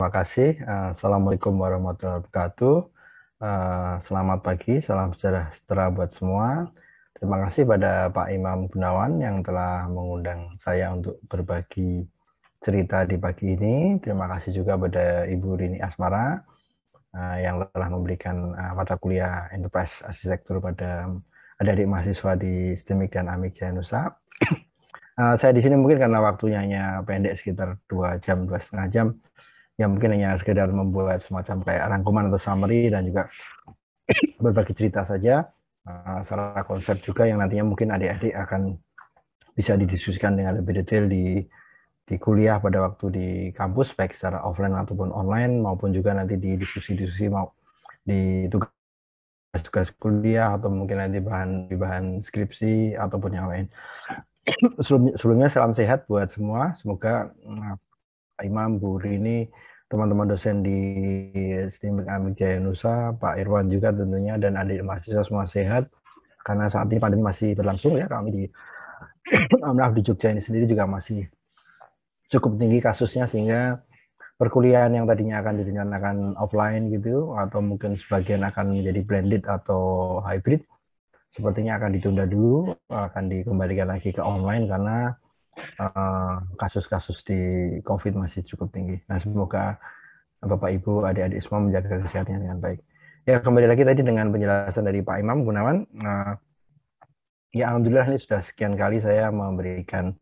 Terima kasih. Eh, Assalamualaikum warahmatullahi wabarakatuh. Eh, selamat pagi, salam sejahtera buat semua. Terima kasih pada Pak Imam Gunawan yang telah mengundang saya untuk berbagi cerita di pagi ini. Terima kasih juga pada Ibu Rini Asmara eh, yang telah memberikan mata kuliah Enterprise Arsitektur pada adik-adik mahasiswa di STEMIK dan AMIK Jaya Saya di sini mungkin karena waktunya hanya pendek sekitar dua jam, dua setengah jam ya mungkin hanya sekedar membuat semacam kayak rangkuman atau summary dan juga berbagi cerita saja nah, secara konsep juga yang nantinya mungkin adik-adik akan bisa didiskusikan dengan lebih detail di di kuliah pada waktu di kampus baik secara offline ataupun online maupun juga nanti di diskusi-diskusi mau di tugas-tugas kuliah atau mungkin nanti bahan di bahan skripsi ataupun yang lain. Sebelumnya, sebelumnya salam sehat buat semua. Semoga nah, Imam Bu Rini teman-teman dosen di Stimbik Amik Jaya Nusa, Pak Irwan juga tentunya, dan adik mahasiswa semua sehat. Karena saat ini pandemi masih berlangsung ya, kami di Amraf di Jogja ini sendiri juga masih cukup tinggi kasusnya, sehingga perkuliahan yang tadinya akan direncanakan offline gitu, atau mungkin sebagian akan menjadi blended atau hybrid, sepertinya akan ditunda dulu, akan dikembalikan lagi ke online karena Eh, kasus-kasus uh, di COVID masih cukup tinggi. Nah, semoga Bapak Ibu, adik-adik semua menjaga kesehatannya dengan baik. Ya, kembali lagi tadi dengan penjelasan dari Pak Imam Gunawan. Uh, ya, alhamdulillah ini sudah sekian kali saya memberikan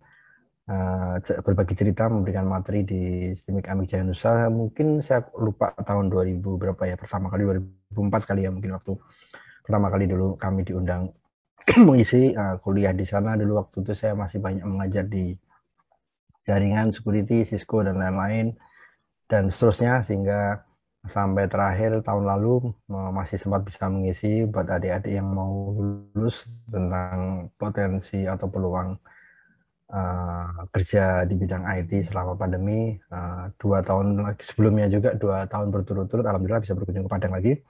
uh, berbagi cerita, memberikan materi di Sistemik Amik Jaya Nusa. Mungkin saya lupa tahun 2000 berapa ya, pertama kali 2004 kali ya mungkin waktu pertama kali dulu kami diundang mengisi uh, kuliah di sana dulu waktu itu saya masih banyak mengajar di jaringan security Cisco dan lain-lain dan seterusnya sehingga sampai terakhir tahun lalu masih sempat bisa mengisi buat adik-adik yang mau lulus tentang potensi atau peluang uh, kerja di bidang IT selama pandemi uh, dua tahun lagi sebelumnya juga dua tahun berturut-turut alhamdulillah bisa berkunjung ke Padang lagi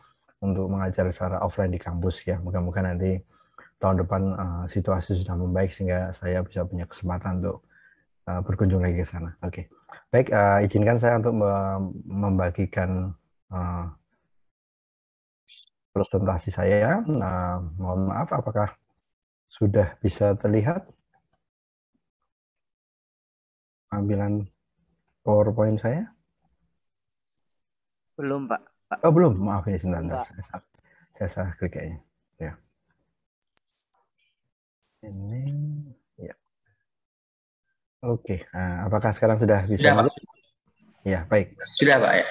untuk mengajar secara offline di kampus ya mudah-mudahan nanti tahun depan uh, situasi sudah membaik sehingga saya bisa punya kesempatan untuk uh, berkunjung lagi ke sana. Oke, okay. baik uh, izinkan saya untuk membagikan uh, presentasi saya. Nah, mohon maaf, apakah sudah bisa terlihat tampilan PowerPoint saya? Belum, Pak. Oh, belum. Maaf ya, sebentar. Saya, saya salah klik kayaknya. Ini ya. Oke, nah, apakah sekarang sudah bisa? Sudah, Pak. Ya, baik. Sudah, Pak ya.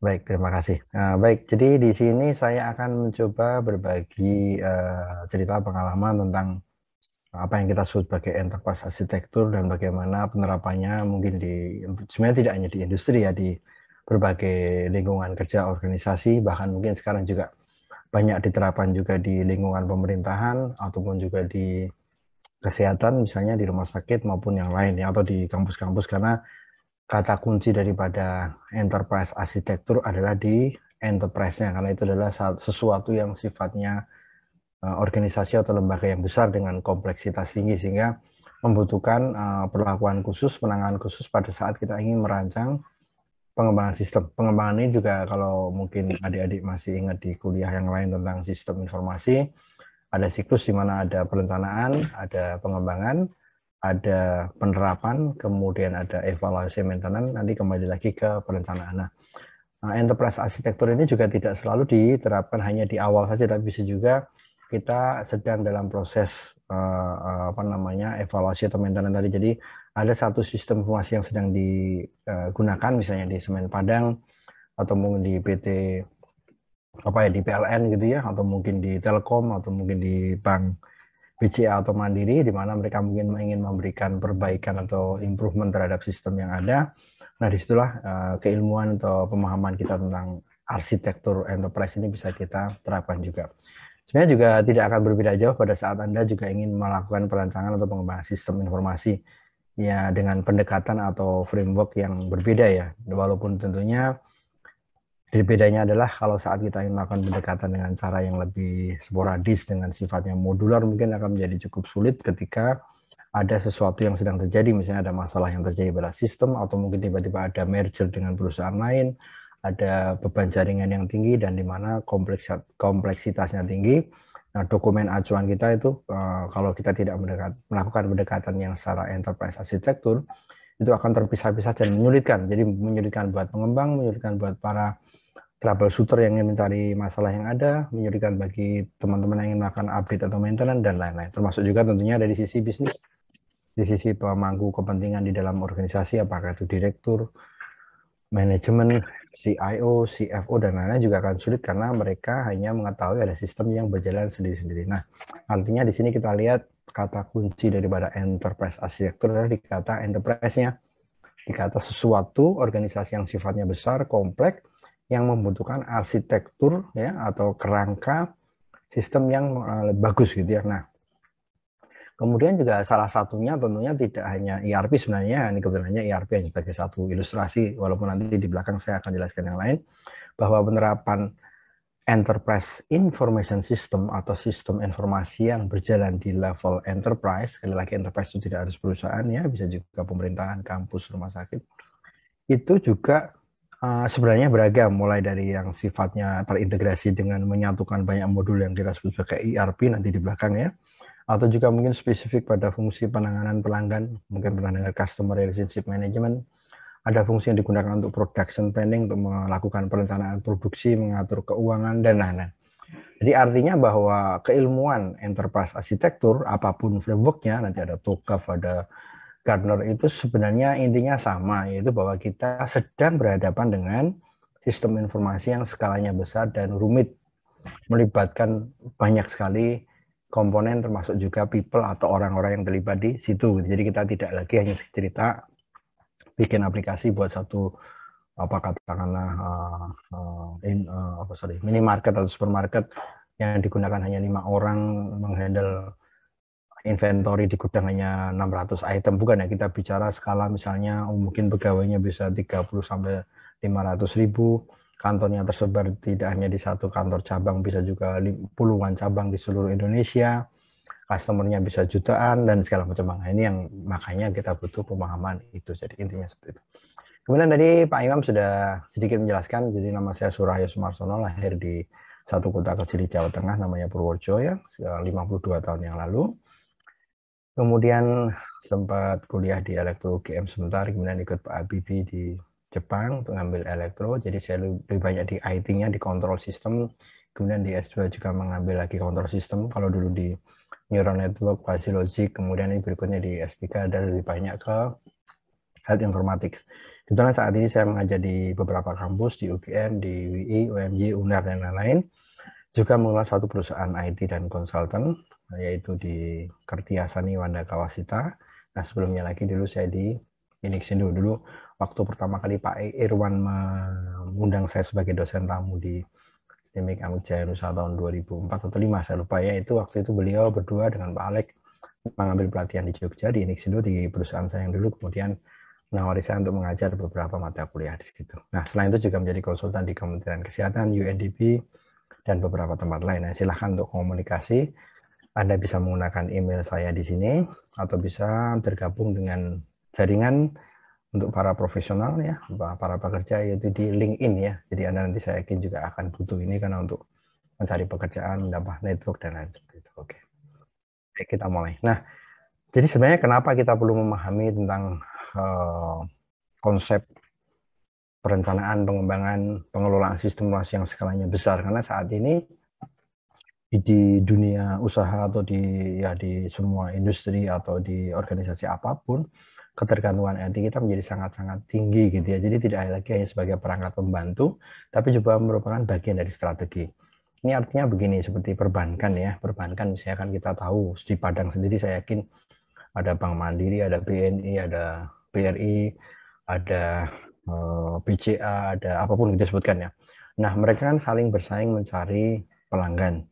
Baik, terima kasih. Nah, baik, jadi di sini saya akan mencoba berbagi uh, cerita pengalaman tentang apa yang kita sebut sebagai enterprise arsitektur dan bagaimana penerapannya mungkin di sebenarnya tidak hanya di industri ya di berbagai lingkungan kerja organisasi bahkan mungkin sekarang juga banyak diterapkan juga di lingkungan pemerintahan ataupun juga di kesehatan misalnya di rumah sakit maupun yang lain ya atau di kampus-kampus karena kata kunci daripada enterprise arsitektur adalah di enterprise-nya karena itu adalah sesuatu yang sifatnya eh, organisasi atau lembaga yang besar dengan kompleksitas tinggi sehingga membutuhkan eh, perlakuan khusus, penanganan khusus pada saat kita ingin merancang pengembangan sistem. Pengembangan ini juga kalau mungkin adik-adik masih ingat di kuliah yang lain tentang sistem informasi, ada siklus di mana ada perencanaan, ada pengembangan, ada penerapan, kemudian ada evaluasi maintenance, nanti kembali lagi ke perencanaan. Nah, eh, enterprise arsitektur ini juga tidak selalu diterapkan hanya di awal saja, tapi bisa juga kita sedang dalam proses eh, eh, apa namanya evaluasi atau maintenance tadi. Jadi ada satu sistem informasi yang sedang digunakan, misalnya di Semen Padang atau mungkin di PT apa ya di PLN gitu ya atau mungkin di Telkom atau mungkin di bank BCA atau Mandiri di mana mereka mungkin ingin memberikan perbaikan atau improvement terhadap sistem yang ada. Nah, disitulah uh, keilmuan atau pemahaman kita tentang arsitektur enterprise ini bisa kita terapkan juga. Sebenarnya juga tidak akan berbeda jauh pada saat Anda juga ingin melakukan perancangan atau pengembangan sistem informasi ya dengan pendekatan atau framework yang berbeda ya. Walaupun tentunya jadi bedanya adalah kalau saat kita ingin melakukan pendekatan dengan cara yang lebih sporadis dengan sifatnya modular mungkin akan menjadi cukup sulit ketika ada sesuatu yang sedang terjadi, misalnya ada masalah yang terjadi pada sistem atau mungkin tiba-tiba ada merger dengan perusahaan lain, ada beban jaringan yang tinggi dan di mana kompleksitasnya tinggi. Nah, dokumen acuan kita itu eh, kalau kita tidak mendekat, melakukan pendekatan yang secara enterprise arsitektur itu akan terpisah-pisah dan menyulitkan. Jadi menyulitkan buat pengembang, menyulitkan buat para troubleshooter yang ingin mencari masalah yang ada, menyulitkan bagi teman-teman yang ingin melakukan update atau maintenance dan lain-lain. Termasuk juga tentunya dari sisi bisnis, di sisi pemangku kepentingan di dalam organisasi, apakah itu direktur, manajemen, CIO, CFO dan lain-lain juga akan sulit karena mereka hanya mengetahui ada sistem yang berjalan sendiri-sendiri. Nah, artinya di sini kita lihat kata kunci daripada enterprise architecture adalah dikata kata enterprise-nya, dikata sesuatu organisasi yang sifatnya besar, kompleks, yang membutuhkan arsitektur ya atau kerangka sistem yang eh, bagus gitu ya. Nah, Kemudian juga salah satunya tentunya tidak hanya ERP sebenarnya, ini kebetulannya ERP yang sebagai satu ilustrasi, walaupun nanti di belakang saya akan jelaskan yang lain, bahwa penerapan Enterprise Information System atau sistem informasi yang berjalan di level enterprise, sekali lagi enterprise itu tidak harus perusahaan ya, bisa juga pemerintahan, kampus, rumah sakit, itu juga Uh, sebenarnya beragam, mulai dari yang sifatnya terintegrasi dengan menyatukan banyak modul yang kita sebut sebagai ERP nanti di belakang ya, atau juga mungkin spesifik pada fungsi penanganan pelanggan, mungkin pernah dengar customer relationship management, ada fungsi yang digunakan untuk production planning, untuk melakukan perencanaan produksi, mengatur keuangan, dan lain-lain. Jadi artinya bahwa keilmuan enterprise arsitektur, apapun frameworknya, nanti ada TOCAF, ada Gardner itu sebenarnya intinya sama, yaitu bahwa kita sedang berhadapan dengan sistem informasi yang skalanya besar dan rumit, melibatkan banyak sekali komponen termasuk juga people atau orang-orang yang terlibat di situ. Jadi kita tidak lagi hanya cerita bikin aplikasi buat satu apa katakanlah uh, uh, in, uh, apa sorry minimarket atau supermarket yang digunakan hanya lima orang menghandle inventory di gudang hanya 600 item bukan ya kita bicara skala misalnya oh, mungkin pegawainya bisa 30 sampai 500 ribu kantornya tersebar tidak hanya di satu kantor cabang bisa juga puluhan cabang di seluruh Indonesia customernya bisa jutaan dan segala macam nah, ini yang makanya kita butuh pemahaman itu jadi intinya seperti itu kemudian tadi Pak Imam sudah sedikit menjelaskan jadi nama saya Surahyo Sumarsono lahir di satu kota kecil di Jawa Tengah namanya Purworejo ya 52 tahun yang lalu Kemudian sempat kuliah di elektro UGM sebentar, kemudian ikut Pak Abibi di Jepang untuk ngambil elektro. Jadi saya lebih banyak di IT-nya, di kontrol sistem. Kemudian di S2 juga mengambil lagi kontrol sistem. Kalau dulu di neural network, quasi logic, kemudian ini berikutnya di S3 dan lebih banyak ke health informatics. Kebetulan saat ini saya mengajar di beberapa kampus, di UGM, di UI, UMG, UNAR, dan lain-lain. Juga mengelola satu perusahaan IT dan konsultan yaitu di Kertiasani Wanda Kawasita. Nah sebelumnya lagi dulu saya di Inixindo dulu waktu pertama kali Pak e. Irwan mengundang saya sebagai dosen tamu di Sistemik Jaya Nusa tahun 2004 atau 5 saya lupa ya itu waktu itu beliau berdua dengan Pak Alek mengambil pelatihan di Jogja di Inixindo di perusahaan saya yang dulu kemudian menawari saya untuk mengajar beberapa mata kuliah di situ. Nah selain itu juga menjadi konsultan di Kementerian Kesehatan, UNDP, dan beberapa tempat lain. Nah, silahkan untuk komunikasi anda bisa menggunakan email saya di sini atau bisa bergabung dengan jaringan untuk para profesional ya, para pekerja yaitu di LinkedIn ya. Jadi Anda nanti saya yakin juga akan butuh ini karena untuk mencari pekerjaan, menambah network dan lain sebagainya Oke. Oke, kita mulai. Nah, jadi sebenarnya kenapa kita perlu memahami tentang uh, konsep perencanaan, pengembangan, pengelolaan sistem luas yang skalanya besar karena saat ini di dunia usaha atau di ya di semua industri atau di organisasi apapun ketergantungan IT kita menjadi sangat-sangat tinggi gitu ya. Jadi tidak lagi hanya sebagai perangkat pembantu, tapi juga merupakan bagian dari strategi. Ini artinya begini, seperti perbankan ya. Perbankan misalnya kan kita tahu di Padang sendiri saya yakin ada Bank Mandiri, ada BNI, ada BRI, ada eh, BCA, ada apapun kita sebutkan ya. Nah, mereka kan saling bersaing mencari pelanggan.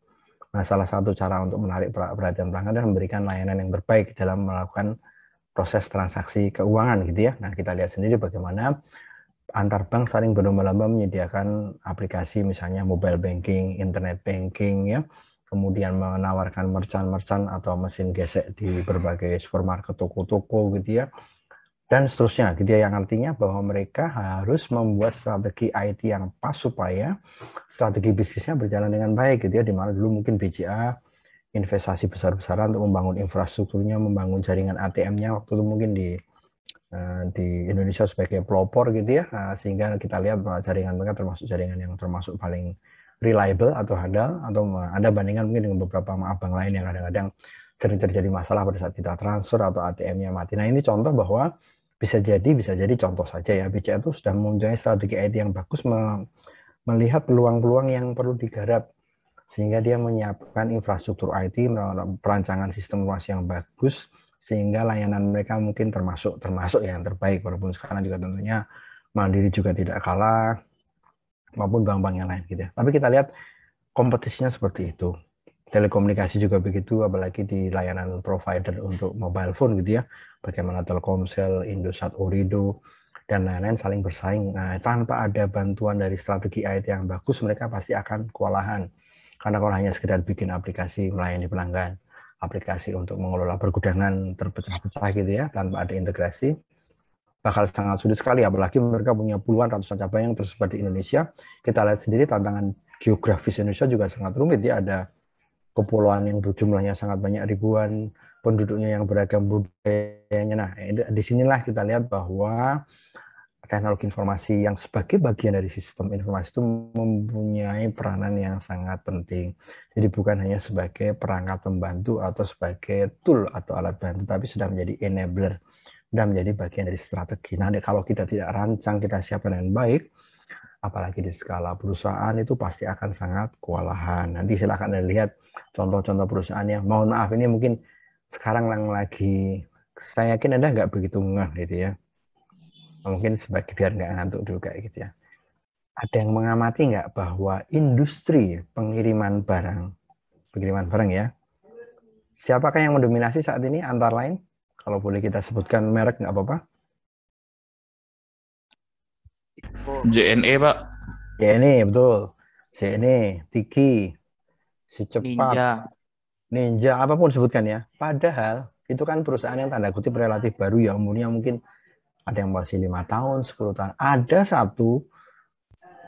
Nah, salah satu cara untuk menarik perhatian pelanggan adalah memberikan layanan yang berbaik dalam melakukan proses transaksi keuangan gitu ya. Nah, kita lihat sendiri bagaimana antar bank saling berlomba-lomba menyediakan aplikasi misalnya mobile banking, internet banking ya, kemudian menawarkan merchant-merchant atau mesin gesek di berbagai supermarket, toko-toko gitu ya dan seterusnya gitu ya yang artinya bahwa mereka harus membuat strategi IT yang pas supaya strategi bisnisnya berjalan dengan baik gitu ya Di mana dulu mungkin BCA investasi besar-besaran untuk membangun infrastrukturnya membangun jaringan ATM-nya waktu itu mungkin di eh, di Indonesia sebagai pelopor gitu ya eh, sehingga kita lihat bahwa jaringan mereka termasuk jaringan yang termasuk paling reliable atau handal atau ada bandingan mungkin dengan beberapa abang lain yang kadang-kadang sering terjadi masalah pada saat kita transfer atau ATM-nya mati. Nah ini contoh bahwa bisa jadi bisa jadi contoh saja ya BCA itu sudah mempunyai strategi IT yang bagus melihat peluang-peluang yang perlu digarap sehingga dia menyiapkan infrastruktur IT perancangan sistem luas yang bagus sehingga layanan mereka mungkin termasuk termasuk ya yang terbaik walaupun sekarang juga tentunya Mandiri juga tidak kalah maupun bank-bank yang lain gitu ya. Tapi kita lihat kompetisinya seperti itu telekomunikasi juga begitu, apalagi di layanan provider untuk mobile phone gitu ya, bagaimana Telkomsel, Indosat, Orido, dan lain-lain saling bersaing. Nah, tanpa ada bantuan dari strategi IT yang bagus, mereka pasti akan kewalahan. Karena kalau hanya sekedar bikin aplikasi melayani pelanggan, aplikasi untuk mengelola pergudangan terpecah-pecah gitu ya, tanpa ada integrasi, bakal sangat sulit sekali. Apalagi mereka punya puluhan ratusan cabang yang tersebar di Indonesia. Kita lihat sendiri tantangan geografis Indonesia juga sangat rumit ya. Ada kepulauan yang berjumlahnya sangat banyak ribuan, penduduknya yang beragam budayanya. Nah, disinilah kita lihat bahwa teknologi informasi yang sebagai bagian dari sistem informasi itu mempunyai peranan yang sangat penting. Jadi bukan hanya sebagai perangkat pembantu atau sebagai tool atau alat bantu, tapi sudah menjadi enabler, sudah menjadi bagian dari strategi. Nah, kalau kita tidak rancang, kita siapkan dengan baik, apalagi di skala perusahaan itu pasti akan sangat kewalahan. Nanti silahkan Anda lihat contoh-contoh perusahaan yang, mohon maaf ini mungkin sekarang yang lagi, saya yakin Anda nggak begitu ngeh gitu ya. Mungkin sebagai biar nggak ngantuk juga gitu ya. Ada yang mengamati nggak bahwa industri pengiriman barang, pengiriman barang ya, siapakah yang mendominasi saat ini antara lain? Kalau boleh kita sebutkan merek nggak apa-apa JNE pak JNE betul JNE Tiki si cepat Ninja. Ninja apapun sebutkan ya padahal itu kan perusahaan yang tanda kutip relatif baru ya umurnya mungkin ada yang masih lima tahun 10 tahun ada satu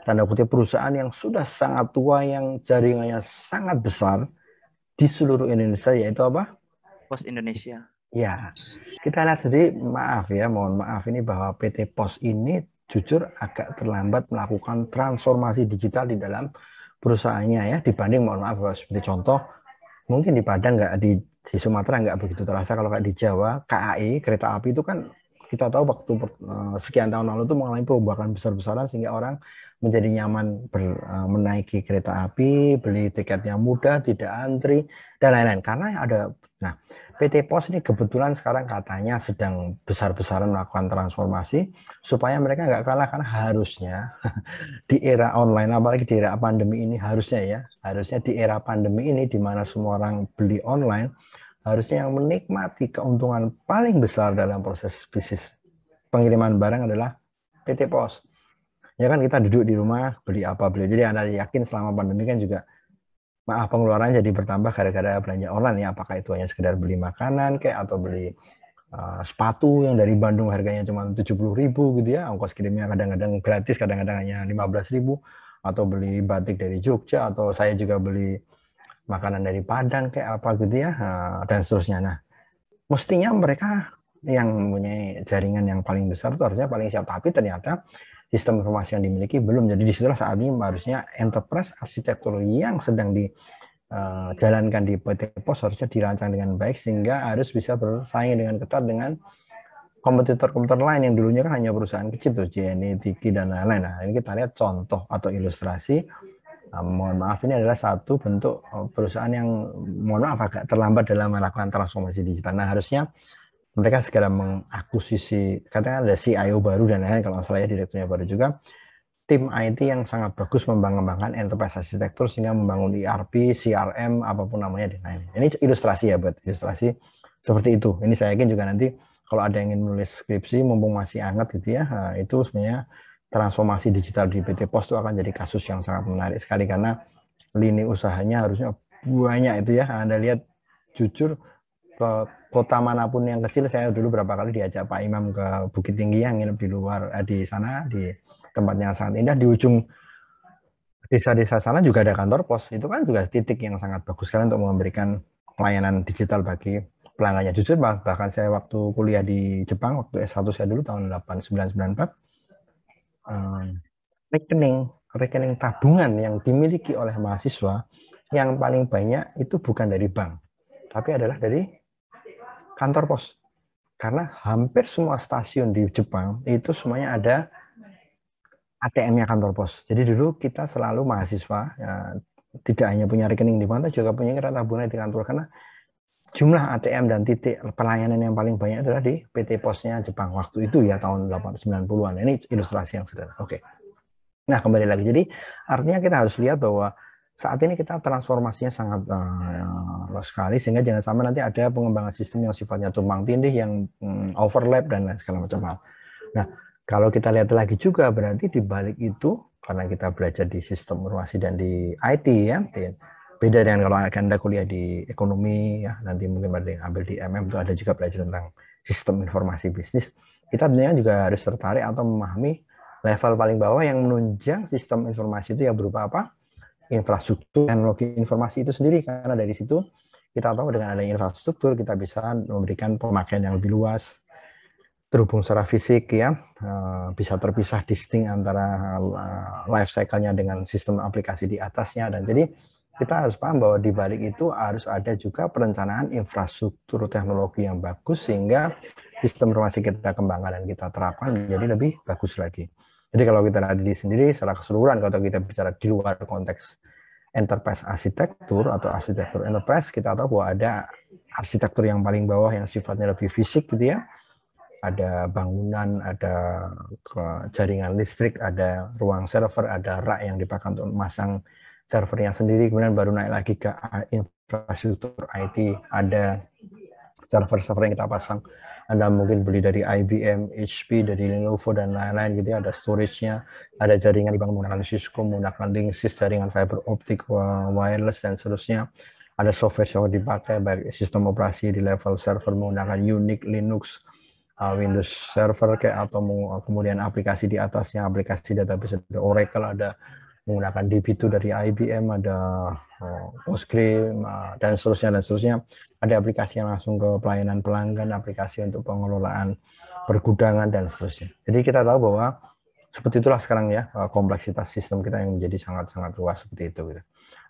tanda kutip perusahaan yang sudah sangat tua yang jaringannya sangat besar di seluruh Indonesia yaitu apa? Pos Indonesia. Ya, kita lihat sendiri, maaf ya, mohon maaf ini bahwa PT Pos ini jujur agak terlambat melakukan transformasi digital di dalam perusahaannya ya dibanding mohon maaf seperti contoh mungkin di Padang nggak di, di Sumatera nggak begitu terasa kalau kayak di Jawa KAI e, kereta api itu kan kita tahu waktu eh, sekian tahun lalu itu mengalami perubahan besar-besaran sehingga orang menjadi nyaman ber, eh, menaiki kereta api, beli tiketnya mudah, tidak antri dan lain-lain. Karena ada nah PT Pos ini kebetulan sekarang katanya sedang besar-besaran melakukan transformasi supaya mereka nggak kalah karena harusnya di era online apalagi di era pandemi ini harusnya ya harusnya di era pandemi ini di mana semua orang beli online harusnya yang menikmati keuntungan paling besar dalam proses bisnis pengiriman barang adalah PT Pos. Ya kan kita duduk di rumah beli apa beli. Jadi Anda yakin selama pandemi kan juga maaf pengeluaran jadi bertambah gara-gara belanja online ya apakah itu hanya sekedar beli makanan kayak atau beli uh, sepatu yang dari Bandung harganya cuma puluh ribu gitu ya ongkos kirimnya kadang-kadang gratis kadang-kadang hanya lima belas ribu atau beli batik dari Jogja atau saya juga beli makanan dari Padang kayak apa gitu ya uh, dan seterusnya nah mestinya mereka yang mempunyai jaringan yang paling besar itu harusnya paling siap tapi ternyata sistem informasi yang dimiliki belum. Jadi disitulah saat ini harusnya enterprise arsitektur yang sedang dijalankan di eh, PT Pos harusnya dirancang dengan baik sehingga harus bisa bersaing dengan ketat dengan kompetitor-kompetitor lain yang dulunya kan hanya perusahaan kecil tuh JNE, Tiki dan lain-lain. Nah, ini kita lihat contoh atau ilustrasi. Nah, mohon maaf ini adalah satu bentuk eh, perusahaan yang mohon maaf agak terlambat dalam melakukan transformasi digital. Nah, harusnya mereka segera mengakuisisi katanya ada CIO baru dan lain-lain kalau salah ya direkturnya baru juga tim IT yang sangat bagus mengembangkan enterprise arsitektur sehingga membangun ERP, CRM, apapun namanya dan lain Ini ilustrasi ya buat ilustrasi seperti itu. Ini saya yakin juga nanti kalau ada yang ingin menulis skripsi mumpung masih hangat gitu ya, eh, itu sebenarnya transformasi digital di PT Pos itu akan jadi kasus yang sangat menarik sekali karena lini usahanya harusnya banyak itu ya. Anda lihat jujur ke kota manapun yang kecil saya dulu berapa kali diajak Pak Imam ke Bukit Tinggi yang nginep di luar eh, di sana di tempatnya sangat indah di ujung desa-desa sana juga ada kantor pos itu kan juga titik yang sangat bagus sekali untuk memberikan pelayanan digital bagi pelanggannya jujur bahkan saya waktu kuliah di Jepang waktu S1 saya dulu tahun 8994 um, eh, rekening rekening tabungan yang dimiliki oleh mahasiswa yang paling banyak itu bukan dari bank tapi adalah dari kantor pos. Karena hampir semua stasiun di Jepang itu semuanya ada ATM-nya kantor pos. Jadi dulu kita selalu mahasiswa ya, tidak hanya punya rekening di mana juga punya tabungan di kantor karena jumlah ATM dan titik pelayanan yang paling banyak adalah di PT Posnya Jepang waktu itu ya tahun 90-an. Ini ilustrasi yang sederhana. Oke. Okay. Nah, kembali lagi. Jadi artinya kita harus lihat bahwa saat ini kita transformasinya sangat uh, sekali sehingga jangan sampai nanti ada pengembangan sistem yang sifatnya tumpang tindih yang um, overlap dan lain segala macam hal. Nah, kalau kita lihat lagi juga berarti di balik itu karena kita belajar di sistem informasi dan di IT ya, ya, beda dengan kalau Anda kuliah di ekonomi ya, nanti mungkin ada yang ambil di MM itu ada juga belajar tentang sistem informasi bisnis. Kita tentunya juga harus tertarik atau memahami level paling bawah yang menunjang sistem informasi itu ya berupa apa? infrastruktur teknologi informasi itu sendiri karena dari situ kita tahu dengan adanya infrastruktur kita bisa memberikan pemakaian yang lebih luas terhubung secara fisik ya eh, bisa terpisah distinct antara eh, life cycle-nya dengan sistem aplikasi di atasnya dan jadi kita harus paham bahwa di balik itu harus ada juga perencanaan infrastruktur teknologi yang bagus sehingga sistem informasi kita kembangkan dan kita terapkan menjadi lebih bagus lagi. Jadi kalau kita lihat di sendiri secara keseluruhan, kalau kita bicara di luar konteks enterprise arsitektur atau arsitektur enterprise, kita tahu bahwa ada arsitektur yang paling bawah yang sifatnya lebih fisik gitu ya. Ada bangunan, ada jaringan listrik, ada ruang server, ada rak yang dipakai untuk memasang servernya sendiri, kemudian baru naik lagi ke infrastruktur IT, ada server-server yang kita pasang anda mungkin beli dari IBM, HP, dari Lenovo dan lain-lain gitu ya. Ada storage-nya, ada jaringan dibangun menggunakan Cisco, menggunakan Linksys, jaringan fiber optik, wireless dan seterusnya. Ada software yang dipakai baik sistem operasi di level server menggunakan Unix, Linux, uh, Windows Server kayak atau kemudian aplikasi di atasnya, aplikasi database ada Oracle, ada menggunakan DB2 dari IBM, ada uh, Postgre uh, dan seterusnya dan seterusnya ada aplikasi yang langsung ke pelayanan pelanggan, aplikasi untuk pengelolaan pergudangan dan seterusnya. Jadi kita tahu bahwa seperti itulah sekarang ya eh, kompleksitas sistem kita yang menjadi sangat-sangat luas seperti itu. Gitu.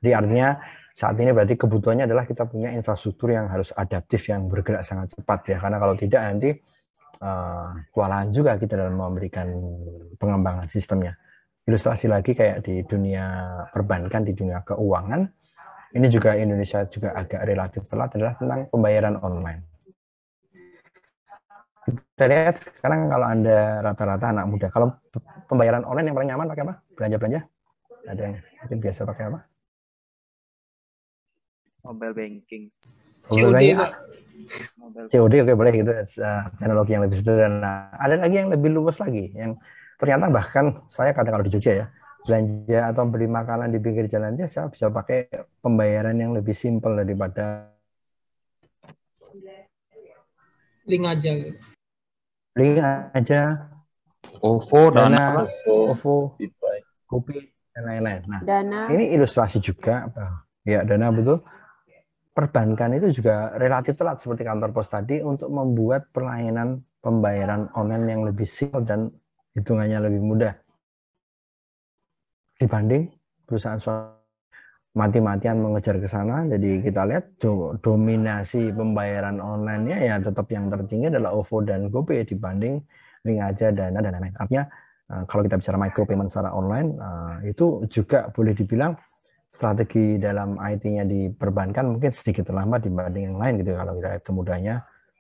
Jadi artinya saat ini berarti kebutuhannya adalah kita punya infrastruktur yang harus adaptif yang bergerak sangat cepat ya karena kalau tidak nanti uh, kewalahan juga kita dalam memberikan pengembangan sistemnya. Ilustrasi lagi kayak di dunia perbankan, di dunia keuangan, ini juga Indonesia juga agak relatif telat adalah tentang pembayaran online. Kita lihat sekarang kalau Anda rata-rata anak muda, kalau pembayaran online yang paling nyaman pakai apa? Belanja-belanja? Ada yang mungkin biasa pakai apa? Mobile banking. Mobile banking. COD, oke okay, boleh gitu uh, teknologi yang lebih sederhana. Ada lagi yang lebih luas lagi yang ternyata bahkan saya kadang kalau di Jogja ya belanja atau beli makanan di pinggir jalan aja saya bisa pakai pembayaran yang lebih simpel daripada link aja gitu. link aja OVO dana, OVO Kopi dan lain-lain nah dana. ini ilustrasi juga ya dana betul perbankan itu juga relatif telat seperti kantor pos tadi untuk membuat pelayanan pembayaran online yang lebih simpel dan hitungannya lebih mudah dibanding perusahaan swasta mati-matian mengejar ke sana. Jadi kita lihat do, dominasi pembayaran online-nya ya tetap yang tertinggi adalah OVO dan GoPay dibanding Link aja Dana dan lain-lain. Artinya eh, kalau kita bicara micropayment secara online eh, itu juga boleh dibilang strategi dalam IT-nya diperbankan mungkin sedikit terlambat dibanding yang lain gitu ya, kalau kita lihat kemudahannya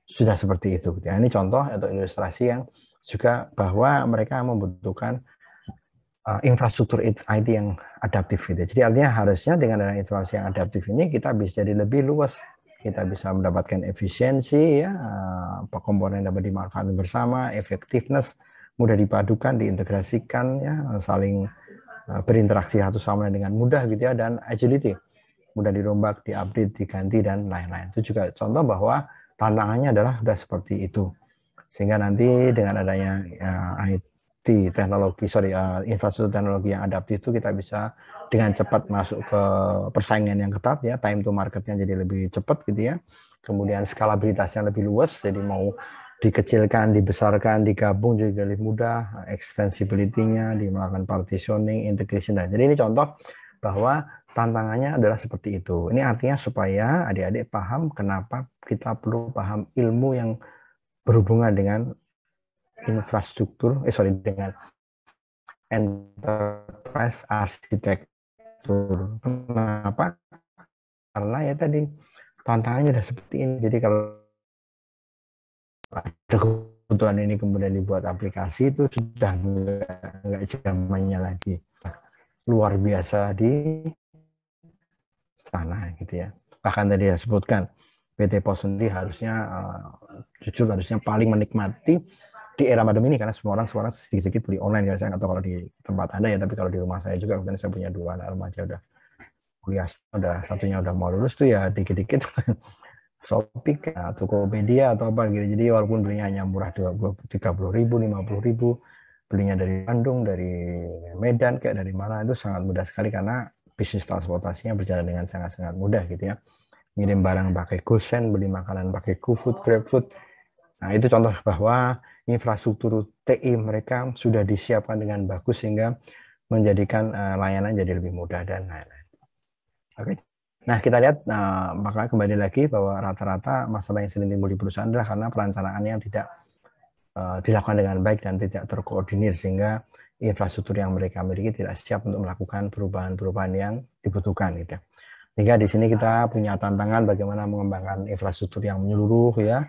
sudah seperti itu. Gitu ya. ini contoh atau ilustrasi yang juga bahwa mereka membutuhkan uh, infrastruktur IT yang adaptif gitu. Jadi artinya harusnya dengan ada infrastruktur yang adaptif ini kita bisa jadi lebih luas, kita bisa mendapatkan efisiensi ya, uh, komponen dapat dimanfaatkan bersama, effectiveness mudah dipadukan, diintegrasikan ya, saling eh, berinteraksi satu sama lain dengan mudah gitu ya dan agility mudah dirombak, diupdate, diganti dan lain-lain. Itu juga contoh bahwa tantangannya adalah sudah seperti itu. Sehingga nanti dengan adanya ya, IT di teknologi sorry uh, infrastruktur teknologi yang adaptif itu kita bisa dengan cepat masuk ke persaingan yang ketat ya time to marketnya jadi lebih cepat gitu ya kemudian skalabilitasnya lebih luas jadi mau dikecilkan dibesarkan digabung juga lebih mudah extensibility-nya dimakan partitioning integration dan jadi ini contoh bahwa tantangannya adalah seperti itu ini artinya supaya adik-adik paham kenapa kita perlu paham ilmu yang berhubungan dengan infrastruktur, eh sorry dengan enterprise arsitektur. Kenapa? Karena ya tadi tantangannya sudah seperti ini. Jadi kalau ada kebutuhan ini kemudian dibuat aplikasi itu sudah nggak zamannya lagi. Luar biasa di sana gitu ya. Bahkan tadi saya sebutkan PT Pos sendiri harusnya uh, jujur harusnya paling menikmati di era pandemi ini karena semua orang semua orang sedikit-sedikit beli online ya saya atau kalau di tempat anda ya tapi kalau di rumah saya juga kemudian saya punya dua anak remaja udah kuliah udah satunya udah mau lulus tuh ya dikit-dikit shopping ya, media atau apa gitu jadi walaupun belinya hanya murah tiga puluh ribu lima puluh ribu belinya dari Bandung dari Medan kayak dari mana itu sangat mudah sekali karena bisnis transportasinya berjalan dengan sangat-sangat mudah gitu ya ngirim barang pakai GoSend beli makanan pakai GoFood GrabFood nah itu contoh bahwa infrastruktur TI mereka sudah disiapkan dengan bagus sehingga menjadikan eh, layanan jadi lebih mudah dan lain-lain. Oke. Nah, kita lihat uh, maka kembali lagi bahwa rata-rata masalah yang sering timbul di perusahaan adalah karena yang tidak uh, dilakukan dengan baik dan tidak terkoordinir sehingga infrastruktur yang mereka miliki tidak siap untuk melakukan perubahan-perubahan yang dibutuhkan gitu. Sehingga di sini kita punya tantangan bagaimana mengembangkan infrastruktur yang menyeluruh ya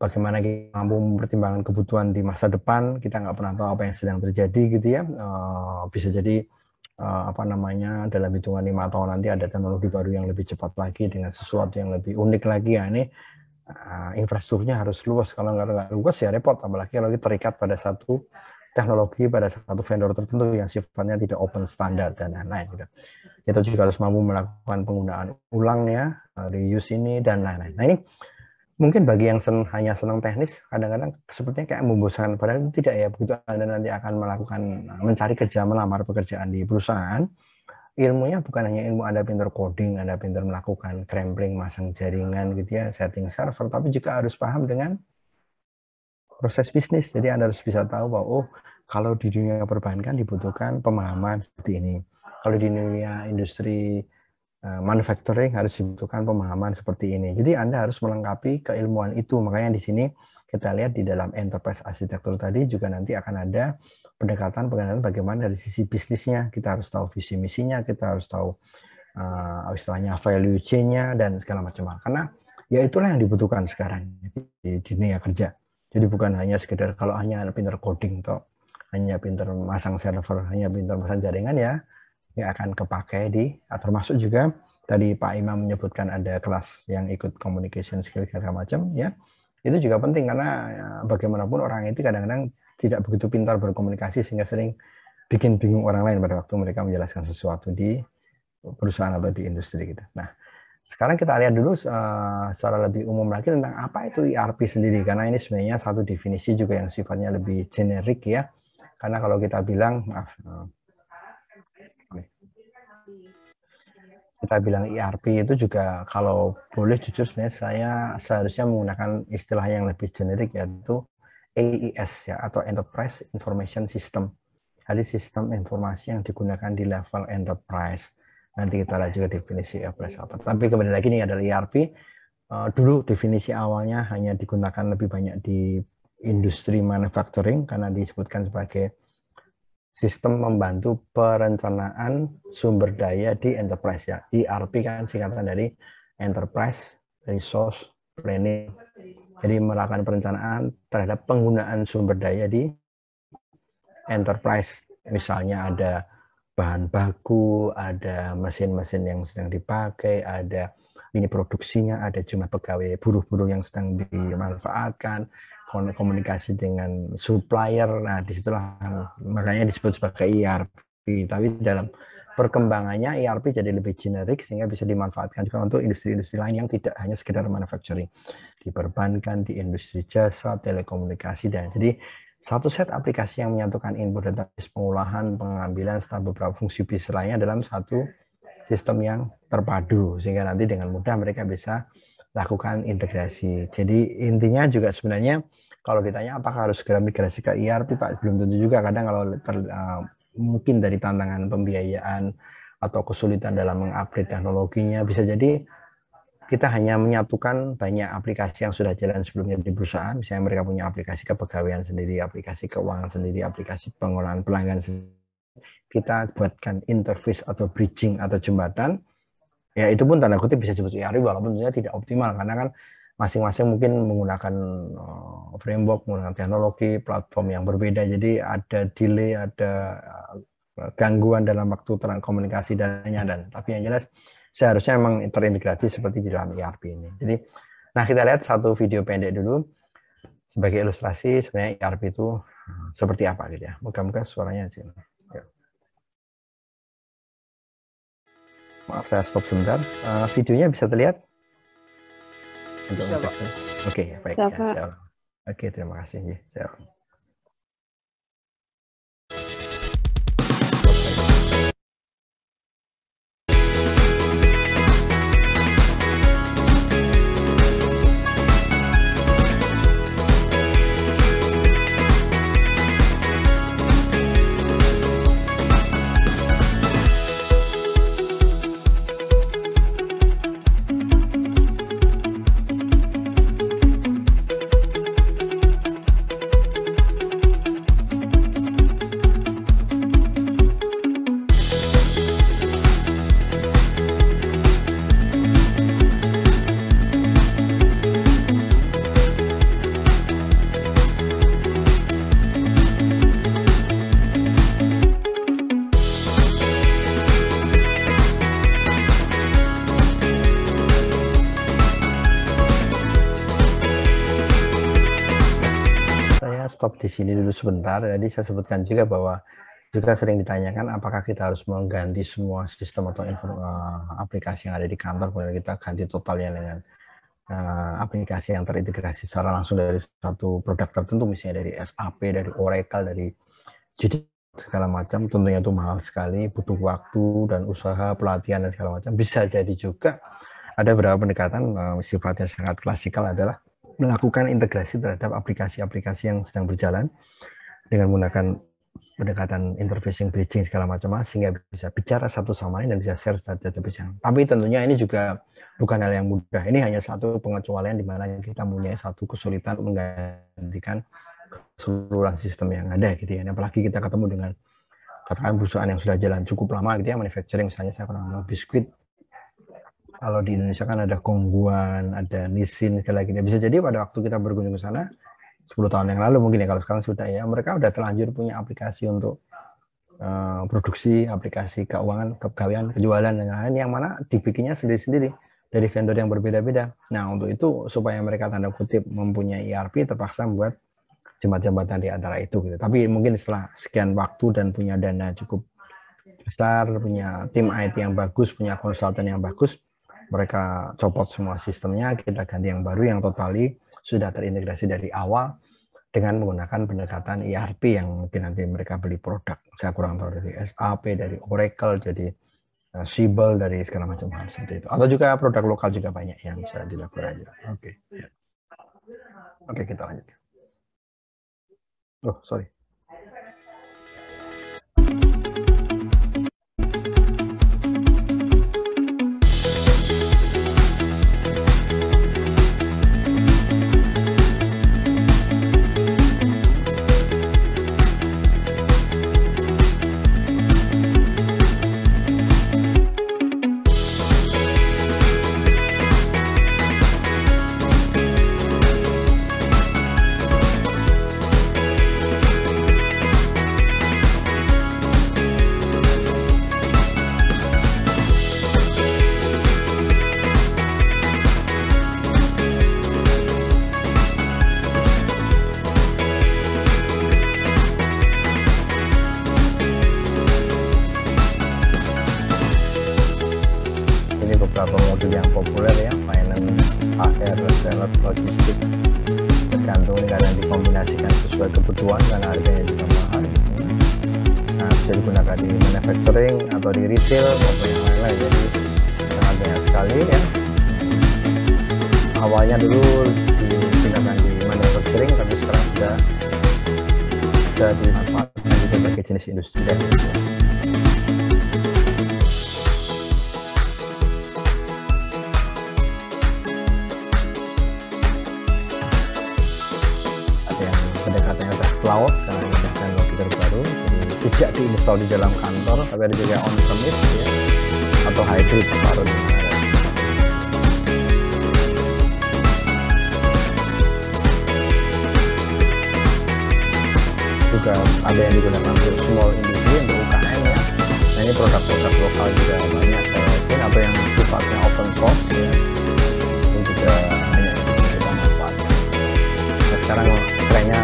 bagaimana kita mampu mempertimbangkan kebutuhan di masa depan kita nggak pernah tahu apa yang sedang terjadi gitu ya eh, bisa jadi eh, apa namanya dalam hitungan lima tahun nanti ada teknologi baru yang lebih cepat lagi dengan sesuatu yang lebih unik lagi ya ini eh, infrastrukturnya harus luas kalau nggak luas ya repot apalagi kalau kita terikat pada satu teknologi pada satu vendor tertentu yang sifatnya tidak open standar dan lain-lain gitu. Kita juga harus mampu melakukan penggunaan ulangnya, ya, reuse ini dan lain-lain. Nah ini mungkin bagi yang sen, hanya senang teknis kadang-kadang sepertinya kayak membosankan padahal itu tidak ya begitu anda nanti akan melakukan eh, mencari kerja melamar pekerjaan di perusahaan ilmunya bukan hanya ilmu anda pintar coding anda pintar melakukan crampling masang jaringan gitu ya setting server tapi juga harus paham dengan proses bisnis jadi anda harus bisa tahu bahwa oh kalau di dunia perbankan dibutuhkan pemahaman seperti ini kalau di dunia industri Eh, manufacturing harus dibutuhkan pemahaman seperti ini. Jadi Anda harus melengkapi keilmuan itu. Makanya di sini kita lihat di dalam enterprise arsitektur tadi juga nanti akan ada pendekatan pengenalan bagaimana dari sisi bisnisnya. Kita harus tahu visi misinya, kita harus tahu uh, istilahnya value chain-nya dan segala macam. Karena ya itulah yang dibutuhkan sekarang di dunia kerja. Jadi bukan hanya sekedar kalau hanya pinter coding toh, hanya pinter masang server, hanya pinter masang jaringan ya yang akan kepakai di atau ah, termasuk juga tadi Pak Imam menyebutkan ada kelas yang ikut communication skill segala macam ya itu juga penting karena ya, bagaimanapun orang itu kadang-kadang tidak begitu pintar berkomunikasi sehingga sering bikin bingung orang lain pada waktu mereka menjelaskan sesuatu di perusahaan atau di industri gitu. Nah, sekarang kita lihat dulu uh, secara lebih umum lagi tentang apa itu ERP sendiri karena ini sebenarnya satu definisi juga yang sifatnya lebih generik ya. Karena kalau kita bilang maaf, eh, kita bilang ERP itu juga kalau boleh jujur sebenarnya saya seharusnya menggunakan istilah yang lebih generik yaitu AIS e ya atau Enterprise Information System. Jadi sistem informasi yang digunakan di level enterprise. Nanti kita lihat juga definisi enterprise apa. Tapi kembali lagi nih adalah e eh, ERP. Dulu definisi awalnya hanya digunakan lebih banyak di industri manufacturing karena disebutkan sebagai sistem membantu perencanaan sumber daya di enterprise ya. ERP kan singkatan dari enterprise resource planning. Jadi melakukan perencanaan terhadap penggunaan sumber daya di enterprise. Misalnya ada bahan baku, ada mesin-mesin yang sedang dipakai, ada ini produksinya, ada jumlah pegawai buruh-buruh yang sedang dimanfaatkan, komunikasi dengan supplier. Nah, disitulah makanya disebut sebagai ERP. Tapi dalam perkembangannya ERP jadi lebih generik sehingga bisa dimanfaatkan juga untuk industri-industri lain yang tidak hanya sekedar manufacturing. Di di industri jasa, telekomunikasi, dan jadi satu set aplikasi yang menyatukan input dan pengolahan, pengambilan, serta beberapa fungsi bisnis lainnya dalam satu sistem yang terpadu. Sehingga nanti dengan mudah mereka bisa lakukan integrasi. Jadi intinya juga sebenarnya kalau ditanya apakah harus segera migrasi ke ERP Pak belum tentu juga kadang kalau ter, uh, mungkin dari tantangan pembiayaan atau kesulitan dalam mengupdate teknologinya bisa jadi kita hanya menyatukan banyak aplikasi yang sudah jalan sebelumnya di perusahaan misalnya mereka punya aplikasi kepegawaian sendiri aplikasi keuangan sendiri aplikasi pengolahan pelanggan sendiri kita buatkan interface atau bridging atau jembatan ya itu pun tanda kutip bisa disebut ERP walaupun tentunya tidak optimal karena kan masing-masing mungkin menggunakan eh, framework, menggunakan teknologi, platform yang berbeda. Jadi ada delay, ada eh, gangguan dalam waktu komunikasi datanya dan tapi yang jelas seharusnya memang terintegrasi seperti di dalam ERP ini. Jadi nah kita lihat satu video pendek dulu sebagai ilustrasi sebenarnya ERP itu eh, seperti apa gitu ya. Moga-moga suaranya sini. maaf saya stop sebentar. Uh, videonya bisa terlihat? Bisa, Oke, okay, ya, baik. ya, Oke, okay, terima kasih. Ya, sini dulu sebentar. jadi saya sebutkan juga bahwa juga sering ditanyakan apakah kita harus mengganti semua sistem atau uh, aplikasi yang ada di kantor kemudian kita ganti totalnya dengan uh, aplikasi yang terintegrasi secara langsung dari satu produk tertentu misalnya dari SAP, dari Oracle, dari jadi segala macam tentunya itu mahal sekali butuh waktu dan usaha pelatihan dan segala macam bisa jadi juga ada beberapa pendekatan uh, sifatnya sangat klasikal adalah melakukan integrasi terhadap aplikasi-aplikasi yang sedang berjalan dengan menggunakan pendekatan interfacing bridging segala macam sehingga bisa bicara satu sama lain dan bisa share data-data yang. Tapi tentunya ini juga bukan hal yang mudah. Ini hanya satu pengecualian di mana kita punya satu kesulitan menggantikan seluruh sistem yang ada gitu ya. Apalagi kita ketemu dengan katakan perusahaan yang sudah jalan cukup lama gitu ya manufacturing misalnya saya pernah biskuit kalau di Indonesia kan ada kongguan, ada nisin segala gini. Bisa jadi pada waktu kita berkunjung ke sana 10 tahun yang lalu mungkin ya kalau sekarang sudah ya mereka sudah terlanjur punya aplikasi untuk uh, produksi aplikasi keuangan, kepegawaian, kejualan dan lain-lain yang mana dibikinnya sendiri-sendiri dari vendor yang berbeda-beda. Nah, untuk itu supaya mereka tanda kutip mempunyai ERP terpaksa membuat jembat-jembatan di antara itu gitu. Tapi mungkin setelah sekian waktu dan punya dana cukup besar, punya tim IT yang bagus, punya konsultan yang bagus, mereka copot semua sistemnya, kita ganti yang baru yang totali sudah terintegrasi dari awal dengan menggunakan pendekatan ERP yang mungkin nanti mereka beli produk. Saya kurang tahu dari SAP, dari Oracle, jadi eh, Sibel dari segala macam hal seperti itu. Atau juga produk lokal juga banyak yang bisa dilakukan aja. Oke. Okay. Oke, okay, kita lanjut. Oh, sorry. bisa dimanfaatkan di berbagai jenis industri dan industri. cloud karena menggunakan teknologi terbaru jadi tidak diinstal di dalam kantor tapi ada juga on premise ya, atau hybrid baru juga ada yang digunakan untuk small industry untuk UKM ya nah ini produk-produk lokal juga banyak walaupun apa yang sifatnya open source ya ini juga banyak kita manfaat nah, sekarang trennya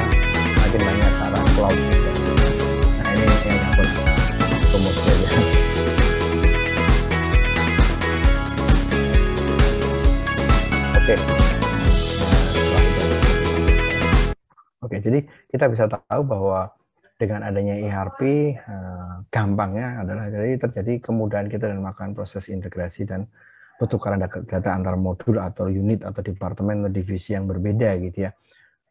makin banyak ke cloud juga. nah ini yang nyangkut promosi ya oke okay. Nah, oke, jadi kita bisa tahu bahwa dengan adanya ERP uh, eh, gampangnya adalah jadi terjadi kemudahan kita dalam melakukan proses integrasi dan pertukaran data antar modul atau unit atau departemen atau divisi yang berbeda gitu ya.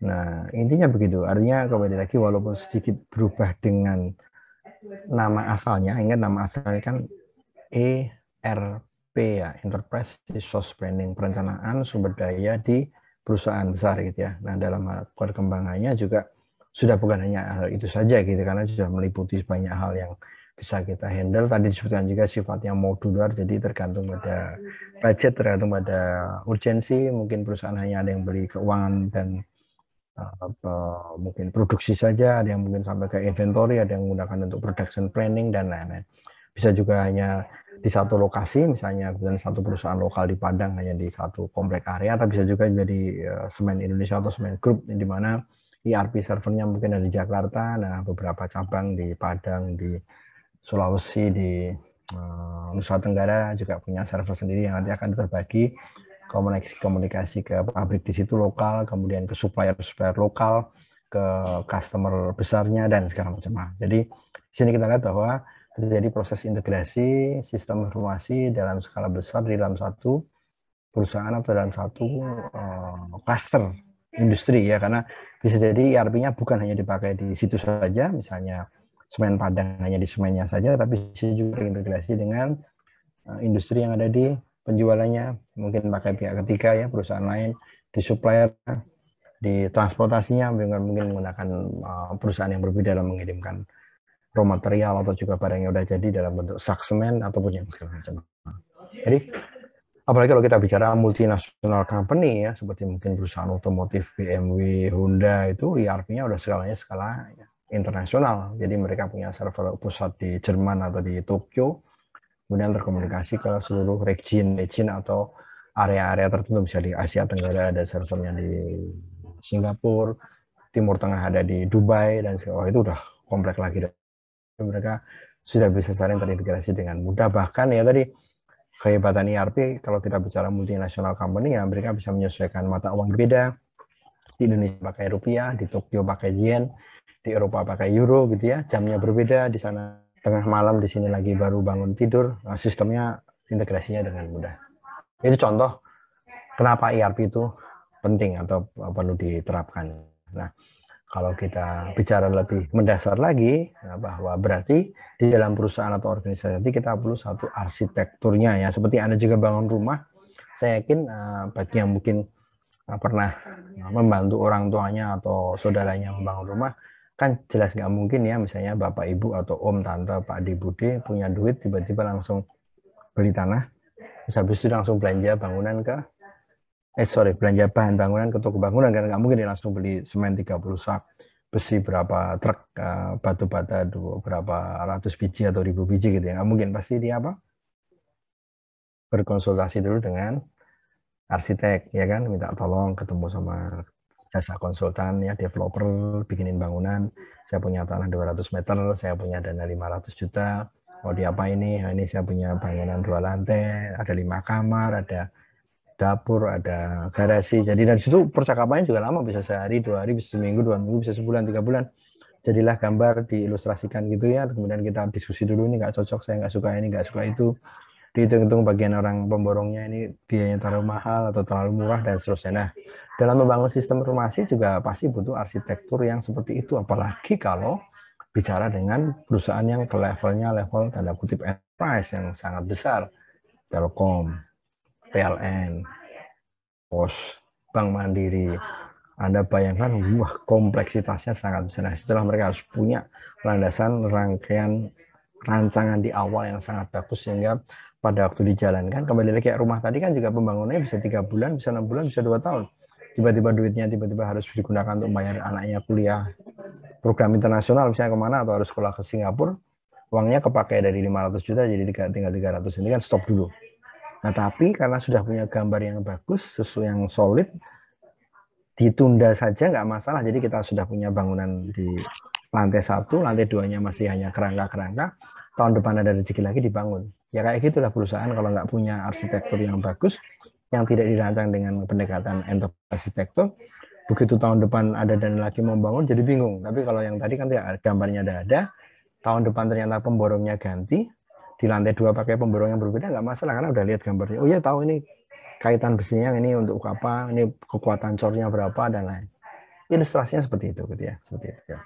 Nah, intinya begitu. Artinya kembali lagi walaupun sedikit berubah dengan nama asalnya, ingat nama asalnya kan ERP ya, Enterprise Resource Planning, perencanaan sumber daya di perusahaan besar gitu ya. Nah, dalam perkembangannya juga sudah bukan hanya hal itu saja gitu karena sudah meliputi banyak hal yang bisa kita handle tadi disebutkan juga sifatnya modular jadi tergantung pada ah, budget iya. tergantung pada urgensi mungkin perusahaan hanya ada yang beli keuangan dan eh, apa, mungkin produksi saja ada yang mungkin sampai ke inventory ada yang menggunakan untuk production planning dan lain-lain bisa juga hanya di satu lokasi misalnya dan satu perusahaan lokal di Padang hanya di satu komplek area atau bisa juga jadi eh, semen Indonesia atau semen grup di mana ERP servernya mungkin ada di Jakarta, nah beberapa cabang di Padang, di Sulawesi, di uh, Nusa Tenggara juga punya server sendiri yang nanti akan terbagi komunikasi-komunikasi ke pabrik di situ lokal, kemudian ke supplier-supplier lokal, ke customer besarnya dan segala macam. Nah, jadi di sini kita lihat bahwa terjadi proses integrasi sistem informasi dalam skala besar di dalam satu perusahaan atau dalam satu uh, cluster industri ya karena bisa jadi ERP-nya bukan hanya dipakai di situ saja misalnya semen Padang hanya di semennya saja tapi bisa juga integrasi dengan eh, industri yang ada di penjualannya mungkin pakai pihak ketiga ya perusahaan lain di supplier di transportasinya mungkin menggunakan eh, perusahaan yang berbeda dalam mengirimkan raw material atau juga barang yang sudah jadi dalam bentuk sak semen ataupun yang segala macam. Jadi apalagi kalau kita bicara multinasional company ya seperti mungkin perusahaan otomotif BMW, Honda itu ERP-nya ya udah skalanya skala internasional. Jadi mereka punya server pusat di Jerman atau di Tokyo, kemudian terkomunikasi ke seluruh region, region atau area-area tertentu bisa di Asia Tenggara ada servernya di Singapura, Timur Tengah ada di Dubai dan segala itu udah komplek lagi. Mereka sudah bisa saling terintegrasi dengan mudah bahkan ya tadi kehebatan ERP kalau kita bicara multinasional company ya mereka bisa menyesuaikan mata uang berbeda di Indonesia pakai rupiah di Tokyo pakai yen di Eropa pakai euro gitu ya jamnya berbeda di sana tengah malam di sini lagi baru bangun tidur nah, sistemnya integrasinya dengan mudah itu contoh kenapa ERP itu penting atau perlu diterapkan nah kalau kita bicara lebih mendasar lagi, ya, bahwa berarti di dalam perusahaan atau organisasi kita perlu satu arsitekturnya ya. Seperti Anda juga bangun rumah, saya yakin eh, bagi yang mungkin eh, pernah ya, membantu orang tuanya atau saudaranya membangun rumah, kan jelas nggak mungkin ya misalnya bapak ibu atau om tante pak di budi punya duit tiba-tiba langsung beli tanah habis itu langsung belanja bangunan ke eh sorry belanja bahan bangunan ke toko bangunan karena nggak mungkin dia ya langsung beli semen 30 sak besi berapa truk uh, batu bata dua berapa ratus biji atau ribu biji gitu ya nggak mungkin pasti dia apa berkonsultasi dulu dengan arsitek ya kan minta tolong ketemu sama jasa konsultan ya developer bikinin bangunan saya punya tanah 200 meter saya punya dana 500 juta mau diapa ini ini saya punya bangunan dua lantai ada lima kamar ada dapur, ada garasi. Jadi dari situ percakapannya juga lama, bisa sehari, dua hari, bisa seminggu, dua minggu, bisa sebulan, tiga bulan. Jadilah gambar diilustrasikan gitu ya. Kemudian kita diskusi dulu, ini nggak cocok, saya nggak suka ini, nggak suka iya. itu. Dihitung-hitung bagian orang pemborongnya ini biayanya terlalu mahal atau terlalu murah dan seterusnya. Nah, dalam membangun sistem informasi juga pasti butuh arsitektur yang seperti itu. Apalagi kalau bicara dengan perusahaan yang ke levelnya level tanda kutip enterprise yang sangat besar. Telkom, PLN, POS, Bank Mandiri. Anda bayangkan, wah kompleksitasnya sangat besar. Nah, setelah mereka harus punya landasan rangkaian rancangan di awal yang sangat bagus sehingga pada waktu dijalankan kembali lagi kayak rumah tadi kan juga pembangunannya bisa tiga bulan bisa enam bulan bisa dua tahun tiba-tiba duitnya tiba-tiba harus digunakan untuk bayar anaknya kuliah program internasional misalnya kemana atau harus sekolah ke Singapura uangnya kepakai dari 500 juta jadi tinggal 300 ini kan stop dulu Nah, tapi karena sudah punya gambar yang bagus, sesuatu yang solid, ditunda saja nggak masalah. Jadi kita sudah punya bangunan di lantai satu, lantai duanya masih hanya kerangka-kerangka. Tahun depan ada rezeki lagi dibangun. Ya kayak gitulah perusahaan kalau nggak punya arsitektur yang bagus, yang tidak dirancang dengan pendekatan enterprise arsitektur, begitu tahun depan ada dan lagi membangun jadi bingung. Tapi kalau yang tadi kan ya, gambarnya ada ada, tahun depan ternyata pemborongnya ganti, di lantai dua pakai pemborong yang berbeda nggak masalah karena udah lihat gambarnya oh ya tahu ini kaitan besinya ini untuk apa ini kekuatan cornya berapa dan lain ilustrasinya seperti itu gitu ya seperti itu ya.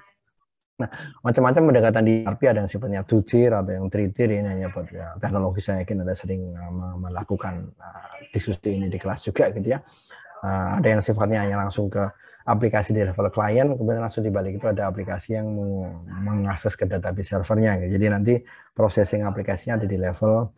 nah macam-macam pendekatan di RP ada yang sifatnya tutir atau yang tritir ini hanya buat ya, teknologi saya yakin ada sering uh, melakukan uh, diskusi ini di kelas juga gitu ya uh, ada yang sifatnya hanya langsung ke aplikasi di level klien, kemudian langsung dibalik itu ada aplikasi yang mengakses ke database servernya. Gitu. Jadi nanti processing aplikasinya ada di level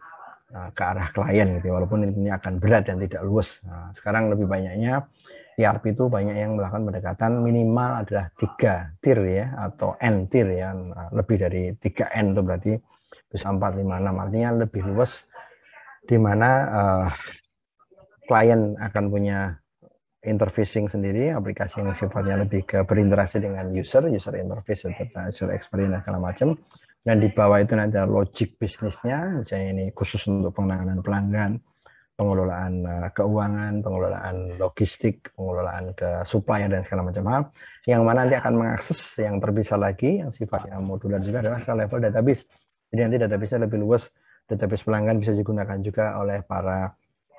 eh, ke arah klien gitu, walaupun ini akan berat dan tidak luwes. Nah, sekarang lebih banyaknya ERP itu banyak yang melakukan pendekatan minimal adalah tiga tier ya atau n tier ya nah, lebih dari tiga n itu berarti bisa empat, lima, enam. artinya lebih luwes, di mana uh, klien akan punya interfacing sendiri aplikasi yang sifatnya lebih ke berinteraksi dengan user, user interface, serta user experience segala macam. Dan di bawah itu nanti ada logic bisnisnya, misalnya ini khusus untuk penanganan pelanggan, pengelolaan eh, keuangan, pengelolaan logistik, pengelolaan ke supplier dan segala macam hal. Yang mana nanti akan mengakses yang terpisah lagi, yang sifatnya modular juga adalah ke level database. Jadi nanti database lebih luas, database pelanggan bisa digunakan juga oleh para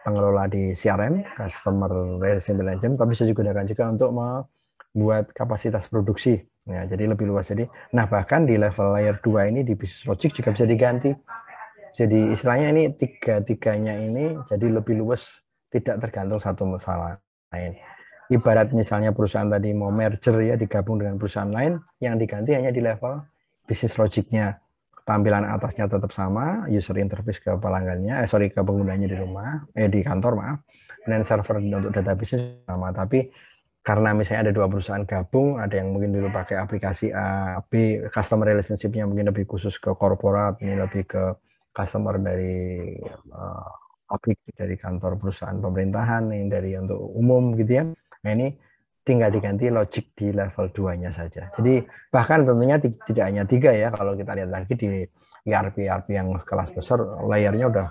pengelola di CRM, Customer Relationship Management, tapi saya gunakan juga untuk membuat kapasitas produksi. Ya, jadi lebih luas. Jadi, nah bahkan di level layer 2 ini di bisnis logic juga bisa diganti. Jadi istilahnya ini tiga-tiganya ini jadi lebih luas, tidak tergantung satu masalah lain. Ibarat misalnya perusahaan tadi mau merger ya digabung dengan perusahaan lain, yang diganti hanya di level bisnis logiknya tampilan atasnya tetap sama, user interface ke pelanggannya, eh sorry ke penggunanya di rumah, eh di kantor maaf, dan server untuk database sama. Tapi karena misalnya ada dua perusahaan gabung, ada yang mungkin dulu pakai aplikasi A, B, customer relationship-nya mungkin lebih khusus ke korporat, ini lebih ke customer dari uh, aplikasi dari kantor perusahaan pemerintahan, ini dari untuk umum gitu ya. Nah ini tinggal diganti logic di level 2-nya saja. Jadi hmm. bahkan tentunya tidak hanya tiga ya, kalau kita lihat lagi di ERP-ERP e yang kelas besar, layarnya udah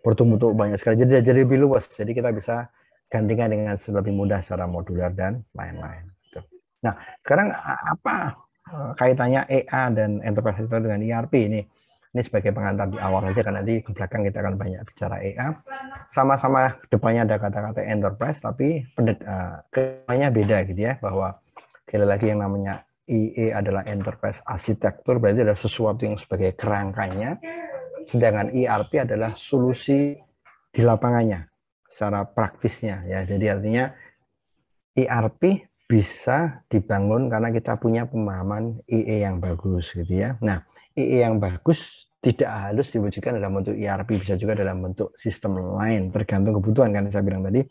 bertumbuh tuh banyak sekali, jadi jadi lebih luas. Jadi kita bisa gantikan dengan lebih mudah secara modular dan lain-lain. Gitu. Nah, sekarang apa e-, kaitannya EA dan Enterprise Resource dengan ERP ini? Ini sebagai pengantar di awal aja karena nanti ke belakang kita akan banyak bicara AI. Sama-sama depannya ada kata-kata enterprise tapi eh, kedepannya beda gitu ya bahwa sekali lagi yang namanya IE adalah enterprise arsitektur berarti ada sesuatu yang sebagai kerangkanya sedangkan ERP adalah solusi di lapangannya secara praktisnya ya. Jadi artinya ERP bisa dibangun karena kita punya pemahaman IE yang bagus gitu ya. Nah, IE yang bagus tidak harus diwujudkan dalam bentuk ERP, bisa juga dalam bentuk sistem lain, tergantung kebutuhan kan saya bilang tadi.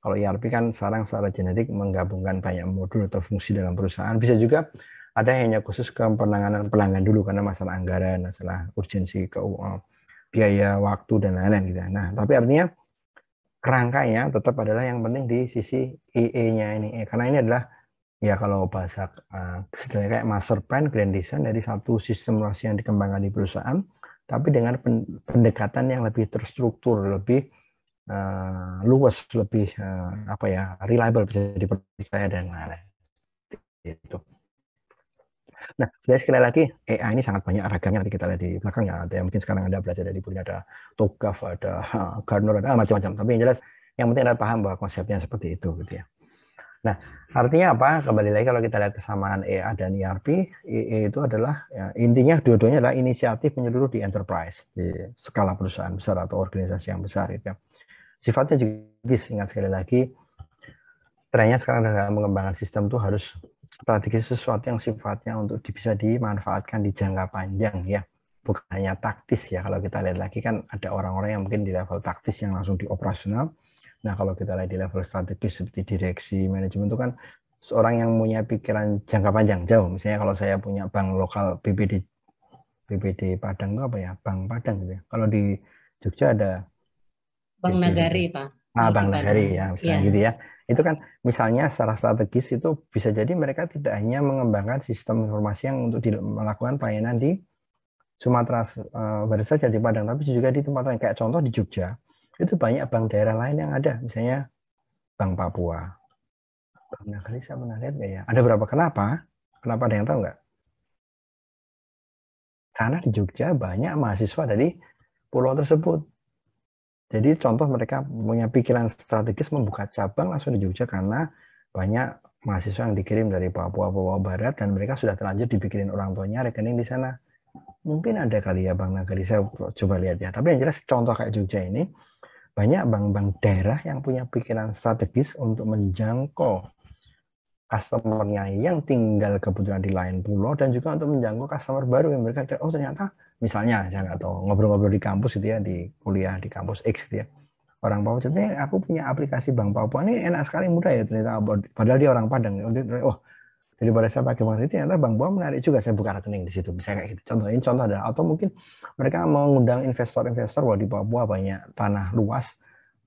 Kalau ERP kan sekarang secara genetik menggabungkan banyak modul atau fungsi dalam perusahaan, bisa juga ada hanya khusus ke penanganan pelanggan dulu karena masalah anggaran, masalah urgensi ke uh, biaya waktu dan lain-lain gitu. Nah, tapi artinya kerangkanya tetap adalah yang penting di sisi EE-nya ini, eh, karena ini adalah ya kalau bahasa uh, kayak master plan, grand design dari satu sistem yang dikembangkan di perusahaan tapi dengan pendekatan yang lebih terstruktur, lebih uh, luas, lebih uh, apa ya reliable bisa dipercaya dan lain-lain. Itu. Nah, saya sekali lagi AI ini sangat banyak ragamnya nanti kita lihat di belakang ya. Ada yang mungkin sekarang Anda belajar dari punya ada Togaf, ada eh, Gardner, ada macam-macam. Tapi yang jelas yang penting Anda paham bahwa konsepnya seperti itu gitu ya. Nah, artinya apa? Kembali lagi kalau kita lihat kesamaan EA dan ERP, EA e itu adalah ya, intinya dua-duanya adalah inisiatif menyeluruh di enterprise, di skala perusahaan besar atau organisasi yang besar itu. Ya. Sifatnya juga ingat sekali lagi, trennya sekarang dalam mengembangkan sistem itu harus strategi sesuatu yang sifatnya untuk bisa dimanfaatkan di jangka panjang ya bukan hanya taktis ya kalau kita lihat lagi kan ada orang-orang yang mungkin di level taktis yang langsung dioperasional Nah, kalau kita lihat di level strategis seperti direksi, manajemen itu kan seorang yang punya pikiran jangka panjang jauh. Misalnya kalau saya punya bank lokal BPD BPD Padang itu apa ya? Bank Padang gitu ya. Kalau di Jogja ada Bank BPD. Nagari, Pak. Ah, Bank Nagari ya, misalnya ya. gitu ya. Itu kan misalnya secara strategis itu bisa jadi mereka tidak hanya mengembangkan sistem informasi yang untuk melakukan pelayanan di Sumatera uh, eh, baru saja di Padang, tapi juga di tempat lain. Kayak contoh di Jogja, itu banyak bank daerah lain yang ada misalnya bank Papua bank Nagari menarik pernah ya ada berapa kenapa kenapa ada yang tahu nggak karena di Jogja banyak mahasiswa dari pulau tersebut jadi contoh mereka punya pikiran strategis membuka cabang langsung di Jogja karena banyak mahasiswa yang dikirim dari Papua Papua Barat dan mereka sudah terlanjur dibikinin orang tuanya rekening di sana mungkin ada kali ya Bang Nagari saya coba lihat ya tapi yang jelas contoh kayak Jogja ini banyak bank-bank daerah yang punya pikiran strategis untuk menjangkau customernya yang tinggal kebetulan di lain pulau dan juga untuk menjangkau customer baru yang mereka oh ternyata misalnya saya nggak tahu ngobrol-ngobrol di kampus gitu ya di kuliah di kampus X gitu ya orang Papua contohnya aku punya aplikasi Bank Papua ini enak sekali mudah ya ternyata padahal dia orang Padang oh daripada saya pakai bank retail ternyata bank bank menarik juga saya buka rekening di situ bisa kayak gitu contoh ini contoh adalah atau mungkin mereka mengundang investor-investor bahwa di Papua banyak tanah luas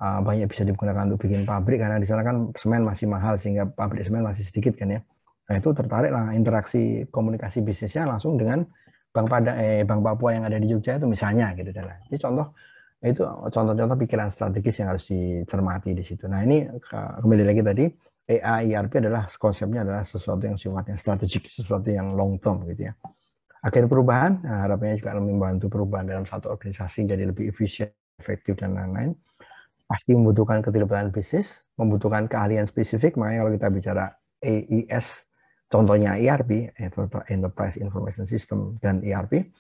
eh, banyak bisa digunakan untuk bikin pabrik karena di sana kan semen masih mahal sehingga pabrik semen masih sedikit kan ya nah itu tertariklah interaksi komunikasi bisnisnya langsung dengan bank pada eh bank Papua yang ada di Jogja itu misalnya gitu dan ini contoh itu contoh-contoh pikiran strategis yang harus dicermati di situ nah ini eh, kembali lagi tadi AI ERP adalah konsepnya adalah sesuatu yang sifatnya strategik, sesuatu yang long term gitu ya. Agen perubahan nah, harapannya juga membantu perubahan dalam satu organisasi jadi lebih efisien, efektif dan lain-lain. Pasti membutuhkan keterlibatan bisnis, membutuhkan keahlian spesifik. Makanya kalau kita bicara AIS, e contohnya e ERP, Enterprise Information System dan ERP,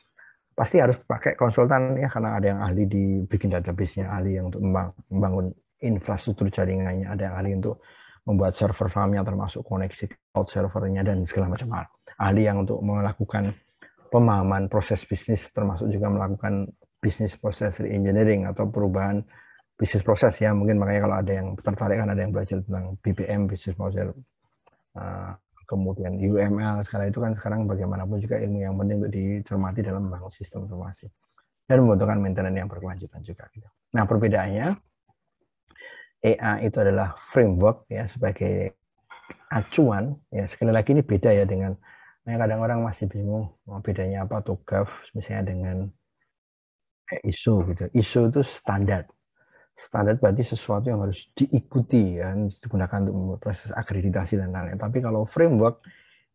pasti harus pakai konsultan ya karena ada yang ahli di bikin database-nya, ahli yang untuk membangun infrastruktur jaringannya, ada yang ahli untuk membuat server farm yang termasuk koneksi cloud servernya dan segala macam hal. Nah, ahli yang untuk melakukan pemahaman proses bisnis termasuk juga melakukan bisnis proses engineering atau perubahan bisnis proses ya mungkin makanya kalau ada yang tertarik kan ada yang belajar tentang BPM bisnis proses eh, kemudian UML segala itu kan sekarang bagaimanapun juga ilmu yang penting untuk dicermati dalam membangun sistem informasi dan membutuhkan maintenance yang berkelanjutan juga gitu. Nah perbedaannya EA itu adalah framework ya sebagai acuan ya sekali lagi ini beda ya dengan nah kadang orang masih bingung mau bedanya apa tuh GAF misalnya dengan ISO gitu. ISO itu standar. Standar berarti sesuatu yang harus diikuti ya digunakan untuk proses akreditasi dan lain-lain. Tapi kalau framework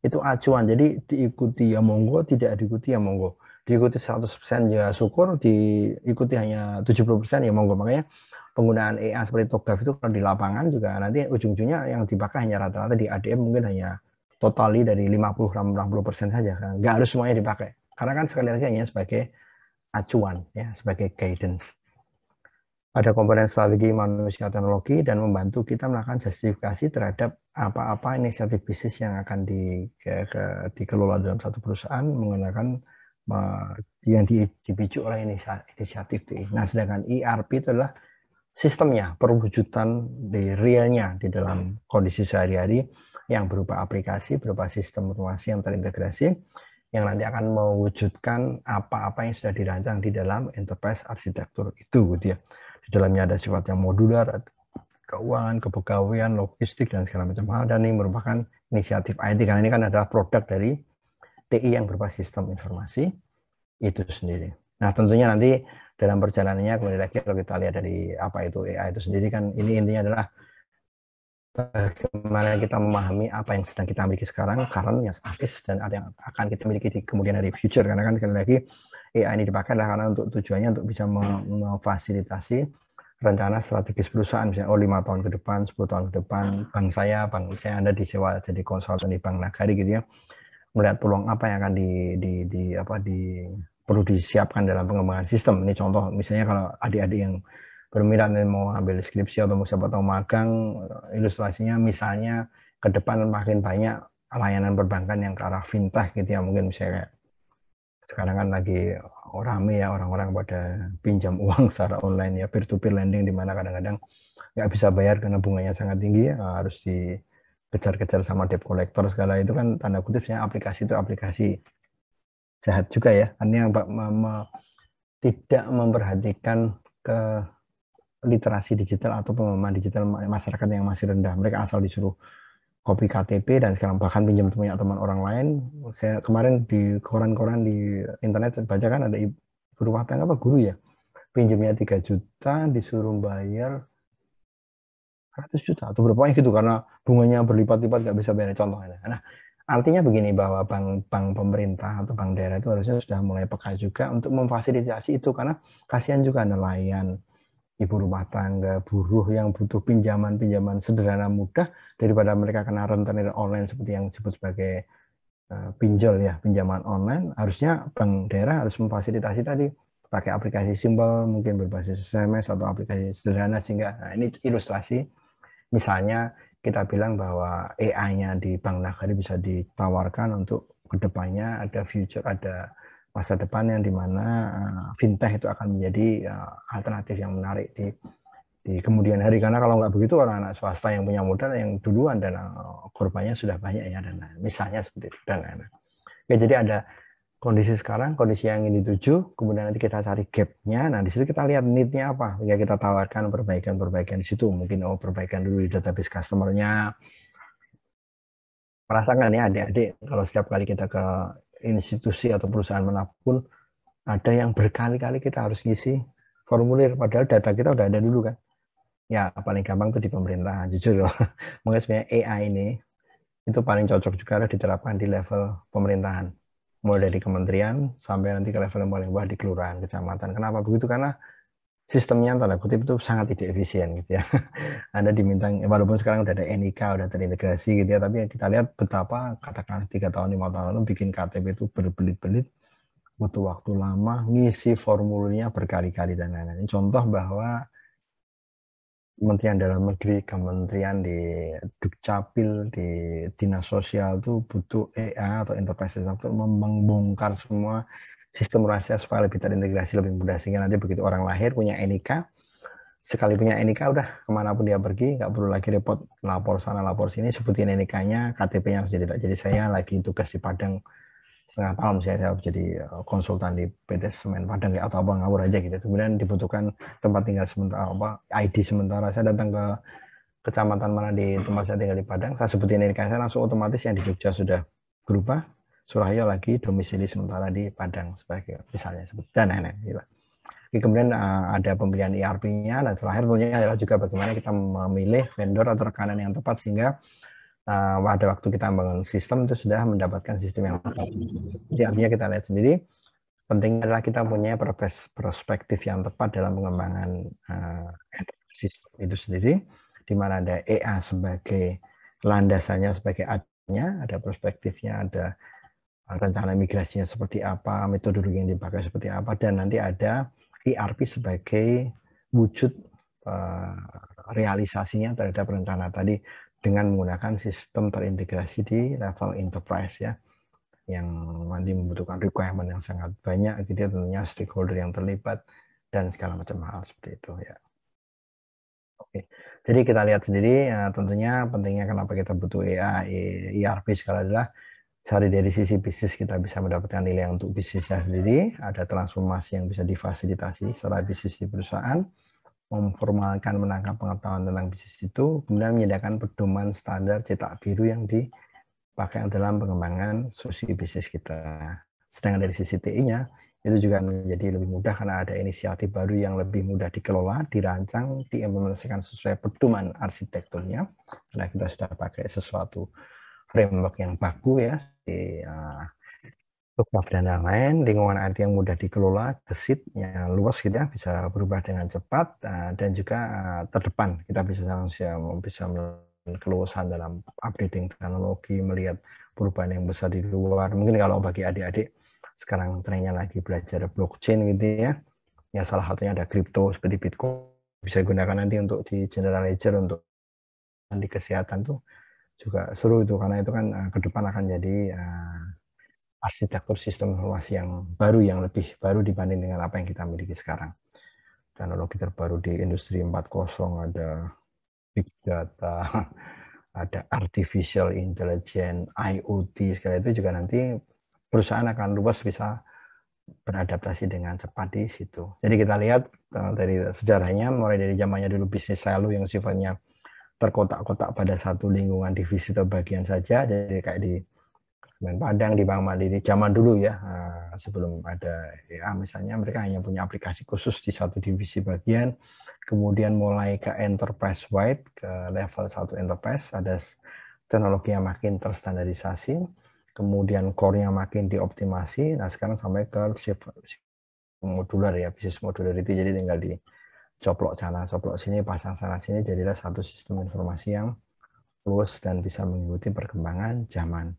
itu acuan. Jadi diikuti ya monggo, tidak diikuti ya monggo. Diikuti 100% ya syukur, diikuti hanya 70% ya monggo. Makanya penggunaan EA seperti TOGAF itu kalau di lapangan juga nanti ujung-ujungnya yang dipakai hanya rata-rata di ADM mungkin hanya totali dari 50-60 persen saja. Nggak harus semuanya dipakai. Karena kan sekali lagi hanya sebagai acuan, ya sebagai guidance. Ada komponen strategi manusia teknologi dan membantu kita melakukan justifikasi terhadap apa-apa inisiatif bisnis yang akan di, ke, ke, dikelola dalam satu perusahaan menggunakan eh, yang dipicu oleh inisiatif. Nah, sedangkan ERP itu adalah sistemnya, perwujudan di realnya di dalam hmm. kondisi sehari-hari yang berupa aplikasi, berupa sistem informasi yang terintegrasi, yang nanti akan mewujudkan apa-apa yang sudah dirancang di dalam enterprise arsitektur itu gitu ya. Di dalamnya ada sifat yang modular, keuangan, kepegawaian, logistik dan segala macam hal dan ini merupakan inisiatif IT karena ini kan adalah produk dari TI yang berupa sistem informasi itu sendiri. Nah, tentunya nanti dalam perjalanannya kemudian lagi kalau kita lihat dari apa itu AI itu sendiri kan ini intinya adalah bagaimana kita memahami apa yang sedang kita miliki sekarang, karena yang habis dan ada yang akan kita miliki di kemudian hari future karena kan sekali lagi AI ini dipakai adalah karena untuk tujuannya untuk bisa memfasilitasi rencana strategis perusahaan misalnya oh lima tahun ke depan, 10 tahun ke depan bank saya, bank saya Anda disewa jadi konsultan di bank nagari gitu ya melihat peluang apa yang akan di, di, di apa di perlu disiapkan dalam pengembangan sistem. Ini contoh misalnya kalau adik-adik yang berminat dan mau ambil skripsi atau mau siapa tahu magang, eh, ilustrasinya misalnya ke depan makin banyak layanan perbankan yang ke arah fintech gitu ya mungkin misalnya sekarang kan lagi rame ya orang-orang pada pinjam uang secara online ya peer to peer lending di mana kadang-kadang nggak bisa bayar karena bunganya sangat tinggi ya, eh, harus dikejar-kejar sama debt collector segala itu kan tanda kutipnya aplikasi itu aplikasi jahat juga ya artinya Pak tidak memperhatikan ke literasi digital atau pemahaman digital masyarakat yang masih rendah mereka asal disuruh kopi KTP dan sekarang bahkan pinjam punya teman orang lain saya kemarin di koran-koran di internet saya baca kan ada ibu rumah tangga apa guru ya pinjamnya 3 juta disuruh bayar 100 juta atau berapa gitu karena bunganya berlipat-lipat nggak bisa bayar contohnya nah Artinya begini bahwa bank bank pemerintah atau bank daerah itu harusnya sudah mulai peka juga untuk memfasilitasi itu karena kasihan juga nelayan, ibu rumah tangga, buruh yang butuh pinjaman-pinjaman sederhana mudah daripada mereka kena rentenir online seperti yang disebut sebagai eh, pinjol ya, pinjaman online, harusnya bank daerah harus memfasilitasi tadi pakai aplikasi simbol mungkin berbasis SMS atau aplikasi sederhana sehingga nah ini ilustrasi misalnya kita bilang bahwa AI-nya di Bank Nagari bisa ditawarkan untuk kedepannya ada future, ada masa depan yang dimana eh, fintech itu akan menjadi eh, alternatif yang menarik di di kemudian hari karena kalau nggak begitu orang anak swasta yang punya modal yang duluan dan eh, korbannya sudah banyak ya dan misalnya seperti itu dan lain Oke, jadi ada kondisi sekarang, kondisi yang ingin dituju, kemudian nanti kita cari gapnya. Nah, di situ kita lihat need-nya apa. Ya, kita tawarkan perbaikan-perbaikan di situ. Mungkin oh, perbaikan dulu di database customer-nya. Merasakan ya adik-adik, kalau setiap kali kita ke institusi atau perusahaan manapun, ada yang berkali-kali kita harus ngisi formulir. Padahal data kita udah ada dulu kan. Ya, paling gampang tuh di pemerintahan, jujur loh. Mungkin sebenarnya AI ini, itu paling cocok juga diterapkan di level pemerintahan mulai dari kementerian sampai nanti ke level yang paling bawah di kelurahan, kecamatan. Kenapa begitu? Karena sistemnya tanda kutip itu sangat tidak efisien gitu ya. Anda diminta walaupun sekarang udah ada NIK, udah terintegrasi gitu ya, tapi kita lihat betapa katakan tiga tahun lima tahun lalu bikin KTP itu berbelit-belit, butuh waktu lama, ngisi formulirnya berkali-kali dan lain-lain. Contoh bahwa Kementerian Dalam Negeri, Kementerian di Dukcapil, di Dinas Sosial itu butuh EA atau Enterprise untuk membongkar semua sistem rahasia supaya lebih terintegrasi, lebih mudah. Sehingga nanti begitu orang lahir punya NIK, sekali punya NIK udah kemanapun dia pergi, nggak perlu lagi repot lapor sana, lapor sini, sebutin NIK-nya, KTP-nya harus jadi. Jadi saya lagi tugas di Padang, setengah tahun saya saya jadi eh, konsultan di PT Semen Padang ya atau apa ngawur aja gitu. Kemudian dibutuhkan tempat tinggal sementara apa ID sementara. Saya datang ke kecamatan mana di tempat saya tinggal di Padang, saya sebutin ini kan saya langsung otomatis yang di Jogja sudah berubah, Surahyo lagi domisili sementara di Padang sebagai misalnya sebut dan lain-lain. Gitu. kemudian eh, ada pembelian ERP-nya dan terakhir tentunya adalah juga bagaimana kita memilih vendor atau rekanan yang tepat sehingga uh, ada waktu kita membangun sistem itu sudah mendapatkan sistem yang tepat. Jadi artinya kita lihat sendiri pentingnya adalah kita punya perspektif yang tepat dalam pengembangan uh, eh, sistem itu sendiri, di mana ada EA sebagai landasannya sebagai adanya, ada perspektifnya, ada rencana migrasinya seperti apa, metodologi yang dipakai seperti apa, dan nanti ada ERP sebagai wujud uh, realisasinya terhadap rencana tadi dengan menggunakan sistem terintegrasi di level enterprise ya yang nanti membutuhkan requirement yang sangat banyak gitu ya, tentunya stakeholder yang terlibat dan segala macam hal seperti itu ya. Oke. Jadi kita lihat sendiri ya, tentunya pentingnya kenapa kita butuh AI, ERP segala adalah cari dari sisi bisnis kita bisa mendapatkan nilai untuk bisnisnya sendiri, ada transformasi yang bisa difasilitasi secara bisnis di perusahaan, memformalkan menangkap pengetahuan tentang bisnis itu, kemudian menyediakan pedoman standar cetak biru yang dipakai dalam pengembangan sosi bisnis kita. Sedangkan dari sisi TI-nya, itu juga menjadi lebih mudah karena ada inisiatif baru yang lebih mudah dikelola, dirancang, diimplementasikan sesuai pedoman arsitekturnya. Karena kita sudah pakai sesuatu framework yang baku ya, di, uh, geografis dan lain-lain, lingkungan air yang mudah dikelola, gesit, ya, luas gitu ya, bisa berubah dengan cepat eh, dan juga eh, terdepan kita bisa langsung ya, bisa melakukan keluasan dalam updating teknologi, melihat perubahan yang besar di luar. Mungkin kalau bagi adik-adik sekarang trennya lagi belajar blockchain gitu ya, ya salah satunya ada crypto seperti Bitcoin bisa gunakan nanti untuk di general ledger untuk di kesehatan tuh juga seru itu karena itu kan eh, ke depan akan jadi arsitektur sistem informasi yang baru yang lebih baru dibanding dengan apa yang kita miliki sekarang. Teknologi terbaru di industri 4.0 ada big data, ada artificial intelligence, IoT, segala itu juga nanti perusahaan akan luas bisa beradaptasi dengan cepat di situ. Jadi kita lihat eh, dari sejarahnya, mulai dari zamannya dulu bisnis selalu yang sifatnya terkotak-kotak pada satu lingkungan divisi atau bagian saja, jadi kayak di main padang di Bank Mandiri zaman dulu ya eh, sebelum ada ya misalnya mereka hanya punya aplikasi khusus di satu divisi bagian kemudian mulai ke enterprise wide ke level satu enterprise ada teknologi yang makin terstandarisasi kemudian core-nya makin dioptimasi nah sekarang sampai ke modular ya bisnis modular itu jadi tinggal di coplok sana coplok sini pasang sana sini jadilah satu sistem informasi yang luas dan bisa mengikuti perkembangan zaman.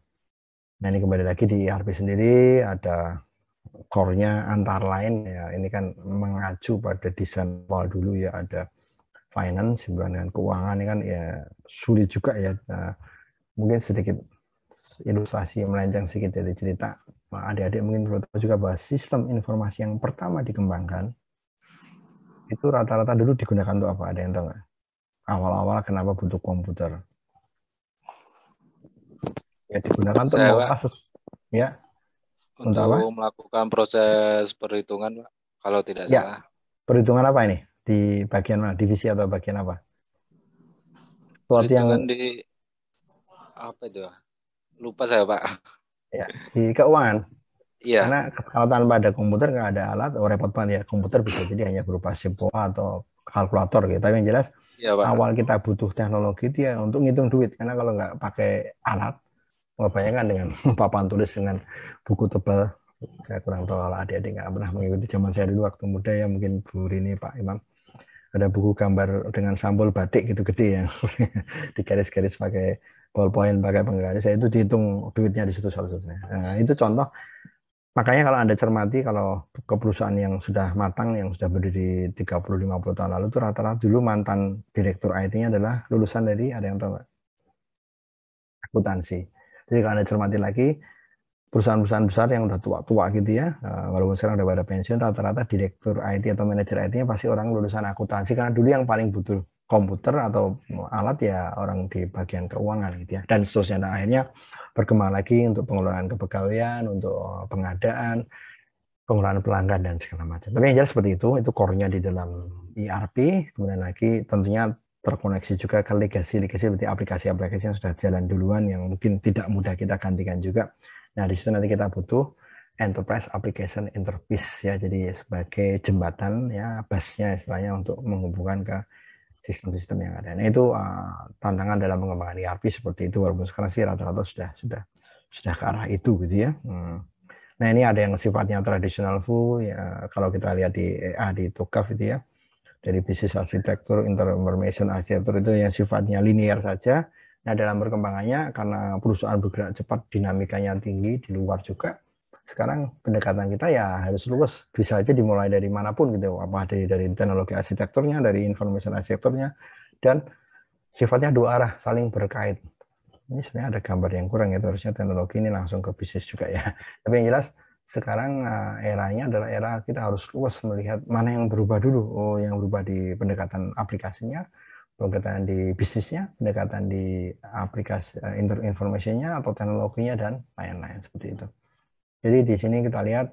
Nah ini kembali lagi di IRB sendiri ada core-nya antara lain ya ini kan mengacu pada desain awal dulu ya ada finance dengan keuangan ini kan ya sulit juga ya nah, mungkin sedikit ilustrasi melenceng sedikit dari cerita adik-adik mungkin perlu tahu juga bahwa sistem informasi yang pertama dikembangkan itu rata-rata dulu digunakan untuk apa ada yang tahu nggak awal-awal kenapa butuh komputer ya digunakan untuk kasus ya untuk, apa? melakukan proses perhitungan kalau tidak ya. salah perhitungan apa ini di bagian mana divisi atau bagian apa Sesuatu yang di apa itu lupa saya pak ya di keuangan Iya. Karena kalau tanpa ada komputer nggak ada alat, oh repot banget ya. Komputer bisa jadi hanya berupa simbol atau kalkulator gitu. Tapi yang jelas ya, awal kita butuh teknologi itu ya untuk ngitung duit. Karena kalau nggak pakai alat, membayangkan dengan papan tulis dengan buku tebal saya kurang tahu kalau adik-adik nggak pernah mengikuti zaman saya dulu waktu muda ya mungkin Bu Rini Pak Imam ada buku gambar dengan sampul batik gitu gede ya digaris-garis pakai ballpoint pakai penggaris saya itu dihitung duitnya di situ salah satunya nah, itu contoh makanya kalau anda cermati kalau ke perusahaan yang sudah matang yang sudah berdiri 30-50 tahun lalu itu rata-rata dulu mantan direktur IT-nya adalah lulusan dari ada yang tahu akuntansi jadi kalau Anda cermati lagi, perusahaan-perusahaan besar yang udah tua-tua gitu ya, eh, walaupun sekarang udah pada pensiun, rata-rata direktur IT atau manajer IT-nya pasti orang lulusan akuntansi karena dulu yang paling butuh komputer atau alat ya orang di bagian keuangan gitu ya dan seterusnya. Nah, akhirnya berkembang lagi untuk pengelolaan kepegawaian, untuk eh, pengadaan, pengelolaan pelanggan dan segala macam. Tapi yang jelas seperti itu, itu core-nya di dalam ERP, kemudian lagi tentunya terkoneksi juga ke legacy-legacy seperti aplikasi-aplikasi yang sudah jalan duluan yang mungkin tidak mudah kita gantikan juga. Nah, di situ nanti kita butuh enterprise application interface ya. Jadi sebagai jembatan ya basnya istilahnya untuk menghubungkan ke sistem-sistem yang ada. Nah, itu uh, tantangan dalam mengembangkan ERP seperti itu walaupun sekarang sih rata-rata sudah sudah sudah ke arah itu gitu ya. Hmm. Nah, ini ada yang sifatnya tradisional full ya kalau kita lihat di EA eh, di Tokaf itu ya dari bisnis arsitektur, information architecture itu yang sifatnya linear saja. Nah, dalam perkembangannya karena perusahaan bergerak cepat, dinamikanya tinggi di luar juga. Sekarang pendekatan kita ya harus luas, bisa aja dimulai dari manapun gitu, apa dari dari teknologi arsitekturnya, dari information arsitekturnya dan sifatnya dua arah, saling berkait. Ini sebenarnya ada gambar yang kurang ya. Terusnya teknologi ini langsung ke bisnis juga ya. Tapi yang jelas sekarang eh, eranya adalah era kita harus luas melihat mana yang berubah dulu. Oh, yang berubah di pendekatan aplikasinya, pendekatan di bisnisnya, pendekatan di aplikasi eh, informasinya atau teknologinya dan lain-lain seperti itu. Jadi di sini kita lihat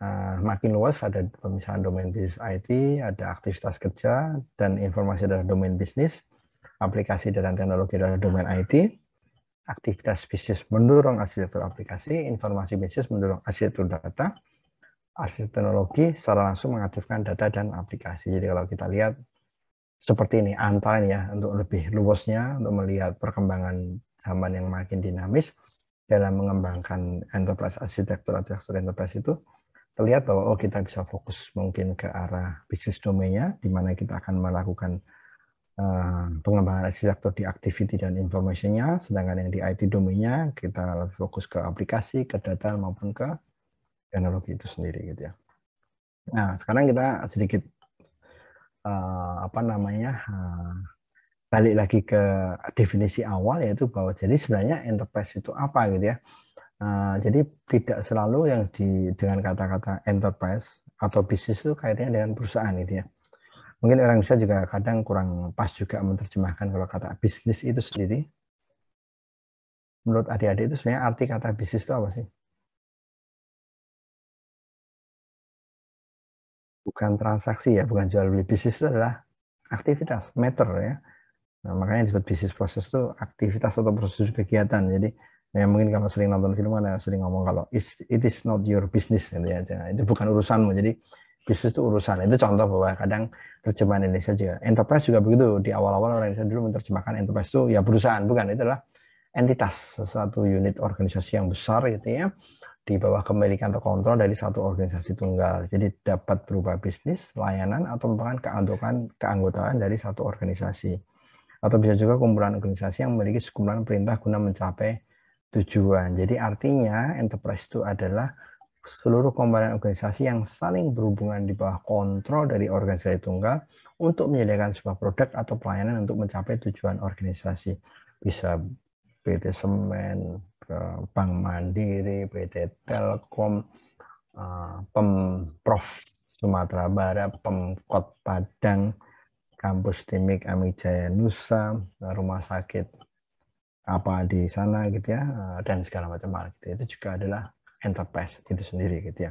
uh, makin luas ada pemisahan domain bisnis IT, ada aktivitas kerja dan informasi dari domain bisnis, aplikasi dan teknologi dari domain IT, aktivitas bisnis mendorong arsitektur aplikasi, informasi bisnis mendorong arsitektur data, arsitektur teknologi secara langsung mengaktifkan data dan aplikasi. Jadi kalau kita lihat seperti ini, antara ini ya, untuk lebih luasnya, untuk melihat perkembangan zaman yang makin dinamis dalam mengembangkan enterprise arsitektur, arsitektur enterprise itu, terlihat bahwa oh kita bisa fokus mungkin ke arah bisnis domainnya, di mana kita akan melakukan pengembangan eh, arsitektur di activity dan informasinya, sedangkan yang di IT domainnya kita lebih fokus ke aplikasi, ke data maupun ke teknologi itu sendiri gitu ya. Nah sekarang kita sedikit uh, apa namanya uh, balik lagi ke definisi awal yaitu bahwa jadi sebenarnya enterprise itu apa gitu ya. Uh, jadi tidak selalu yang di dengan kata-kata enterprise atau bisnis itu kaitannya dengan perusahaan gitu ya mungkin orang Indonesia juga kadang kurang pas juga menerjemahkan kalau kata bisnis itu sendiri. Menurut adik-adik itu sebenarnya arti kata bisnis itu apa sih? Bukan transaksi ya, bukan jual beli bisnis itu adalah aktivitas, meter ya. Nah, makanya disebut bisnis proses itu aktivitas atau proses kegiatan. Jadi ya mungkin kalau sering nonton film kan ya sering ngomong kalau it is not your business gitu ya. Nah, itu bukan urusanmu. Jadi bisnis itu urusan. Itu contoh bahwa kadang terjemahan Indonesia juga. Enterprise juga begitu. Di awal-awal orang Indonesia dulu menerjemahkan enterprise itu ya perusahaan, bukan. Itu adalah entitas, satu unit organisasi yang besar gitu ya, di bawah kepemilikan atau kontrol dari satu organisasi tunggal. Jadi dapat berupa bisnis, layanan, atau bahkan keanggotaan, keanggotaan dari satu organisasi. Atau bisa juga kumpulan organisasi yang memiliki sekumpulan perintah guna mencapai tujuan. Jadi artinya enterprise itu adalah seluruh komponen organisasi yang saling berhubungan di bawah kontrol dari organisasi tunggal untuk menyediakan sebuah produk atau pelayanan untuk mencapai tujuan organisasi. Bisa PT Semen, Bank Mandiri, PT Telkom, eh, Pemprov Sumatera Barat, Pemkot Padang, Kampus Timik Amijaya Nusa, Rumah Sakit apa di sana gitu ya, eh, dan segala macam hal. Gitu. Itu juga adalah enterprise itu sendiri gitu ya.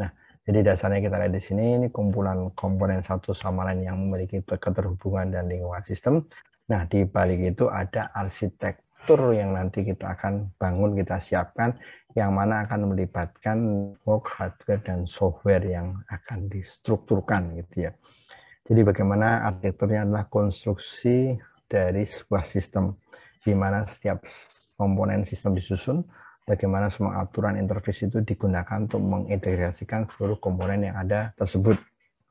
Nah, jadi dasarnya kita lihat di sini ini kumpulan komponen satu sama lain yang memiliki keterhubungan dan lingkungan sistem. Nah, di balik itu ada arsitektur yang nanti kita akan bangun, kita siapkan yang mana akan melibatkan work hardware dan software yang akan distrukturkan gitu ya. Jadi bagaimana arsitekturnya adalah konstruksi dari sebuah sistem di mana setiap komponen sistem disusun bagaimana semua aturan interface itu digunakan untuk mengintegrasikan seluruh komponen yang ada tersebut.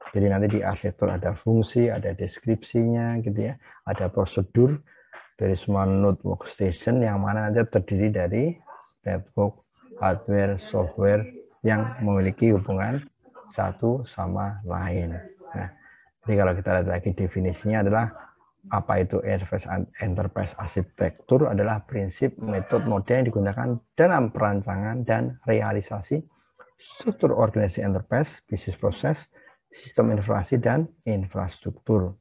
Jadi nanti di arsitektur ada fungsi, ada deskripsinya gitu ya, ada prosedur dari semua node workstation yang mana aja terdiri dari network, hardware, software yang memiliki hubungan satu sama lain. Nah, jadi kalau kita lihat lagi definisinya adalah apa itu enterprise arsitektur adalah prinsip, metode, model yang digunakan dalam perancangan dan realisasi struktur organisasi enterprise, bisnis proses, sistem informasi, dan infrastruktur.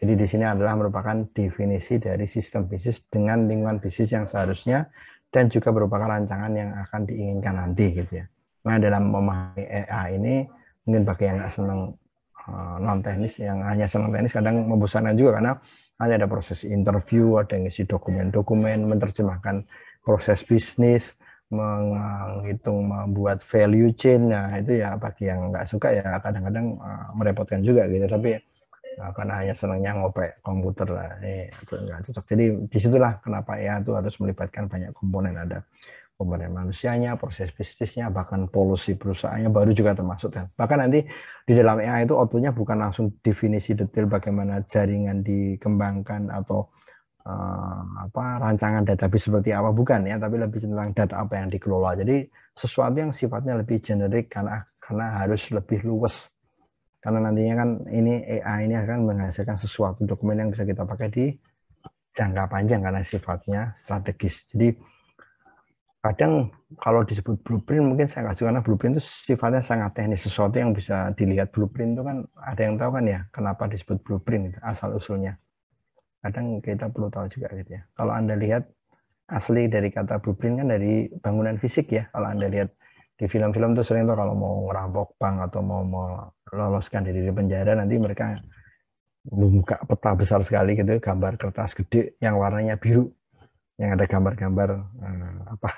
Jadi di sini adalah merupakan definisi dari sistem bisnis dengan lingkungan bisnis yang seharusnya dan juga merupakan rancangan yang akan diinginkan nanti gitu ya. Nah dalam memahami EA ini mungkin bagi yang nggak senang eh, non teknis, yang hanya senang teknis kadang membosankan juga karena Nanti ada proses interview, ada yang isi dokumen-dokumen, menerjemahkan proses bisnis, menghitung membuat value chain nah itu ya bagi yang nggak suka ya kadang-kadang uh, merepotkan juga gitu tapi uh, karena hanya senangnya ngopek komputer lah eh, itu nggak cocok jadi disitulah kenapa ya itu harus melibatkan banyak komponen ada pemberdayaan manusianya, proses bisnisnya, bahkan polusi perusahaannya baru juga termasuk. Dan bahkan nanti di dalam AI itu outputnya bukan langsung definisi detail bagaimana jaringan dikembangkan atau uh, apa rancangan database seperti apa bukan ya, tapi lebih tentang data apa yang dikelola. Jadi sesuatu yang sifatnya lebih generik karena karena harus lebih luwes Karena nantinya kan ini AI ini akan menghasilkan sesuatu dokumen yang bisa kita pakai di jangka panjang karena sifatnya strategis. Jadi kadang kalau disebut blueprint mungkin saya nggak suka karena blueprint itu sifatnya sangat teknis sesuatu yang bisa dilihat blueprint itu kan ada yang tahu kan ya kenapa disebut blueprint itu, asal usulnya kadang kita perlu tahu juga gitu ya kalau anda lihat asli dari kata blueprint kan dari bangunan fisik ya kalau anda lihat di film-film tuh sering tuh kalau mau merampok bank atau mau mau loloskan diri dari penjara nanti mereka membuka peta besar sekali gitu gambar kertas gede yang warnanya biru yang ada gambar-gambar eh, apa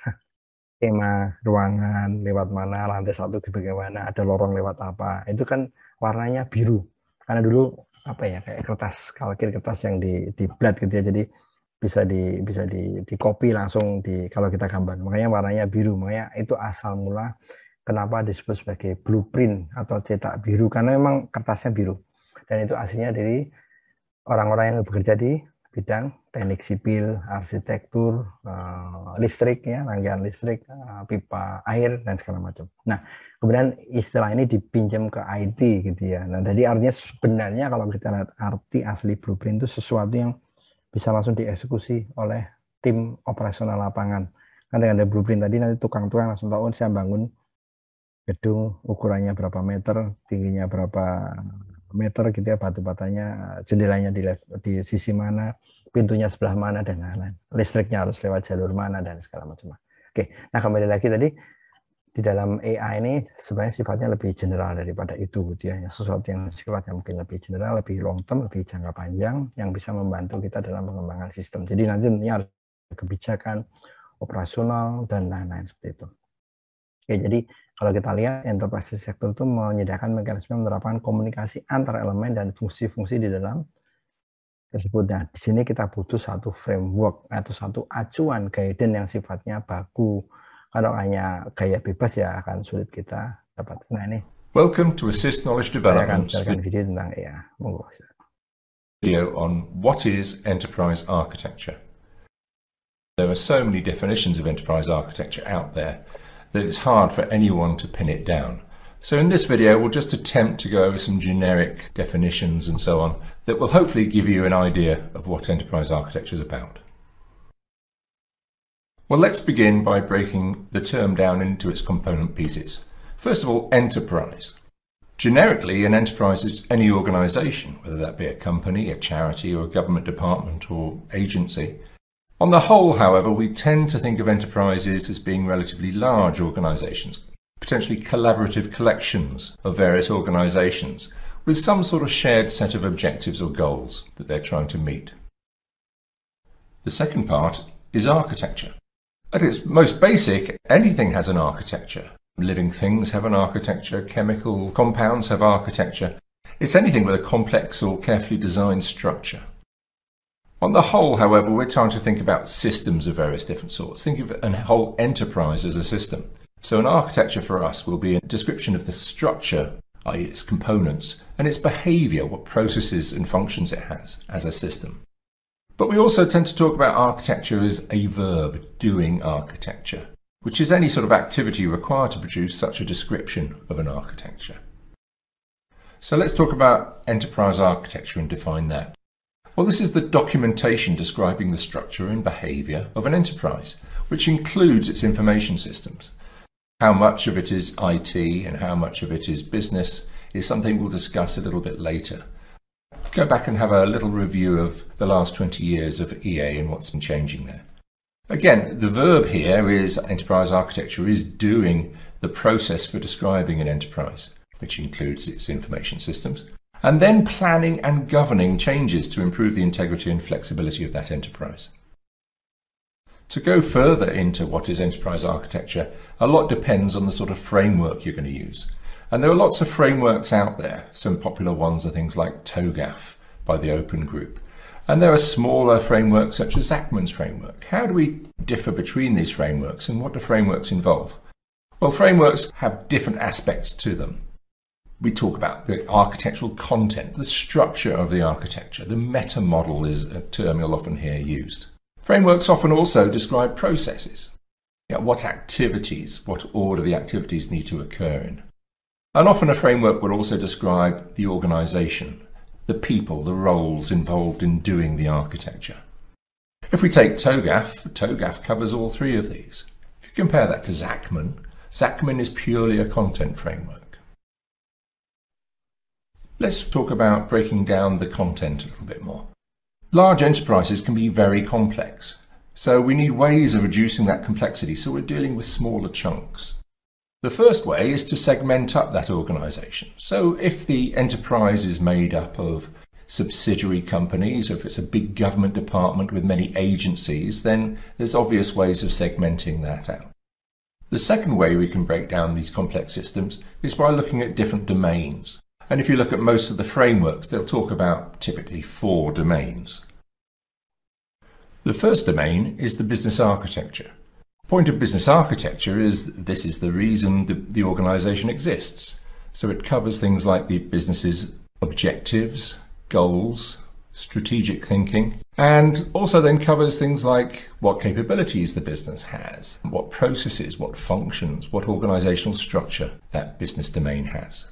tema ruangan lewat mana lantai satu bagaimana ada lorong lewat apa itu kan warnanya biru karena dulu apa ya kayak kertas kalkir kertas yang di di blat gitu ya jadi bisa di bisa di di copy langsung di kalau kita gambar makanya warnanya biru makanya itu asal mula kenapa disebut sebagai blueprint atau cetak biru karena memang kertasnya biru dan itu aslinya dari orang-orang yang bekerja di bidang teknik sipil, arsitektur, eh, listrik ya, rangkaian listrik, eh, pipa air dan segala macam. Nah, kemudian istilah ini dipinjam ke IT gitu ya. Nah, jadi artinya sebenarnya kalau kita lihat arti asli blueprint itu sesuatu yang bisa langsung dieksekusi oleh tim operasional lapangan. Kan dengan ada blueprint tadi nanti tukang-tukang langsung tahu oh, saya bangun gedung ukurannya berapa meter, tingginya berapa meter gitu ya batu batanya eh, jendelanya di, di sisi mana pintunya sebelah mana dan lain-lain listriknya harus lewat jalur mana dan segala macam oke nah kembali lagi tadi di dalam AI ini sebenarnya sifatnya lebih general daripada itu gitu ya sesuatu yang sifatnya mungkin lebih general lebih long term lebih jangka panjang yang bisa membantu kita dalam pengembangan sistem jadi nanti ini harus kebijakan operasional dan lain-lain seperti itu oke jadi kalau kita lihat, enterprise sektor itu menyediakan mekanisme menerapkan komunikasi antar elemen dan fungsi-fungsi di dalam tersebut. Nah, di sini kita butuh satu framework atau satu acuan guidance yang sifatnya baku. Kalau hanya gaya bebas ya akan sulit kita dapat. Nah, ini. Welcome to Assist Knowledge Development. Saya akan video tentang ya, monggo. Video on what is enterprise architecture. There are so many definitions of enterprise architecture out there. that it's hard for anyone to pin it down. So in this video, we'll just attempt to go over some generic definitions and so on that will hopefully give you an idea of what enterprise architecture is about. Well, let's begin by breaking the term down into its component pieces. First of all, enterprise. Generically, an enterprise is any organization, whether that be a company, a charity, or a government department or agency, on the whole, however, we tend to think of enterprises as being relatively large organisations, potentially collaborative collections of various organisations with some sort of shared set of objectives or goals that they're trying to meet. The second part is architecture. At its most basic, anything has an architecture. Living things have an architecture, chemical compounds have architecture. It's anything with a complex or carefully designed structure. On the whole, however, we're trying to think about systems of various different sorts. Think of a whole enterprise as a system. So an architecture for us will be a description of the structure, i.e. its components, and its behavior, what processes and functions it has as a system. But we also tend to talk about architecture as a verb, doing architecture, which is any sort of activity required to produce such a description of an architecture. So let's talk about enterprise architecture and define that. Well, this is the documentation describing the structure and behavior of an enterprise, which includes its information systems. How much of it is IT and how much of it is business is something we'll discuss a little bit later. Go back and have a little review of the last 20 years of EA and what's been changing there. Again, the verb here is enterprise architecture is doing the process for describing an enterprise, which includes its information systems, and then planning and governing changes to improve the integrity and flexibility of that enterprise. To go further into what is enterprise architecture, a lot depends on the sort of framework you're going to use. And there are lots of frameworks out there. Some popular ones are things like TOGAF by the Open Group. And there are smaller frameworks such as Zachman's framework. How do we differ between these frameworks and what do frameworks involve? Well, frameworks have different aspects to them we talk about the architectural content, the structure of the architecture. The meta model is a term you'll often hear used. Frameworks often also describe processes. You know, what activities, what order the activities need to occur in. And often a framework will also describe the organization, the people, the roles involved in doing the architecture. If we take TOGAF, TOGAF covers all three of these. If you compare that to Zachman, Zachman is purely a content framework. Let's talk about breaking down the content a little bit more. Large enterprises can be very complex, so we need ways of reducing that complexity so we're dealing with smaller chunks. The first way is to segment up that organization. So if the enterprise is made up of subsidiary companies, or if it's a big government department with many agencies, then there's obvious ways of segmenting that out. The second way we can break down these complex systems is by looking at different domains. And if you look at most of the frameworks, they'll talk about typically four domains. The first domain is the business architecture. point of business architecture is this is the reason the, the organization exists. So it covers things like the business's objectives, goals, strategic thinking, and also then covers things like what capabilities the business has, what processes, what functions, what organizational structure that business domain has.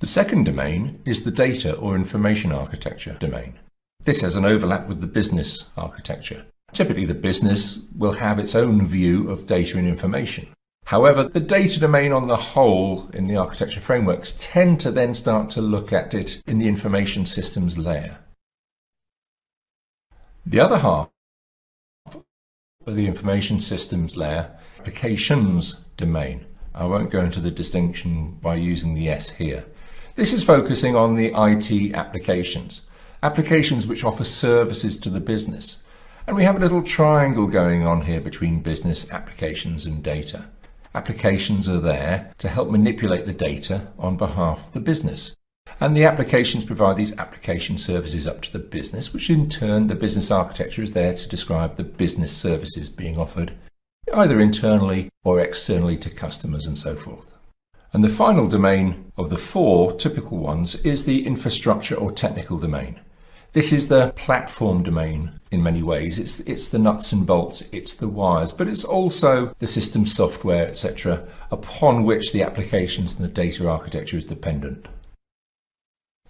The second domain is the data or information architecture domain. This has an overlap with the business architecture. Typically the business will have its own view of data and information. However, the data domain on the whole in the architecture frameworks tend to then start to look at it in the information systems layer. The other half of the information systems layer, applications domain. I won't go into the distinction by using the S here. This is focusing on the IT applications, applications which offer services to the business. And we have a little triangle going on here between business applications and data. Applications are there to help manipulate the data on behalf of the business. And the applications provide these application services up to the business, which in turn the business architecture is there to describe the business services being offered, either internally or externally to customers and so forth. And the final domain of the four typical ones is the infrastructure or technical domain. This is the platform domain in many ways. It's, it's the nuts and bolts, it's the wires, but it's also the system software, etc., upon which the applications and the data architecture is dependent.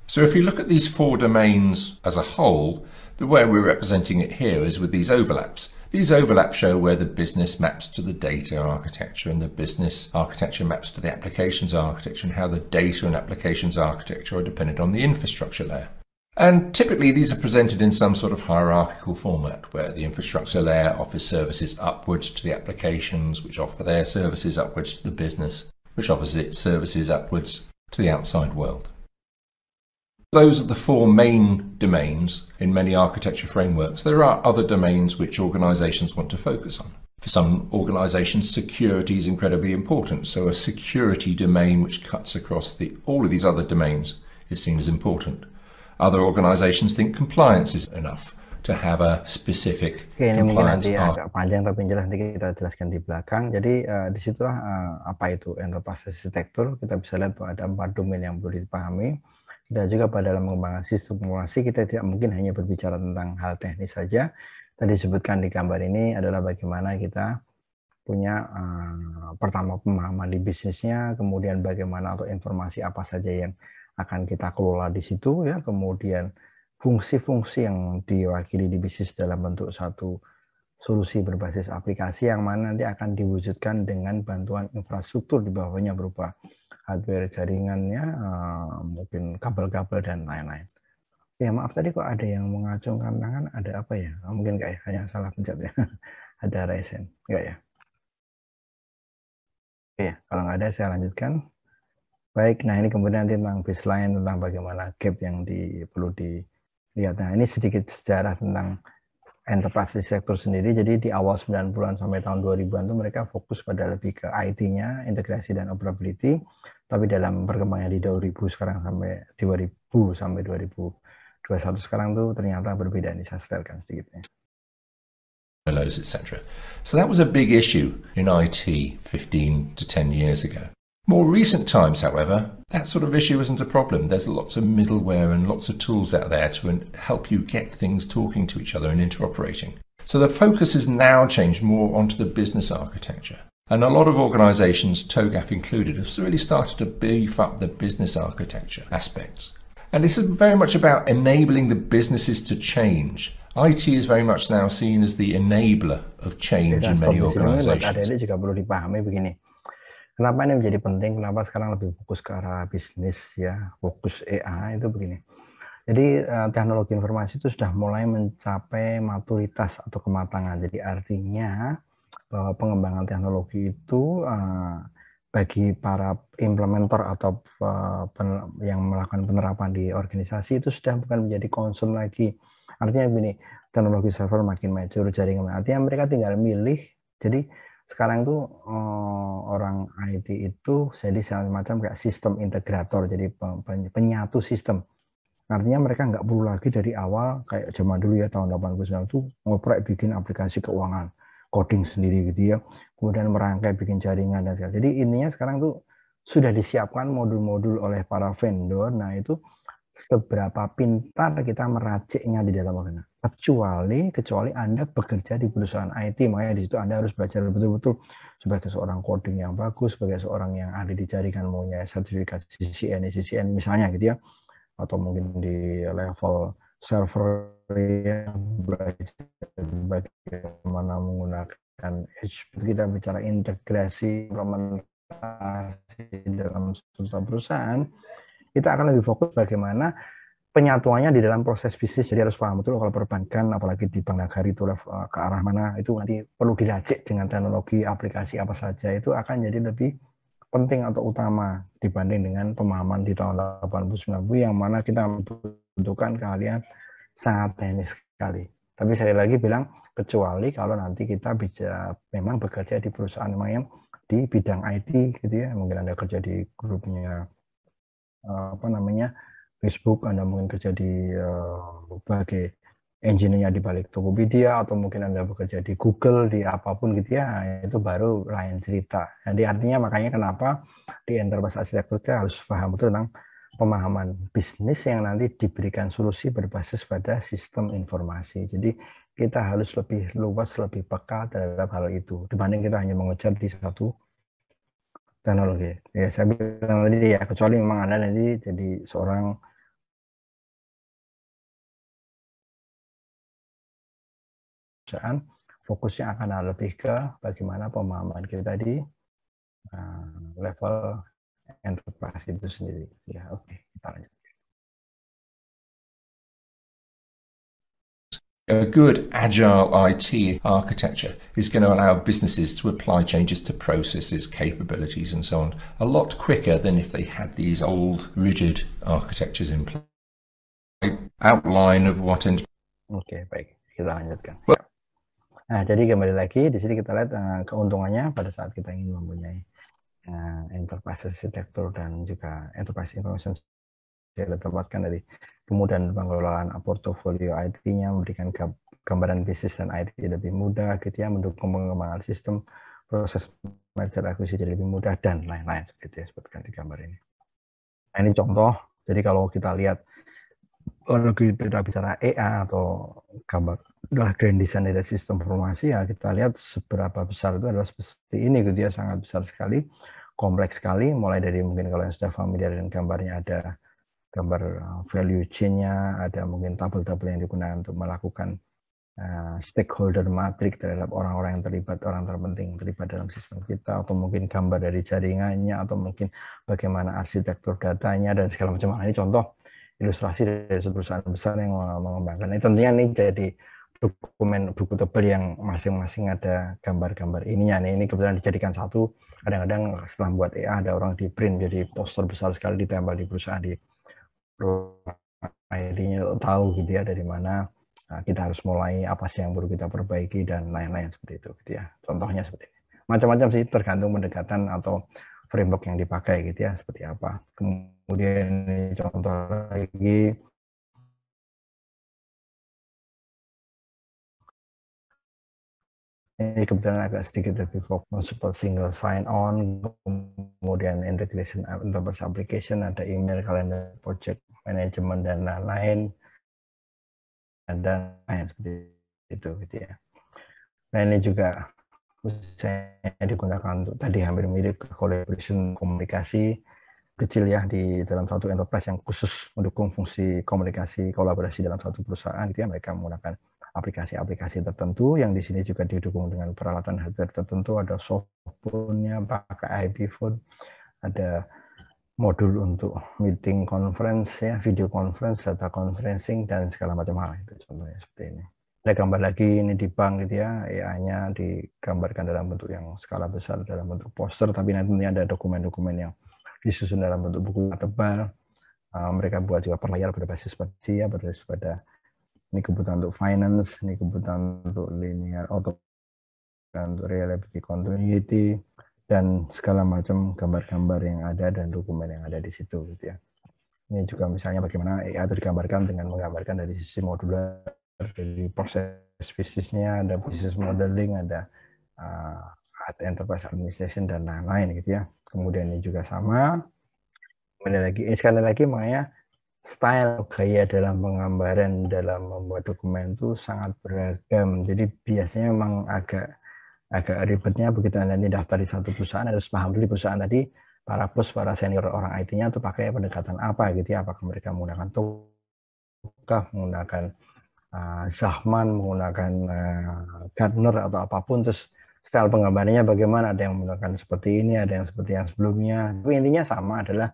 So if you look at these four domains as a whole, the way we're representing it here is with these overlaps. These overlaps show where the business maps to the data architecture and the business architecture maps to the applications architecture and how the data and applications architecture are dependent on the infrastructure layer. And typically these are presented in some sort of hierarchical format where the infrastructure layer offers services upwards to the applications, which offer their services upwards to the business, which offers its services upwards to the outside world. Those are the four main domains in many architecture frameworks. There are other domains which organizations want to focus on. For some organizations, security is incredibly important. So a security domain which cuts across the, all of these other domains is seen as important. Other organizations think compliance is enough to have a specific Oke, ini mungkin nanti ya, agak panjang tapi jelas nanti kita jelaskan di belakang. Jadi uh, eh, situ uh, eh, apa itu enterprise arsitektur. Kita bisa lihat bahwa ada empat domain yang perlu dipahami. Tidak juga pada dalam mengembangkan sistem informasi kita tidak mungkin hanya berbicara tentang hal teknis saja. Tadi disebutkan di gambar ini adalah bagaimana kita punya uh, pertama pemahaman di bisnisnya, kemudian bagaimana atau informasi apa saja yang akan kita kelola di situ ya, kemudian fungsi-fungsi yang diwakili di bisnis dalam bentuk satu solusi berbasis aplikasi yang mana nanti akan diwujudkan dengan bantuan infrastruktur di bawahnya berupa hardware jaringannya, eh, mungkin kabel-kabel dan lain-lain. Ya maaf tadi kok ada yang mengacungkan tangan, ada apa ya? Oh, mungkin ya? kayak hanya salah pencet ya. ada Ryzen, enggak ya? Oke iya, kalau nggak ada saya lanjutkan. Baik, nah ini kemudian nanti tentang baseline, tentang bagaimana gap yang di, perlu dilihat. Nah ini sedikit sejarah tentang enterprise sektor sendiri. Jadi di awal 90-an sampai tahun 2000-an itu mereka fokus pada lebih ke IT-nya, integrasi dan operability. tapi dalam perkembangan di 2000 sekarang sampai 2000 sampai 2021 sekarang tuh ternyata berbeda nih saya setelkan sedikitnya. Lows, etc. So that was a big issue in IT 15 to 10 years ago. More recent times, however, that sort of issue isn't a problem. There's lots of middleware and lots of tools out there to help you get things talking to each other and interoperating. So the focus has now changed more onto the business architecture. And a lot of organizations, TOGAF included, have really started to beef up the business architecture aspects. And this is very much about enabling the businesses to change. IT is very much now seen as the enabler of change in many organizations. Ini juga perlu dipahami begini. Kenapa ini menjadi penting? Kenapa sekarang lebih fokus ke arah bisnis ya, fokus AI itu begini. Jadi eh, teknologi informasi itu sudah mulai mencapai maturitas atau kematangan. Jadi artinya bahwa eh, pengembangan teknologi itu eh, bagi para implementer atau eh, yang melakukan penerapan di organisasi itu sudah bukan menjadi konsum lagi. Artinya begini, teknologi server makin maju, jaringan artinya mereka tinggal milih. Jadi sekarang itu orang IT itu jadi semacam kayak sistem integrator, jadi penyatu sistem. Artinya mereka nggak perlu lagi dari awal kayak zaman dulu ya tahun 89 itu ngoprek bikin aplikasi keuangan coding sendiri gitu ya kemudian merangkai bikin jaringan dan segala jadi intinya sekarang tuh sudah disiapkan modul-modul oleh para vendor nah itu seberapa pintar kita meraciknya di dalam organ nah, kecuali kecuali anda bekerja di perusahaan IT makanya di situ anda harus belajar betul-betul sebagai seorang coding yang bagus sebagai seorang yang ahli di jaringan maunya sertifikasi CCN CCN misalnya gitu ya atau mungkin di level server belajar bagaimana menggunakan HP kita bicara integrasi implementasi dalam sebuah perusahaan kita akan lebih fokus bagaimana penyatuannya di dalam proses bisnis jadi harus paham betul kalau perbankan apalagi di bank negara itu eh, ke arah mana itu nanti perlu dilacak dengan teknologi aplikasi apa saja itu akan jadi lebih penting atau utama dibanding dengan pemahaman di tahun 80-90 yang mana kita membutuhkan keahlian sangat teknis sekali. Tapi saya lagi bilang, kecuali kalau nanti kita bisa memang bekerja di perusahaan memang yang di bidang IT gitu ya, mungkin Anda kerja di grupnya eh, apa namanya Facebook, Anda mungkin kerja di uh, sebagai engineer di balik Tokopedia atau mungkin Anda bekerja di Google, di apapun gitu ya, itu baru lain cerita. Jadi artinya makanya kenapa di enterprise architecture harus paham betul tentang pemahaman bisnis yang nanti diberikan solusi berbasis pada sistem informasi. Jadi kita harus lebih luas, lebih peka terhadap hal itu dibanding kita hanya mengejar di satu teknologi. Ya saya bilang tadi ya kecuali memang anda nanti jadi seorang perusahaan fokusnya akan lebih ke bagaimana pemahaman kita di eh, level enterprise itu sendiri. Ya, oke, okay. kita lanjut. A good agile IT architecture is going to allow businesses to apply changes to processes, capabilities, and so on a lot quicker than if they had these old rigid architectures in place. Outline of what and okay, baik. Kita lanjutkan. Well, nah, jadi kembali lagi di sini kita lihat uh, keuntungannya pada saat kita ingin mempunyai uh, eh, enterprise arsitektur dan juga enterprise information yang dapatkan dari kemudahan pengelolaan portofolio IT-nya, memberikan gambaran bisnis dan IT lebih mudah, gitu ya, mendukung pengembangan sistem, proses merger akuisisi jadi lebih mudah, dan lain-lain, seperti ya, sebutkan di gambar ini. Nah, ini contoh, jadi kalau kita lihat, kalau kita bicara EA atau gambar adalah grand design dari sistem informasi ya kita lihat seberapa besar itu adalah seperti ini gitu ya sangat besar sekali kompleks sekali, mulai dari mungkin kalau yang sudah familiar dengan gambarnya ada gambar eh, value chain-nya, ada mungkin tabel-tabel yang digunakan untuk melakukan uh, stakeholder matrix terhadap orang-orang yang terlibat, orang terpenting terlibat dalam sistem kita, atau mungkin gambar dari jaringannya, atau mungkin bagaimana arsitektur datanya, dan segala macam. hal nah, ini contoh ilustrasi dari perusahaan besar yang mengembangkan. Ini tentunya ini jadi dokumen buku tebal yang masing-masing ada gambar-gambar ininya. Nih, ini kebetulan dijadikan satu kadang-kadang setelah buat EA ada orang di print jadi poster besar sekali ditempel di perusahaan di ID-nya tahu gitu ya dari mana nah, kita harus mulai apa sih yang perlu kita perbaiki dan lain-lain seperti itu gitu ya contohnya seperti macam-macam sih tergantung pendekatan atau framework yang dipakai gitu ya seperti apa kemudian contoh lagi ini kebetulan agak sedikit lebih fokus seperti single sign on, kemudian integration enterprise application, ada email, kalender, project management dan lain-lain dan lain seperti itu gitu ya. Nah ini juga saya digunakan untuk tadi hampir mirip collaboration komunikasi kecil ya di dalam satu enterprise yang khusus mendukung fungsi komunikasi kolaborasi dalam satu perusahaan gitu ya mereka menggunakan aplikasi-aplikasi tertentu yang di sini juga didukung dengan peralatan hardware tertentu ada softphone-nya pakai IP phone ada modul untuk meeting conference ya video conference data conferencing dan segala macam hal itu contohnya seperti ini ada gambar lagi ini di bank gitu ya AI-nya digambarkan dalam bentuk yang skala besar dalam bentuk poster tapi nantinya ada dokumen-dokumen yang disusun dalam bentuk buku tebal ah, mereka buat juga perlayar berbasis pada ya berbasis pada ini kebutuhan untuk finance, ini kebutuhan untuk linear auto, untuk reliability continuity, dan segala macam gambar-gambar yang ada dan dokumen yang ada di situ gitu ya. Ini juga misalnya bagaimana AI itu digambarkan dengan menggambarkan dari sisi modular, dari proses bisnisnya, ada bisnis modeling, ada uh, enterprise administration dan lain-lain gitu ya. Kemudian ini juga sama. Kemudian lagi, ini eh, sekali lagi makanya style gaya dalam penggambaran dalam membuat dokumen itu sangat beragam. Jadi biasanya memang agak agak ribetnya begitu Anda ini daftar di satu perusahaan harus paham dulu di perusahaan tadi para plus para senior orang IT-nya itu pakai pendekatan apa gitu ya apakah mereka menggunakan tukah menggunakan uh, Zahman menggunakan uh, Gardner atau apapun terus style penggambarannya bagaimana ada yang menggunakan seperti ini ada yang seperti yang sebelumnya tapi intinya sama adalah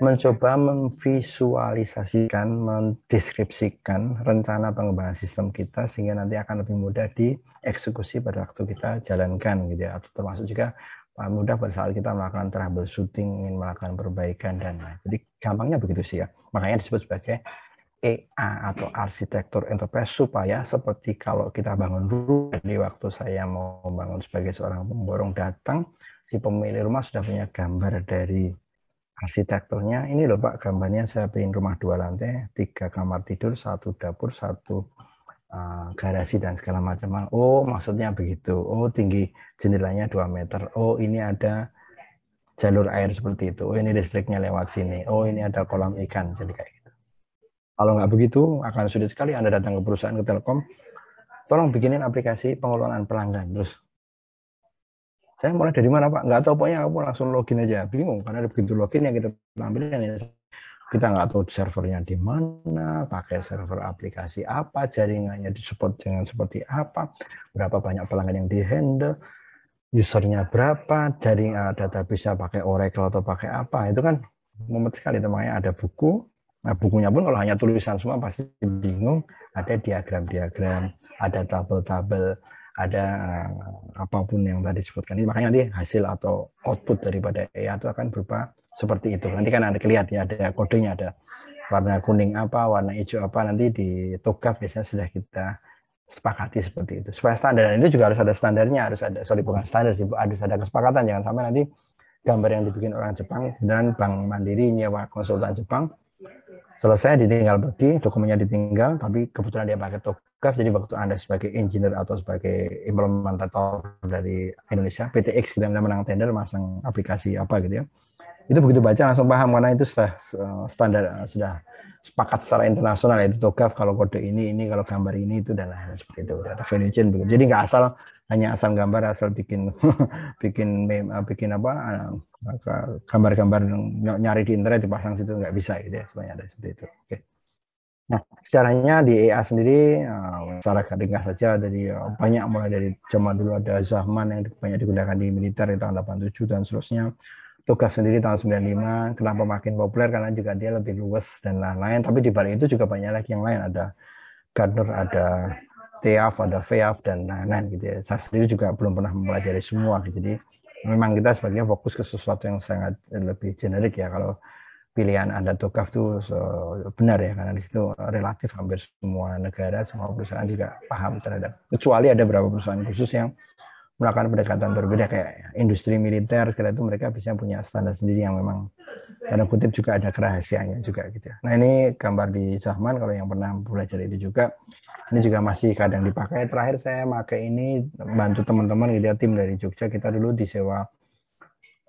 mencoba memvisualisasikan, mendeskripsikan rencana pengembangan sistem kita sehingga nanti akan lebih mudah dieksekusi pada waktu kita jalankan gitu ya. Atau termasuk juga mudah pada saat kita melakukan troubleshooting, ingin melakukan perbaikan dan lain. Jadi gampangnya begitu sih ya. Makanya disebut sebagai EA atau arsitektur enterprise supaya seperti kalau kita bangun rumah di waktu saya mau bangun sebagai seorang pemborong datang si pemilik rumah sudah punya gambar dari arsitekturnya ini loh Pak gambarnya saya bikin rumah dua lantai tiga kamar tidur satu dapur satu uh, garasi dan segala macam oh maksudnya begitu oh tinggi jendelanya dua meter oh ini ada jalur air seperti itu oh ini listriknya lewat sini oh ini ada kolam ikan jadi kayak gitu kalau nggak begitu akan sulit sekali Anda datang ke perusahaan ke Telkom tolong bikinin aplikasi pengelolaan pelanggan terus saya mulai dari mana pak nggak tahu pokoknya aku langsung login aja bingung karena ada begitu login yang kita tampilkan ya kita nggak tahu servernya di mana pakai server aplikasi apa jaringannya di support dengan seperti apa berapa banyak pelanggan yang di handle usernya berapa jaring eh, data bisa pakai Oracle atau pakai apa itu kan mumet sekali temannya ada buku nah bukunya pun kalau hanya tulisan semua pasti bingung ada diagram-diagram ada tabel-tabel ada eh, apapun yang tadi disebutkan. ini Makanya nanti hasil atau output daripada EA itu akan berupa seperti itu. Nanti kan ada kelihatan ya, ada kodenya, ada warna kuning apa, warna hijau apa, nanti di tugas biasanya sudah kita sepakati seperti itu. Supaya standar itu juga harus ada standarnya, harus ada, sorry bukan standar sih, harus ada kesepakatan. Jangan sampai nanti gambar yang dibikin orang Jepang dan Bank Mandiri nyewa konsultan Jepang selesai ditinggal pergi, dokumennya ditinggal, tapi kebetulan dia pakai TOGAF Grab. Jadi waktu Anda sebagai engineer atau sebagai implementator dari Indonesia, PTX gitu, dan menang tender masang aplikasi apa gitu ya. Itu begitu baca langsung paham karena itu sudah eh, standar eh, sudah sepakat secara internasional itu togaf kalau kode ini ini kalau gambar ini itu dan lain seperti itu ada value begitu jadi nggak asal hanya asal gambar asal bikin bikin meme eh, bikin apa gambar-gambar nyari di internet dipasang situ nggak bisa gitu ya semuanya ada seperti itu oke okay. Nah, caranya di EA sendiri masyarakat eh, dengar saja dari eh, banyak mulai dari zaman dulu ada zaman yang banyak digunakan di militer di tahun 87 dan seterusnya. Tugas sendiri tahun 95 kenapa makin populer karena juga dia lebih luas dan lain-lain. Tapi di balik itu juga banyak lagi yang lain ada Gardner, ada TAF, ada VAF dan lain-lain gitu ya. Saya sendiri juga belum pernah mempelajari semua. Gitu. Jadi memang kita sebagai fokus ke sesuatu yang sangat lebih generik ya kalau pilihan Anda Tokaf itu benar ya karena di situ relatif hampir semua negara semua perusahaan juga paham terhadap kecuali ada beberapa perusahaan khusus yang melakukan pendekatan berbeda kayak industri militer segala itu mereka bisa punya standar sendiri yang memang tanda kutip juga ada kerahasiaannya juga gitu ya. Nah ini gambar di Zahman kalau yang pernah belajar itu juga ini juga masih kadang dipakai. Terakhir saya pakai ini bantu teman-teman gitu ya tim dari Jogja kita dulu disewa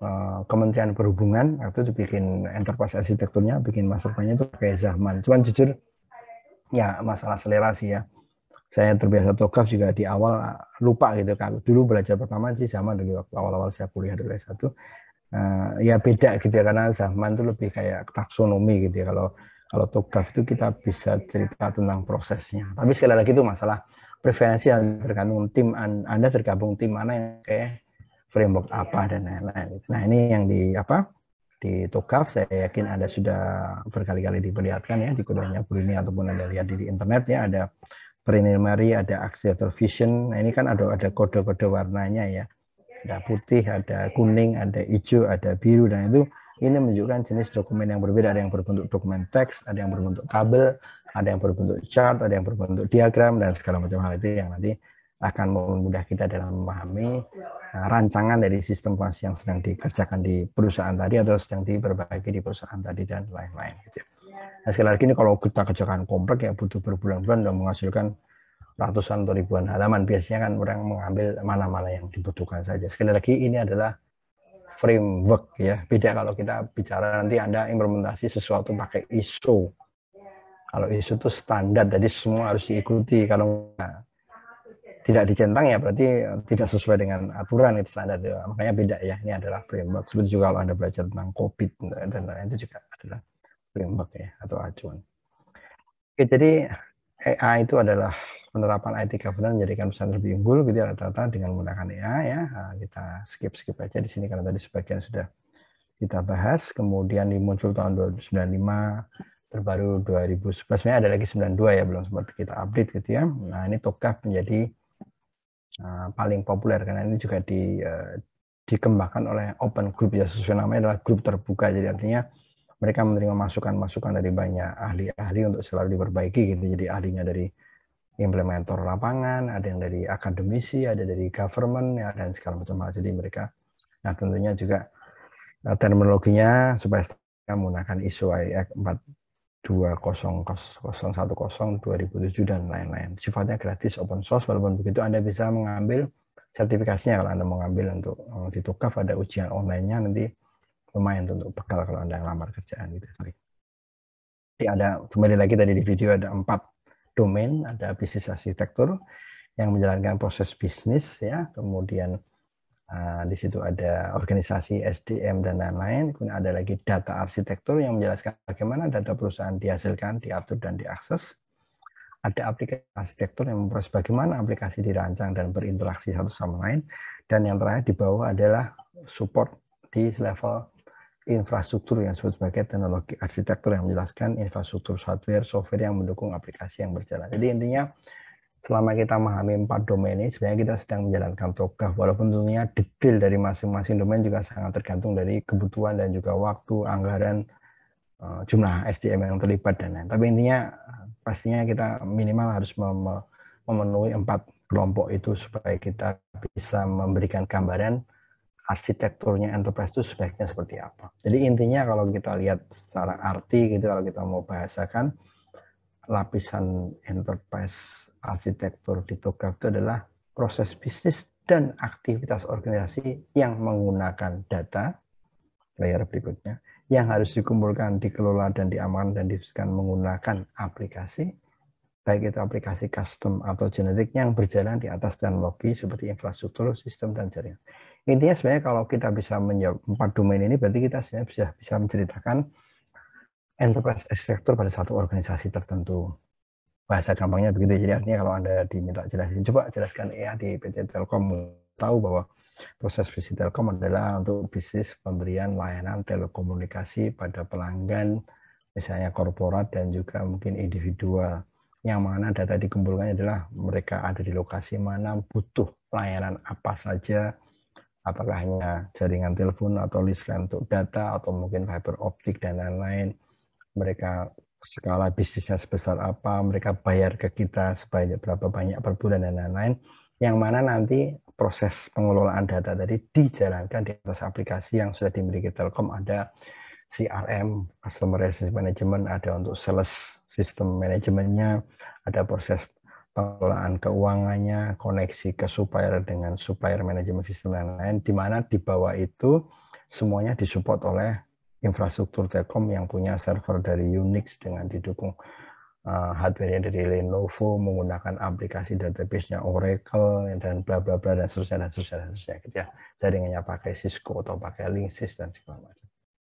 Eh, Kementerian Perhubungan itu bikin enterprise arsitekturnya, bikin masterplannya itu kayak zaman. Cuman jujur ya masalah selera sih ya. Saya terbiasa togaf juga di awal lupa gitu Kalau Dulu belajar pertama sih sama dulu waktu awal-awal saya kuliah dulu s Uh, ya beda gitu ya karena zaman itu lebih kayak taksonomi gitu ya. Kalau kalau togaf itu kita bisa cerita tentang prosesnya. Tapi sekali lagi itu masalah preferensi yang tergantung tim Anda tergabung tim mana yang kayak framework apa dan lain-lain. Nah ini yang di apa di Tukaf saya yakin ada sudah berkali-kali diperlihatkan ya di kudanya Brunei ataupun anda lihat di internet ya ada preliminary, ada accelerator vision. Nah, ini kan ada ada kode-kode warnanya ya. Ada putih, ada kuning, ada hijau, ada biru dan itu ini menunjukkan jenis dokumen yang berbeda. Ada yang berbentuk dokumen teks, ada yang berbentuk tabel, ada yang berbentuk chart, ada yang berbentuk diagram dan segala macam hal itu yang nanti akan memudah kita dalam memahami uh, rancangan dari sistem kelas yang sedang dikerjakan di perusahaan tadi atau sedang diperbaiki di perusahaan tadi dan lain-lain gitu ya. Nah, sekali lagi ini kalau kita kerjakan komplek ya butuh berbulan-bulan dan menghasilkan ratusan atau ribuan halaman. Biasanya kan orang mengambil mana-mana yang dibutuhkan saja. Sekali lagi ini adalah framework ya. Beda kalau kita bicara nanti Anda implementasi sesuatu pakai ISO. Kalau ISO itu standar, jadi semua harus diikuti. Kalau tidak dicentang ya berarti eh, tidak sesuai dengan aturan itu standar ya. makanya beda ya ini adalah framework seperti juga kalau anda belajar tentang covid dan lain itu juga adalah framework ya atau acuan Oke, jadi AI itu adalah penerapan IT governance menjadikan pesan lebih unggul gitu ya, rata-rata dengan menggunakan AI ya nah, kita skip skip aja di sini karena tadi sebagian sudah kita bahas kemudian di muncul tahun 1995 terbaru 2011 sebenarnya ada lagi 92 ya belum sempat kita update gitu ya nah ini tokah menjadi Eh, paling populer karena ini juga di uh, dikembangkan oleh open group ya sesuai namanya adalah grup terbuka jadi artinya mereka menerima masukan-masukan dari banyak ahli-ahli untuk selalu diperbaiki gitu jadi ahlinya dari implementor lapangan ada yang dari akademisi ada dari government ya, dan segala macam hal jadi mereka nah tentunya juga uh, terminologinya supaya menggunakan ISO IEC 2010 dan lain-lain. Sifatnya gratis open source, walaupun begitu Anda bisa mengambil sertifikasinya kalau Anda mau ngambil untuk eh, ditukar. ada ujian online-nya nanti lumayan untuk bekal kalau Anda ngelamar kerjaan gitu. Jadi ada kembali lagi tadi di video ada empat domain, ada bisnis arsitektur yang menjalankan proses bisnis ya, kemudian Eh, di situ ada organisasi SDM dan lain-lain, kemudian ada lagi data arsitektur yang menjelaskan bagaimana data perusahaan dihasilkan, diatur, dan diakses. Ada aplikasi arsitektur yang memproses bagaimana aplikasi dirancang dan berinteraksi satu sama lain. Dan yang terakhir di bawah adalah support di level infrastruktur yang disebut sebagai teknologi arsitektur yang menjelaskan infrastruktur software, software yang mendukung aplikasi yang berjalan. Jadi intinya selama kita memahami empat domain ini sebenarnya kita sedang menjalankan tokaf walaupun tentunya detail dari masing-masing domain juga sangat tergantung dari kebutuhan dan juga waktu anggaran eh, jumlah SDM yang terlibat dan lain tapi intinya pastinya kita minimal harus memenuhi empat kelompok itu supaya kita bisa memberikan gambaran arsitekturnya enterprise itu sebaiknya seperti apa. Jadi intinya kalau kita lihat secara arti gitu kalau kita mau bahasakan lapisan enterprise arsitektur di litograf itu adalah proses bisnis dan aktivitas organisasi yang menggunakan data layar berikutnya yang harus dikumpulkan, dikelola, dan diamankan dan didiskusikan menggunakan aplikasi baik itu aplikasi custom atau generik yang berjalan di atas teknologi seperti infrastruktur, sistem, dan jaringan. Intinya sebenarnya kalau kita bisa menjawab empat domain ini berarti kita sebenarnya bisa, bisa menceritakan enterprise arsitektur pada satu organisasi tertentu bahasa gampangnya begitu jadi artinya kalau anda diminta jelasin coba jelaskan ya di PT Telkom tahu bahwa proses bisnis Telkom adalah untuk bisnis pemberian layanan telekomunikasi pada pelanggan misalnya korporat dan juga mungkin individual yang mana data dikumpulkan adalah mereka ada di lokasi mana butuh layanan apa saja apakah hanya jaringan telepon atau listrik untuk data atau mungkin fiber optik dan lain-lain mereka skala bisnisnya sebesar apa, mereka bayar ke kita sebanyak berapa banyak per bulan dan lain-lain, yang mana nanti proses pengelolaan data tadi dijalankan di atas aplikasi yang sudah dimiliki Telkom ada CRM, Customer Relationship Management, ada untuk sales sistem manajemennya, ada proses pengelolaan keuangannya, koneksi ke supplier dengan supplier manajemen sistem dan lain-lain, di mana di bawah itu semuanya disupport oleh infrastruktur Telkom yang punya server dari Unix dengan didukung uh, eh, hardware dari Lenovo menggunakan aplikasi database-nya Oracle dan bla bla bla dan seterusnya dan seterusnya dan seterusnya gitu ya jaringannya pakai Cisco atau pakai Linksys dan segala macam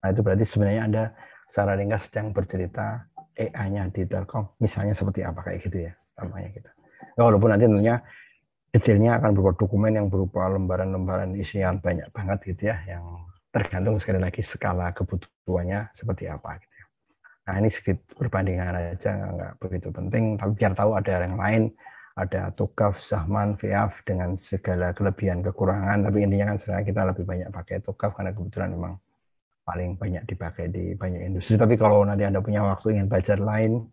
nah itu berarti sebenarnya anda secara ringkas sedang bercerita AI-nya di Telkom misalnya seperti apa kayak gitu ya namanya kita gitu. ya, walaupun nanti tentunya detailnya akan berupa dokumen yang berupa lembaran-lembaran isian banyak banget gitu ya yang tergantung sekali lagi skala kebutuhannya seperti apa gitu ya. Nah ini sedikit perbandingan aja nggak begitu penting, tapi biar tahu ada yang lain, ada tukaf, sahman, fiaf dengan segala kelebihan kekurangan, tapi intinya kan sebenarnya kita lebih banyak pakai tukaf karena kebetulan memang paling banyak dipakai di banyak industri. Tapi kalau nanti Anda punya waktu ingin belajar lain,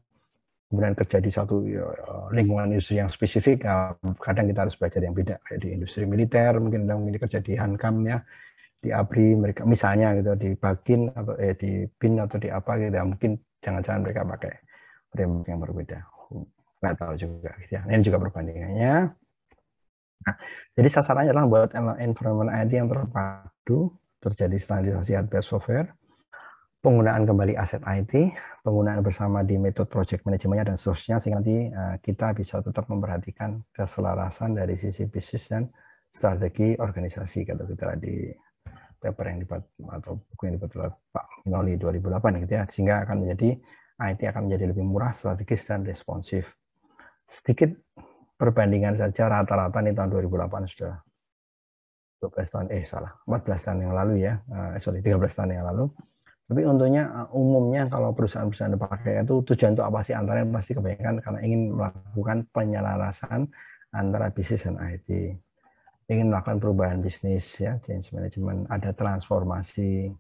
kemudian kerja di satu ya, lingkungan industri yang spesifik, ya, kadang kita harus belajar yang beda, kayak di industri militer, mungkin Anda mungkin kerja di Hankam ya, di ABRI mereka misalnya gitu di bagin atau eh, di BIN atau di apa gitu ya mungkin jangan-jangan mereka pakai framework yang berbeda nggak tahu juga gitu ya ini juga perbandingannya nah, jadi sasarannya adalah buat environment IT yang terpadu terjadi standarisasi hardware software penggunaan kembali aset IT, penggunaan bersama di metode project manajemennya dan seterusnya sehingga nanti eh, kita bisa tetap memperhatikan keselarasan dari sisi bisnis dan strategi organisasi kalau kita tadi paper yang dibuat atau buku yang dibuat oleh Pak Minoli 2008 gitu ya sehingga akan menjadi IT akan menjadi lebih murah, strategis dan responsif. Sedikit perbandingan saja rata-rata nih tahun 2008 sudah 12 tahun eh salah 14 tahun yang lalu ya eh, sorry 13 tahun yang lalu tapi untungnya eh, umumnya kalau perusahaan-perusahaan dipakai itu tujuan untuk apa sih antara yang pasti kebanyakan karena ingin melakukan penyelarasan antara bisnis dan IT ingin melakukan perubahan bisnis ya change management ada transformasi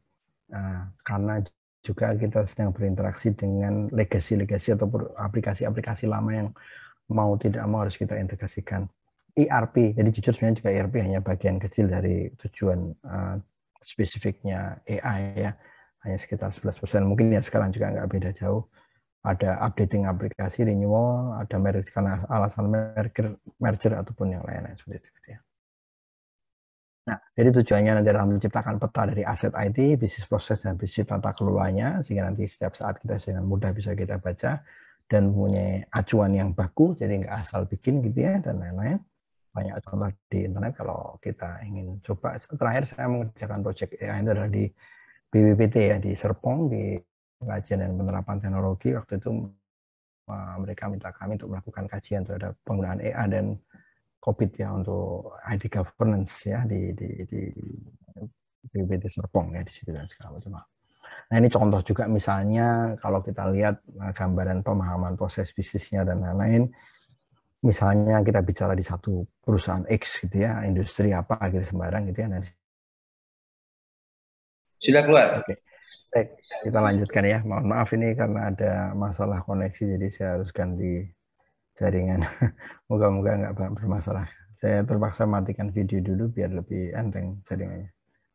uh, karena juga kita sedang berinteraksi dengan legacy-legacy atau aplikasi-aplikasi lama yang mau tidak mau harus kita integrasikan ERP jadi jujur sebenarnya juga ERP hanya bagian kecil dari tujuan eh, spesifiknya AI ya hanya sekitar 11 persen mungkin ya sekarang juga nggak beda jauh ada updating aplikasi renewal, ada merger karena alasan merger, merger ataupun yang lain-lain seperti itu. Gitu ya. Nah, jadi tujuannya nanti adalah menciptakan peta dari aset IT, bisnis proses dan bisnis tata keluarnya sehingga nanti setiap saat kita dengan mudah bisa kita baca dan punya acuan yang baku, jadi nggak asal bikin gitu ya dan lain-lain. Banyak contoh di internet kalau kita ingin coba. Terakhir saya mengerjakan proyek AI itu adalah di BBPT ya di Serpong di kajian dan penerapan teknologi waktu itu eh, mereka minta kami untuk melakukan kajian terhadap penggunaan AI dan COVID ya untuk ID governance ya di di di BPD Serpong ya di situ dan segala macam. Nah ini contoh juga misalnya kalau kita lihat eh, gambaran pemahaman proses bisnisnya dan lain-lain, misalnya kita bicara di satu perusahaan X gitu ya, industri apa gitu sembarang gitu ya. Nah, sudah keluar. Oke. Okay. kita lanjutkan ya. Mohon maaf ini karena ada masalah koneksi jadi saya harus ganti jaringan. Moga-moga nggak bermasalah. Saya terpaksa matikan video dulu biar lebih enteng jaringannya.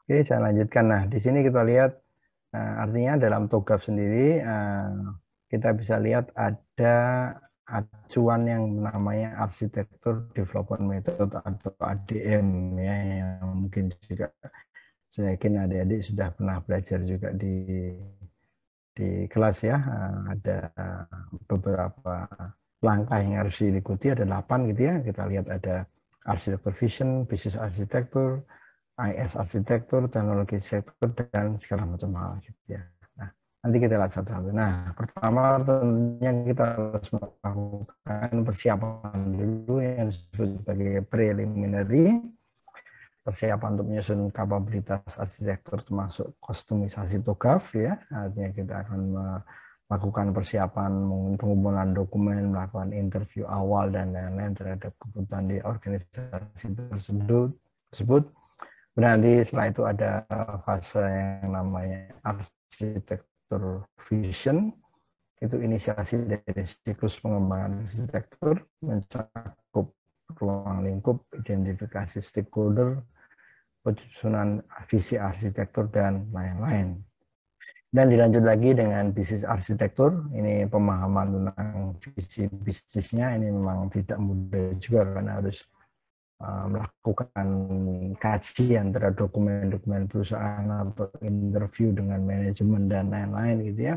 Oke, saya lanjutkan. Nah, di sini kita lihat eh, artinya dalam togaf sendiri eh, kita bisa lihat ada acuan yang namanya arsitektur development method atau ADM ya yang mungkin juga saya yakin adik-adik sudah pernah belajar juga di di kelas ya eh, ada beberapa langkah yang harus diikuti ada 8 gitu ya. Kita lihat ada arsitektur vision, bisnis arsitektur, IS arsitektur, teknologi sektor, dan segala macam hal gitu ya. Nah, nanti kita lihat satu-satu. Nah, pertama tentunya kita harus melakukan persiapan dulu yang disebut sebagai preliminary, persiapan untuk menyusun kapabilitas arsitektur termasuk kostumisasi togaf ya. Artinya kita akan melakukan persiapan pengumpulan dokumen, melakukan interview awal dan lain-lain terhadap kebutuhan di organisasi tersebut. tersebut. Nanti setelah itu ada fase yang namanya arsitektur vision, itu inisiasi dari siklus pengembangan arsitektur mencakup ruang lingkup, identifikasi stakeholder, penyusunan visi arsitektur, dan lain-lain dan dilanjut lagi dengan bisnis arsitektur ini pemahaman tentang visi bisnisnya ini memang tidak mudah juga karena harus eh, melakukan kajian terhadap dokumen-dokumen perusahaan atau interview dengan manajemen dan lain-lain gitu ya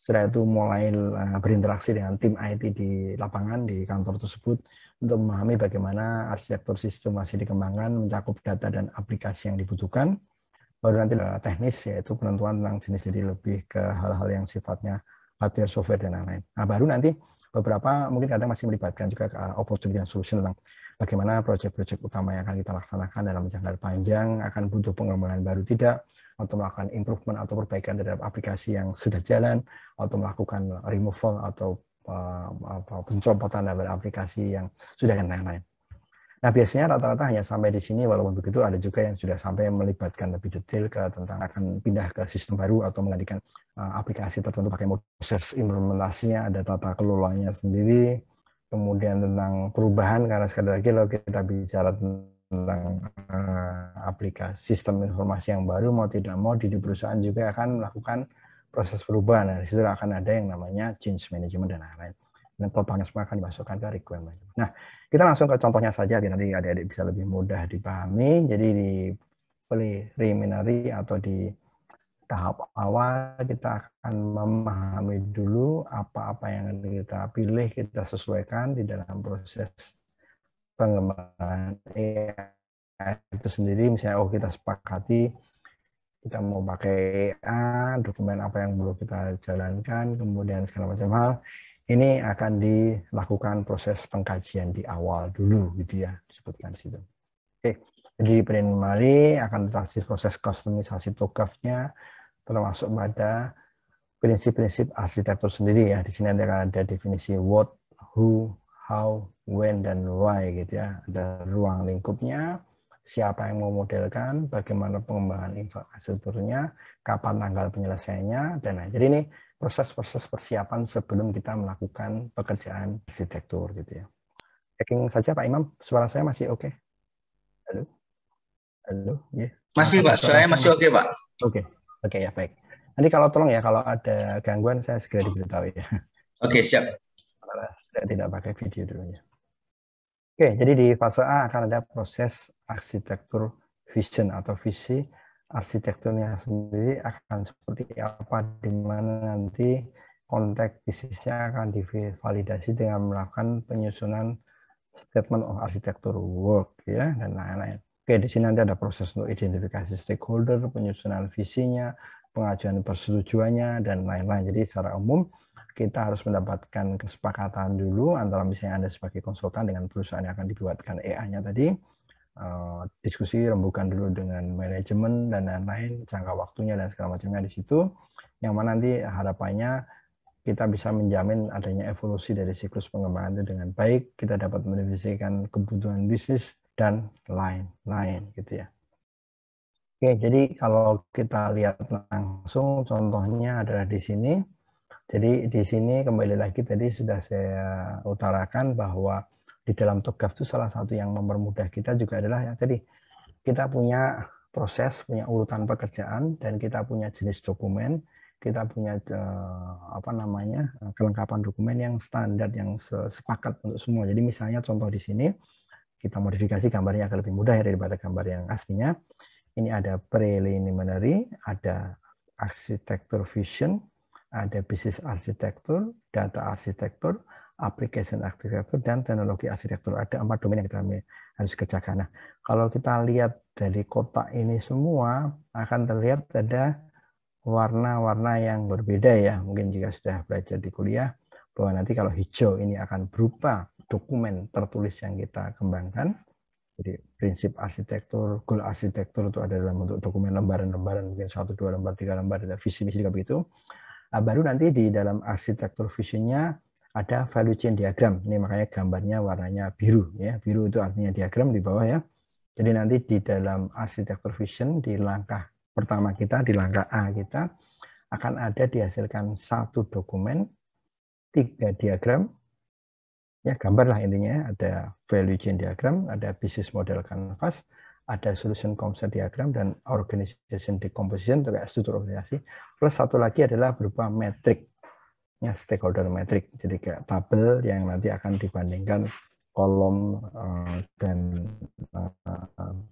setelah itu mulai eh, berinteraksi dengan tim IT di lapangan di kantor tersebut untuk memahami bagaimana arsitektur sistem masih dikembangkan mencakup data dan aplikasi yang dibutuhkan baru nanti uh, teknis yaitu penentuan tentang jenis jadi lebih ke hal-hal yang sifatnya hardware, software dan lain-lain. Nah baru nanti beberapa mungkin kadang masih melibatkan juga uh, opportunity and solution tentang bagaimana proyek-proyek utama yang akan kita laksanakan dalam jangka panjang akan butuh pengembangan baru tidak atau melakukan improvement atau perbaikan terhadap aplikasi yang sudah jalan atau melakukan removal atau uh, pencopotan dari aplikasi yang sudah dan lain-lain. Nah, biasanya rata-rata hanya sampai di sini, walaupun begitu ada juga yang sudah sampai melibatkan lebih detail ke tentang akan pindah ke sistem baru atau menggantikan uh, aplikasi tertentu pakai proses implementasinya, ada tata kelolanya sendiri, kemudian tentang perubahan, karena sekali lagi kalau kita bicara tentang uh, aplikasi sistem informasi yang baru, mau tidak mau di, di perusahaan juga akan melakukan proses perubahan. Nah, di situ akan ada yang namanya change management dan lain-lain dan totalnya semua akan dimasukkan ke requirement. Nah, kita langsung ke contohnya saja biar nanti adik-adik bisa lebih mudah dipahami. Jadi di preliminary atau di tahap awal kita akan memahami dulu apa-apa yang kita pilih, kita sesuaikan di dalam proses pengembangan AI itu sendiri. Misalnya, oh kita sepakati kita mau pakai AI, dokumen apa yang perlu kita jalankan, kemudian segala macam hal ini akan dilakukan proses pengkajian di awal dulu gitu ya disebutkan di situ. Oke, jadi print Mali akan transisi proses customisasi tokafnya termasuk pada prinsip-prinsip arsitektur sendiri ya. Di sini akan ada definisi what, who, how, when dan why gitu ya. Ada ruang lingkupnya siapa yang memodelkan, bagaimana pengembangan infrastrukturnya, kapan tanggal penyelesaiannya, dan lain. Jadi ini proses-proses persiapan sebelum kita melakukan pekerjaan arsitektur gitu ya. Checking saja Pak Imam, suara saya masih oke? Okay? Halo? Halo? Yeah. Masih Pak, suara saya masih oke Pak. Oke, okay. oke okay, ya baik. Nanti kalau tolong ya kalau ada gangguan saya segera diberitahu ya. Oke, okay, siap. Saya tidak pakai video dulu ya. Oke, jadi di fase A akan ada proses arsitektur vision atau visi arsitekturnya sendiri akan seperti apa, di mana nanti konteks bisnisnya akan divalidasi dengan melakukan penyusunan statement of arsitektur work ya dan lain-lain. Oke, di sini nanti ada proses untuk identifikasi stakeholder, penyusunan visinya, pengajuan persetujuannya dan lain-lain. Jadi secara umum kita harus mendapatkan kesepakatan dulu antara misalnya Anda sebagai konsultan dengan perusahaan yang akan dibuatkan EA-nya tadi. Eh, diskusi rembukan dulu dengan manajemen dan lain-lain, jangka waktunya dan segala macamnya di situ. Yang mana nanti harapannya kita bisa menjamin adanya evolusi dari siklus pengembangan itu dengan baik, kita dapat mendefinisikan kebutuhan bisnis dan lain-lain gitu ya. Oke, jadi kalau kita lihat langsung contohnya adalah di sini jadi di sini kembali lagi tadi sudah saya utarakan bahwa di dalam TOGAF itu salah satu yang mempermudah kita juga adalah ya tadi kita punya proses, punya urutan pekerjaan dan kita punya jenis dokumen, kita punya eh, apa namanya eh, kelengkapan dokumen yang standar yang sepakat untuk semua. Jadi misalnya contoh di sini kita modifikasi gambarnya akan lebih mudah ya daripada gambar yang aslinya. Ini ada preliminary, ada arsitektur vision, ada bisnis arsitektur, data arsitektur, application arsitektur, dan teknologi arsitektur. Ada empat domain yang kita harus kerjakan. Nah, kalau kita lihat dari kotak ini semua, akan terlihat ada warna-warna yang berbeda ya. Mungkin jika sudah belajar di kuliah, bahwa nanti kalau hijau ini akan berupa dokumen tertulis yang kita kembangkan. Jadi prinsip arsitektur, goal arsitektur itu ada dalam bentuk dokumen lembaran-lembaran, mungkin satu, dua lembar, tiga lembar, ada visi-misi juga begitu. Ah, baru nanti di dalam arsitektur visionnya ada value chain diagram. Ini makanya gambarnya warnanya biru ya. Biru itu artinya diagram di bawah ya. Jadi nanti di dalam arsitektur vision di langkah pertama kita di langkah A kita akan ada dihasilkan satu dokumen, tiga diagram, ya gambar lah intinya ada value chain diagram, ada business model canvas, ada solution concept diagram dan organization decomposition terkait struktur organisasi. Plus satu lagi adalah berupa metrik, ya stakeholder metrik. Jadi kayak tabel yang nanti akan dibandingkan kolom eh, dan eh,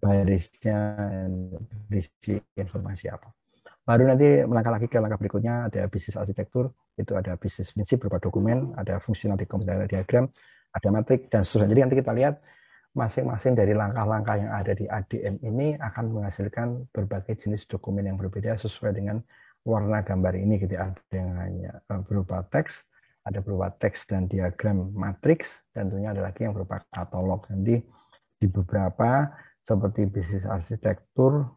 barisnya berisi informasi apa. Baru nanti melangkah lagi ke langkah berikutnya ada bisnis arsitektur, itu ada bisnis prinsip berupa dokumen, ada fungsional decomposition diagram, ada metrik dan seterusnya. Jadi nanti kita lihat masing-masing dari langkah-langkah yang ada di ADM ini akan menghasilkan berbagai jenis dokumen yang berbeda sesuai dengan warna gambar ini gitu ya. ada yang hanya eh, berupa teks, ada berupa teks dan diagram matriks dan tentunya ada lagi yang berupa katalog. Nanti di beberapa seperti bisnis arsitektur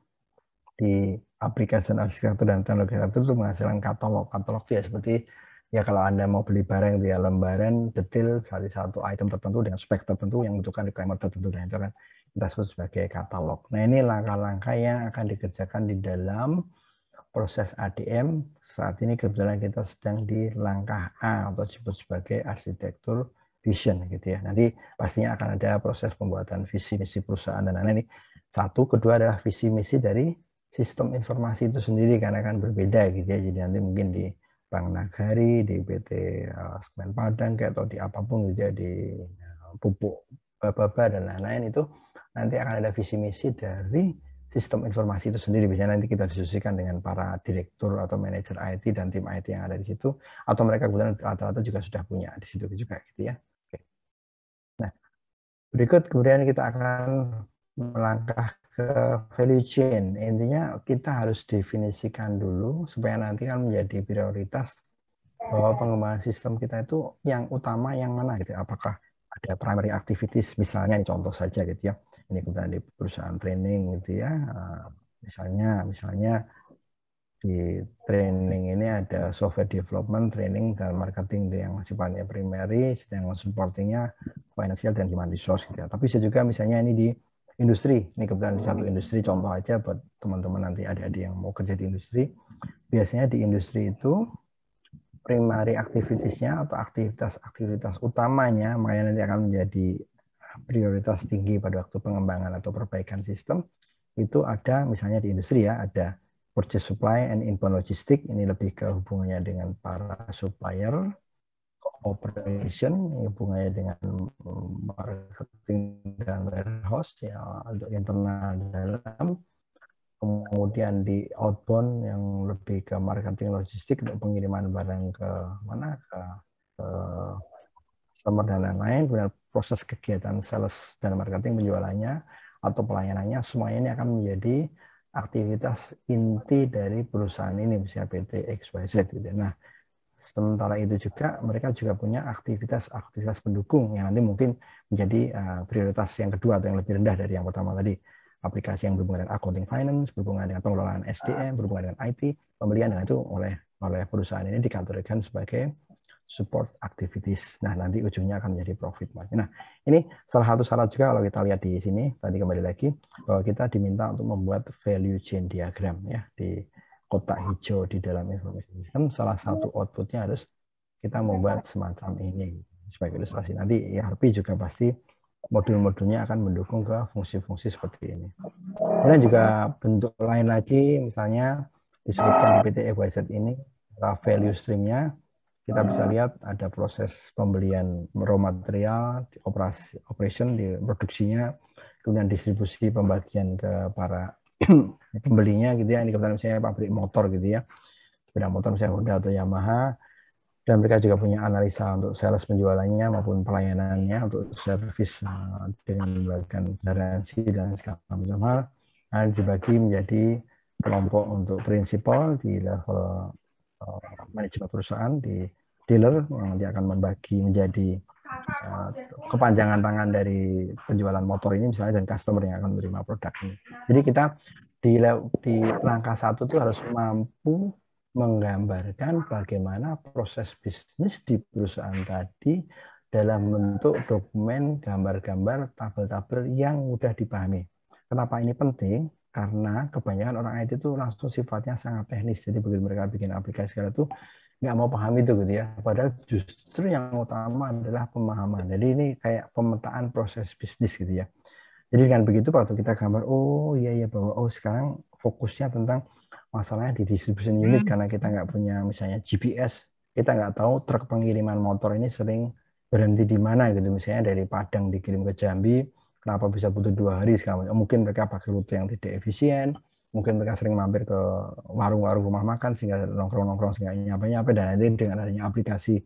di aplikasi arsitektur dan teknologi arsitektur itu menghasilkan katalog. Katalog ya seperti ya kalau Anda mau beli barang di lembaran detail dari satu item tertentu dengan spek tertentu yang membutuhkan requirement tertentu dan nah, itu kan kita sebut sebagai katalog. Nah ini langkah-langkah yang akan dikerjakan di dalam proses ADM. Saat ini kebetulan kita sedang di langkah A atau disebut sebagai arsitektur vision gitu ya. Nanti pastinya akan ada proses pembuatan visi misi perusahaan dan lain-lain. Satu, kedua adalah visi misi dari sistem informasi itu sendiri karena akan berbeda gitu ya. Jadi nanti mungkin di Bank Nagari, di PT eh, Semen Padang, kayak atau di apapun gitu ya, eh, pupuk eh, baba dan lain-lain itu nanti akan ada visi misi dari sistem informasi itu sendiri. bisa nanti kita diskusikan dengan para direktur atau manajer IT dan tim IT yang ada di situ, atau mereka kemudian rata-rata juga sudah punya di situ juga gitu ya. Nah, berikut kemudian kita akan melangkah ke value chain. Intinya kita harus definisikan dulu supaya nanti kan menjadi prioritas bahwa pengembangan sistem kita itu yang utama yang mana gitu. Apakah ada primary activities misalnya contoh saja gitu ya. Ini kita di perusahaan training gitu ya. Eh, misalnya misalnya di training ini ada software development, training dan marketing itu yang sifatnya primary, sedangkan supportingnya financial dan human resource gitu ya. Tapi saya juga misalnya ini di industri. Ini kebetulan di hmm. satu industri, contoh aja buat teman-teman nanti ada adik yang mau kerja di industri. Biasanya di industri itu primary activitiesnya atau aktivitas-aktivitas utamanya makanya nanti akan menjadi prioritas tinggi pada waktu pengembangan atau perbaikan sistem itu ada misalnya di industri ya ada purchase supply and input logistik ini lebih ke hubungannya dengan para supplier operation hubungannya dengan marketing dan warehouse ya untuk internal dalam kemudian di outbound yang lebih ke marketing logistik untuk pengiriman barang ke mana ke, ke customer dan lain-lain kemudian proses kegiatan sales dan marketing penjualannya atau pelayanannya semuanya ini akan menjadi aktivitas inti dari perusahaan ini misalnya PT XYZ gitu. Ya. Nah, Sementara itu juga mereka juga punya aktivitas-aktivitas pendukung yang nanti mungkin menjadi eh, prioritas yang kedua atau yang lebih rendah dari yang pertama tadi. Aplikasi yang berhubungan dengan accounting finance, berhubungan dengan pengelolaan SDM, berhubungan dengan IT, pembelian dengan itu oleh oleh perusahaan ini dikategorikan sebagai support activities. Nah, nanti ujungnya akan menjadi profit margin. Nah, ini salah satu syarat juga kalau kita lihat di sini, tadi kembali lagi, bahwa kita diminta untuk membuat value chain diagram ya di kotak hijau di dalam information system, salah satu outputnya harus kita membuat semacam ini sebagai ilustrasi. Nanti ERP juga pasti modul-modulnya akan mendukung ke fungsi-fungsi seperti ini. Kemudian juga bentuk lain lagi, misalnya disebutkan di PT EYZ ini, value stream kita bisa lihat ada proses pembelian raw material, operasi, operation, di produksinya, kemudian distribusi pembagian ke para pembelinya gitu ya, ini kebetulan misalnya pabrik motor gitu ya, sepeda motor misalnya Honda atau Yamaha, dan mereka juga punya analisa untuk sales penjualannya maupun pelayanannya untuk servis eh, dengan melakukan garansi dan segala macam hal dan dibagi menjadi kelompok untuk prinsipal di level eh, manajemen perusahaan di dealer yang dia akan membagi menjadi kepanjangan tangan dari penjualan motor ini misalnya dan customer yang akan menerima produk ini. Jadi kita di, di langkah satu itu harus mampu menggambarkan bagaimana proses bisnis di perusahaan tadi dalam bentuk dokumen, gambar-gambar, tabel-tabel yang mudah dipahami. Kenapa ini penting? Karena kebanyakan orang IT itu langsung sifatnya sangat teknis. Jadi begitu mereka bikin aplikasi segala itu nggak mau paham itu gitu ya. Padahal justru yang utama adalah pemahaman. Jadi ini kayak pemetaan proses bisnis gitu ya. Jadi dengan begitu waktu kita gambar, oh iya iya bahwa oh sekarang fokusnya tentang masalahnya di distribution unit hmm. karena kita nggak punya misalnya GPS, kita nggak tahu truk pengiriman motor ini sering berhenti di mana gitu misalnya dari Padang dikirim ke Jambi, kenapa bisa butuh dua hari sekarang? Mungkin mereka pakai rute yang tidak efisien, mungkin mereka sering mampir ke warung-warung rumah makan sehingga nongkrong-nongkrong sehingga nyampe-nyampe dan nanti dengan adanya aplikasi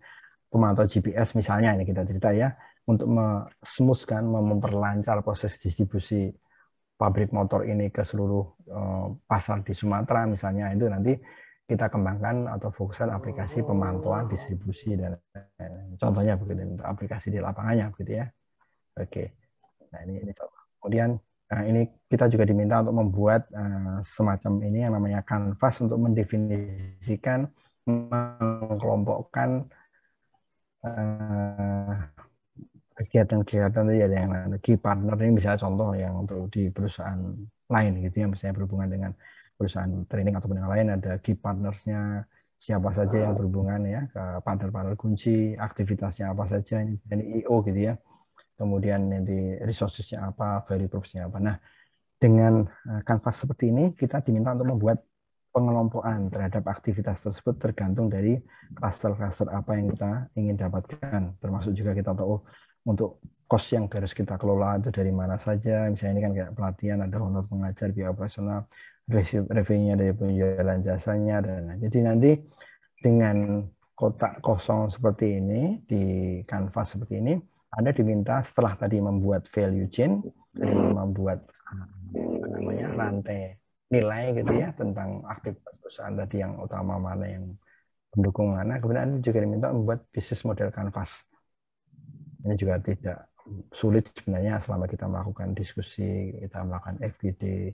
pemantau GPS misalnya ini kita cerita ya untuk mesmuskan memperlancar proses distribusi pabrik motor ini ke seluruh eh, pasar di Sumatera misalnya itu nanti kita kembangkan atau fokuskan aplikasi pemantauan distribusi dan contohnya begitu aplikasi di lapangannya begitu ya oke nah ini ini coba kemudian Nah, ini kita juga diminta untuk membuat uh, semacam ini yang namanya kanvas untuk mendefinisikan, mengkelompokkan eh, kegiatan-kegiatan uh, yang key partner ini bisa contoh yang untuk di perusahaan lain gitu ya misalnya berhubungan dengan perusahaan training ataupun yang lain ada key partnersnya siapa saja yang ah. berhubungan ya ke partner-partner kunci aktivitasnya apa saja ini IO gitu ya kemudian nanti resourcesnya apa, value proofsnya apa. Nah, dengan eh, kanvas seperti ini, kita diminta untuk membuat pengelompokan terhadap aktivitas tersebut tergantung dari cluster-cluster apa yang kita ingin dapatkan. Termasuk juga kita tahu untuk cost yang harus kita kelola itu dari mana saja. Misalnya ini kan kayak pelatihan, ada honor pengajar, biaya operasional, revenue nya dari penjualan jasanya. dan Jadi nanti dengan kotak kosong seperti ini, di kanvas seperti ini, anda diminta setelah tadi membuat value chain, jadi hmm. membuat eh, namanya rantai nilai gitu ya tentang aktivitas perusahaan tadi yang utama mana yang pendukung mana, kemudian Anda juga diminta membuat bisnis model kanvas. Ini juga tidak sulit sebenarnya selama kita melakukan diskusi, kita melakukan FGD,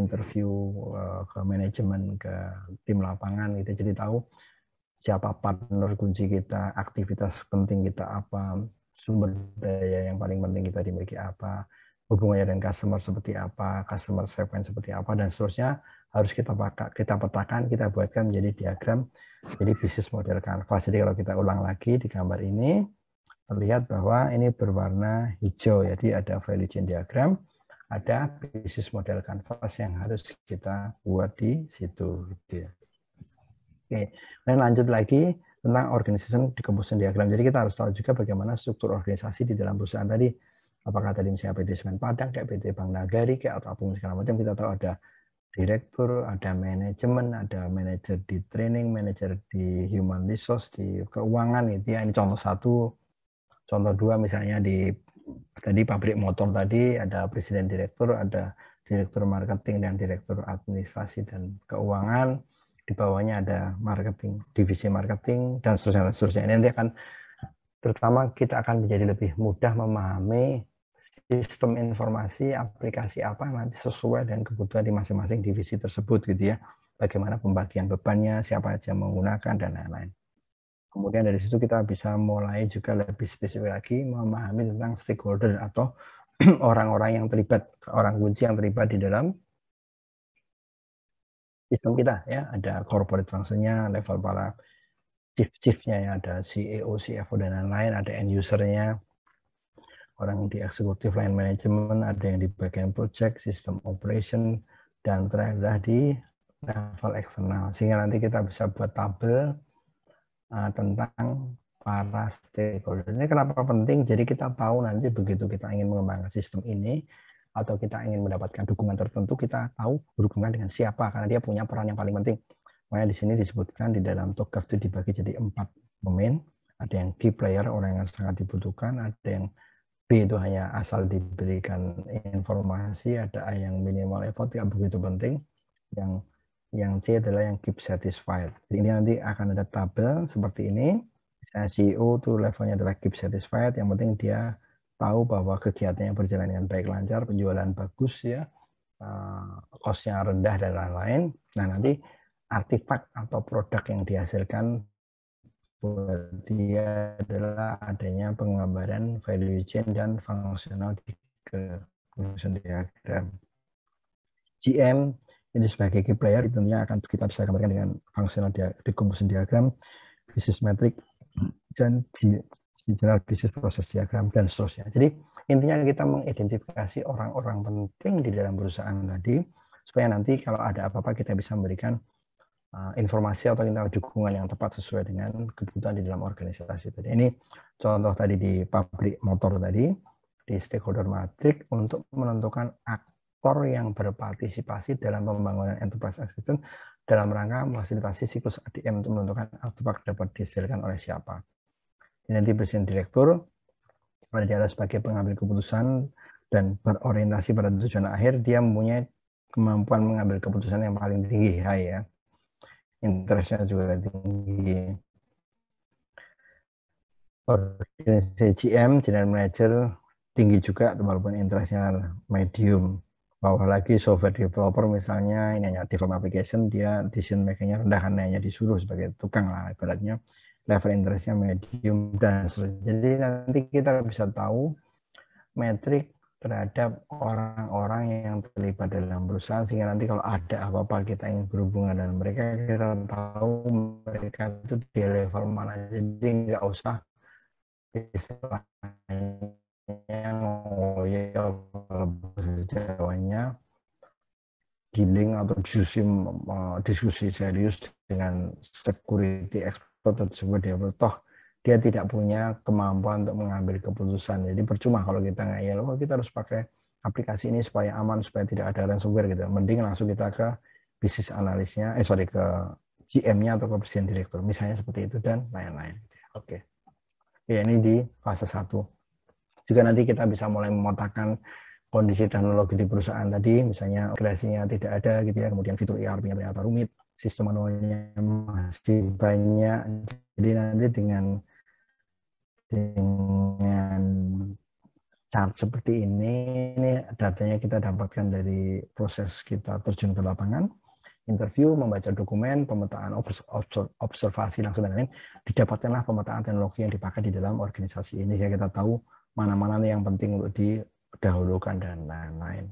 interview eh, ke manajemen, ke tim lapangan kita gitu. Jadi tahu siapa partner kunci kita, aktivitas penting kita apa, sumber daya yang paling penting kita dimiliki apa, hubungannya dengan customer seperti apa, customer segment seperti apa, dan seterusnya harus kita pakai, kita petakan, kita buatkan menjadi diagram, jadi bisnis model kanvas. Jadi kalau kita ulang lagi di gambar ini, terlihat bahwa ini berwarna hijau, jadi ada value chain diagram, ada bisnis model kanvas yang harus kita buat di situ. Gitu ya. Oke, lanjut lagi, tentang organization composition diagram. Jadi kita harus tahu juga bagaimana struktur organisasi di dalam perusahaan tadi. Apakah tadi misalnya PT Semen Padang, kayak PT Bank Nagari, kayak atau apapun segala macam, kita tahu ada direktur, ada manajemen, ada manajer di training, manajer di human resource, di keuangan gitu ya. Ini contoh satu, contoh dua misalnya di tadi pabrik motor tadi ada presiden direktur, ada direktur marketing dan direktur administrasi dan keuangan di bawahnya ada marketing, divisi marketing dan seterusnya seterusnya. Ini nanti akan terutama kita akan menjadi lebih mudah memahami sistem informasi aplikasi apa nanti sesuai dengan kebutuhan di masing-masing divisi tersebut gitu ya. Bagaimana pembagian bebannya, siapa aja menggunakan dan lain-lain. Kemudian dari situ kita bisa mulai juga lebih spesifik lagi memahami tentang stakeholder atau orang-orang yang terlibat, orang kunci yang terlibat di dalam sistem kita ya ada corporate functionnya level para chief-chiefnya ya ada CEO, CFO dan lain-lain ada end usernya orang di executive line management ada yang di bagian project, sistem operation dan terakhir di level eksternal sehingga nanti kita bisa buat tabel uh, tentang para stakeholder. Ini kenapa penting? Jadi kita tahu nanti begitu kita ingin mengembangkan sistem ini, atau kita ingin mendapatkan dukungan tertentu, kita tahu berhubungan dengan siapa karena dia punya peran yang paling penting. Makanya di sini disebutkan di dalam top itu dibagi jadi empat pemain. Ada yang key player, orang yang sangat dibutuhkan. Ada yang B itu hanya asal diberikan informasi. Ada yang minimal effort, tidak begitu penting. Yang yang C adalah yang keep satisfied. Jadi ini nanti akan ada tabel seperti ini. Misalnya CEO itu levelnya adalah keep satisfied. Yang penting dia tahu bahwa kegiatannya berjalan dengan baik lancar, penjualan bagus ya, eh, kosnya rendah dan lain-lain. Nah nanti artefak atau produk yang dihasilkan buat dia adalah adanya penggambaran value chain dan fungsional di kemudian diagram. GM ini sebagai key player tentunya akan kita bisa gambarkan dengan fungsional di diagram, bisnis metric dan di jurnal bisnis proses diagram dan seterusnya. Jadi intinya kita mengidentifikasi orang-orang penting di dalam perusahaan tadi supaya nanti kalau ada apa-apa kita bisa memberikan uh, informasi atau kita dukungan yang tepat sesuai dengan kebutuhan di dalam organisasi tadi. Ini contoh tadi di pabrik motor tadi di stakeholder matrix untuk menentukan aktor yang berpartisipasi dalam pembangunan enterprise assistant dalam rangka memfasilitasi siklus ADM untuk menentukan artefak dapat dihasilkan oleh siapa nanti presiden direktur pada daerah sebagai pengambil keputusan dan berorientasi pada tujuan akhir dia mempunyai kemampuan mengambil keputusan yang paling tinggi ya, ya interestnya juga tinggi organisasi GM general manager tinggi juga walaupun interestnya medium bawah lagi software developer misalnya ini hanya develop application dia decision makingnya rendah karena hanya disuruh sebagai tukang lah ibaratnya level interestnya medium dan seterusnya. Jadi nanti kita bisa tahu metrik terhadap orang-orang yang terlibat dalam perusahaan sehingga nanti kalau ada apa-apa kita ingin berhubungan dengan mereka kita tahu mereka itu di level mana jadi nggak usah istilahnya ngoyo Jawanya giling atau diskusi, eh, diskusi serius dengan security expert produk tersebut develop toh dia tidak punya kemampuan untuk mengambil keputusan jadi percuma kalau kita ngayal oh kita harus pakai aplikasi ini supaya aman supaya tidak ada ransomware gitu mending langsung kita ke bisnis analisnya eh sorry ke GM-nya atau ke presiden direktur misalnya seperti itu dan lain-lain gitu ya. oke okay. ya ini di fase satu juga nanti kita bisa mulai memotakan kondisi teknologi di perusahaan tadi misalnya kreasinya tidak ada gitu ya kemudian fitur ERP-nya ternyata rumit sistem manualnya masih banyak jadi nanti dengan dengan chart seperti ini ini datanya kita dapatkan dari proses kita terjun ke lapangan interview membaca dokumen pemetaan observasi langsung dan lain didapatkanlah pemetaan teknologi yang dipakai di dalam organisasi ini sehingga kita tahu mana-mana yang penting untuk didahulukan dan lain-lain.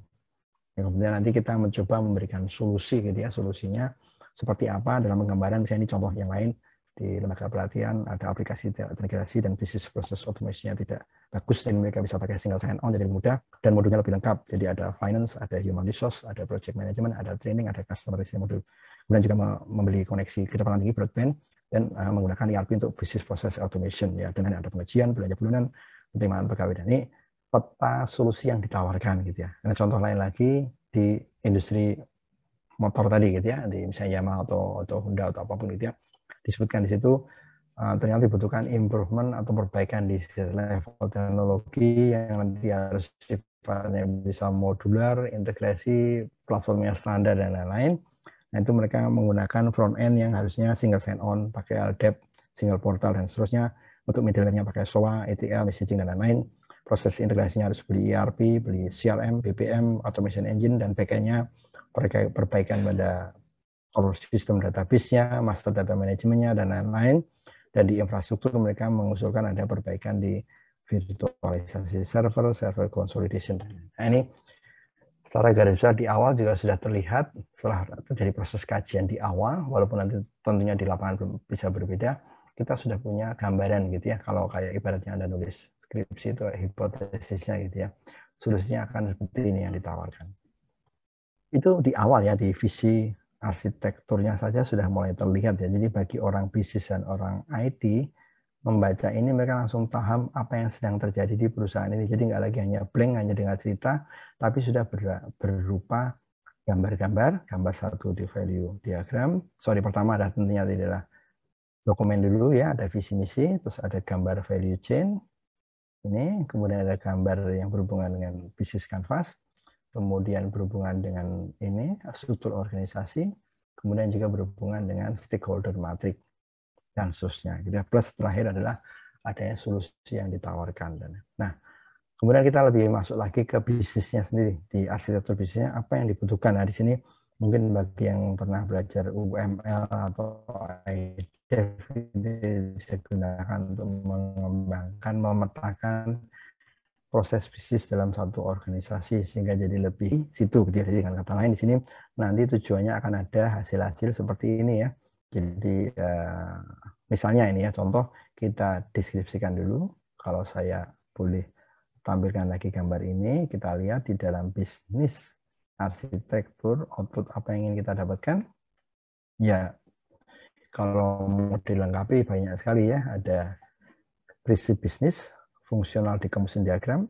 Kemudian nanti kita mencoba memberikan solusi gitu ya, solusinya seperti apa dalam penggambaran misalnya ini contoh yang lain di lembaga pelatihan ada aplikasi integrasi dan bisnis proses automation tidak bagus dan mereka bisa pakai single sign on jadi mudah dan modulnya lebih lengkap jadi ada finance ada human resource ada project management ada training ada customer service modul kemudian juga membeli koneksi kecepatan tinggi broadband dan uh, menggunakan ERP untuk bisnis proses automation ya dengan ada pengajian belanja bulanan penerimaan pegawai dan ini peta solusi yang ditawarkan gitu ya. Nah, contoh lain lagi di industri motor tadi gitu ya, di misalnya Yamaha atau, atau Honda atau apapun itu ya, disebutkan di situ eh, ternyata dibutuhkan improvement atau perbaikan di level teknologi yang nanti harus sifatnya bisa modular, integrasi, platformnya standar dan lain-lain. Nah itu mereka menggunakan front end yang harusnya single sign on pakai LDAP, single portal dan seterusnya. Untuk middleware-nya pakai SOA, ETL, messaging dan lain-lain. Proses integrasinya harus beli ERP, beli CRM, BPM, automation engine dan backend-nya perbaikan ya. pada core sistem database-nya, master data management-nya, dan lain-lain. Dan di infrastruktur mereka mengusulkan ada perbaikan di virtualisasi server, server consolidation. Nah, ini secara garis besar di awal juga sudah terlihat setelah terjadi proses kajian di awal, walaupun nanti tentunya di lapangan bisa berbeda, kita sudah punya gambaran gitu ya, kalau kayak ibaratnya Anda nulis skripsi itu hipotesisnya gitu ya, solusinya akan seperti ini yang ditawarkan itu di awal ya di visi arsitekturnya saja sudah mulai terlihat ya. Jadi bagi orang bisnis dan orang IT membaca ini mereka langsung paham apa yang sedang terjadi di perusahaan ini. Jadi nggak lagi hanya blank hanya dengan cerita, tapi sudah berupa gambar-gambar, gambar satu di value diagram. Sorry pertama ada tentunya adalah dokumen dulu ya, ada visi misi, terus ada gambar value chain. Ini kemudian ada gambar yang berhubungan dengan bisnis canvas, kemudian berhubungan dengan ini struktur organisasi, kemudian juga berhubungan dengan stakeholder matrix dan seterusnya. Jadi gitu ya. Plus terakhir adalah adanya solusi yang ditawarkan. Nah, kemudian kita lebih masuk lagi ke bisnisnya sendiri di arsitektur bisnisnya apa yang dibutuhkan. Nah, di sini mungkin bagi yang pernah belajar UML atau IDEF bisa digunakan untuk mengembangkan, memetakan proses bisnis dalam satu organisasi sehingga jadi lebih hmm. situ. Jadi dengan kata lain di sini nanti tujuannya akan ada hasil-hasil seperti ini ya. Jadi eh, misalnya ini ya contoh kita deskripsikan dulu. Kalau saya boleh tampilkan lagi gambar ini, kita lihat di dalam bisnis arsitektur output apa yang ingin kita dapatkan. Ya, kalau mau dilengkapi banyak sekali ya, ada prinsip bisnis, fungsional di kemudian diagram,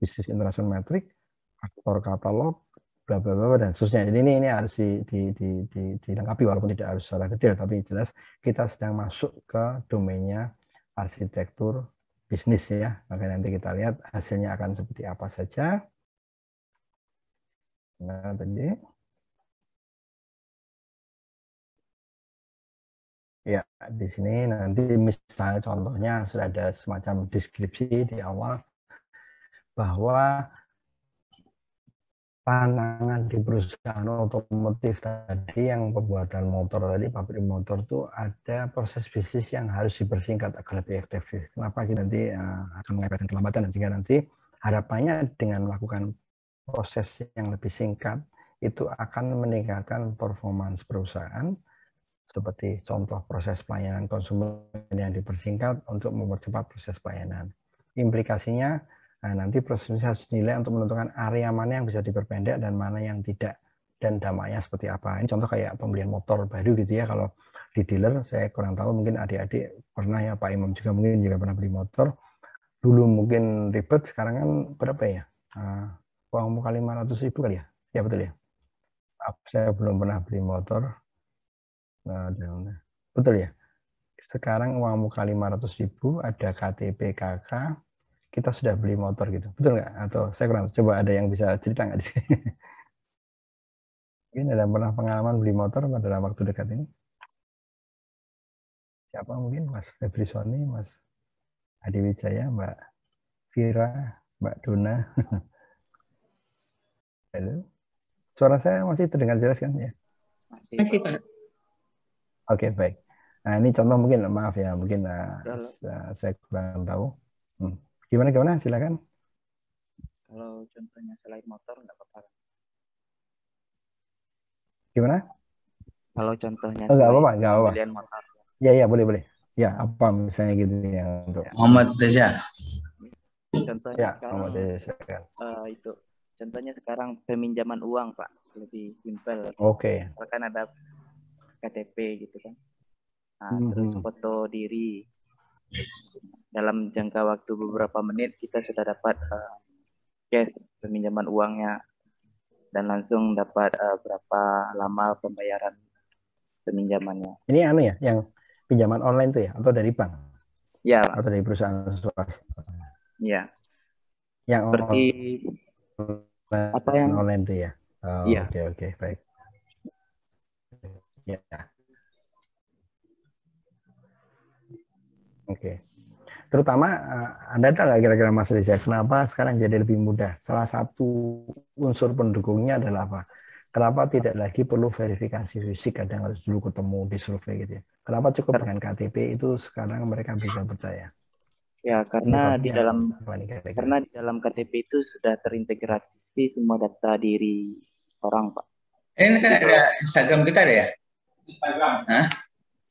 bisnis international metric aktor katalog, bla bla bla dan seterusnya. Jadi ini ini harus di, di, di, di, dilengkapi walaupun tidak harus secara detail, tapi jelas kita sedang masuk ke domainnya arsitektur bisnis ya. Maka nanti kita lihat hasilnya akan seperti apa saja. Nah, tadi. Ya, di sini nanti misalnya contohnya sudah ada semacam deskripsi di awal bahwa pandangan di perusahaan otomotif tadi yang pembuatan motor tadi pabrik motor itu ada proses bisnis yang harus dipersingkat agar lebih efektif. Kenapa kita nanti eh, akan mengakibatkan kelambatan dan sehingga nanti harapannya dengan melakukan proses yang lebih singkat itu akan meningkatkan performance perusahaan seperti contoh proses pelayanan konsumen yang dipersingkat untuk mempercepat proses pelayanan. Implikasinya nah nanti prosesnya harus dinilai untuk menentukan area mana yang bisa diperpendek dan mana yang tidak dan dampaknya seperti apa. Ini contoh kayak pembelian motor baru gitu ya kalau di dealer saya kurang tahu mungkin adik-adik pernah ya Pak Imam juga mungkin juga pernah beli motor dulu mungkin ribet sekarang kan berapa ya uh, uang muka 500 ribu kali ya ya betul ya saya belum pernah beli motor Nah. betul ya? Sekarang uang muka 500 ribu, ada KTP KK, kita sudah beli motor gitu. Betul nggak? Atau saya kurang, coba ada yang bisa cerita nggak di sini? Mungkin ada pernah pengalaman beli motor pada waktu dekat ini? Siapa mungkin? Mas Febri Soni, Mas Adi Wijaya, Mbak Vira, Mbak Duna. Halo. Suara saya masih terdengar jelas kan ya? Masih, Pak. Oke okay, baik. Nah ini contoh mungkin maaf ya mungkin uh, saya kurang tahu. Hmm. Gimana gimana silakan. Kalau contohnya selain motor nggak apa-apa. Gimana? Kalau contohnya oh, apa-apa nggak apa motor. Ya ya boleh boleh. Ya apa misalnya gitu ya untuk. Ya. Muhammad Reza. Contohnya ya, sekarang, Muhammad Reza. Uh, itu contohnya sekarang peminjaman uang pak lebih simpel. Oke. Okay. Bahkan ada KTP gitu kan. Nah, mm -hmm. terus hmm. foto diri. Dalam jangka waktu beberapa menit kita sudah dapat uh, cash peminjaman uangnya dan langsung dapat uh, berapa lama pembayaran peminjamannya. Ini anu ya, yang pinjaman online tuh ya atau dari bank? Ya. Atau dari perusahaan swasta. Ya. Yang seperti online, apa yang online tuh ya? Oh, iya. Oke okay, oke okay, baik. Ya. Oke. Okay. Terutama eh, Anda tahu nggak kira-kira Mas Reza kenapa sekarang jadi lebih mudah? Salah satu unsur pendukungnya adalah apa? Kenapa tidak lagi perlu verifikasi fisik kadang harus dulu ketemu di survei gitu ya? Kenapa cukup dengan KTP itu sekarang mereka bisa percaya? Ya, ya. karena di dalam karena di dalam KTP itu sudah terintegrasi semua data diri orang, Pak. Ini kan ada Instagram kita ya? Instagram. Hah?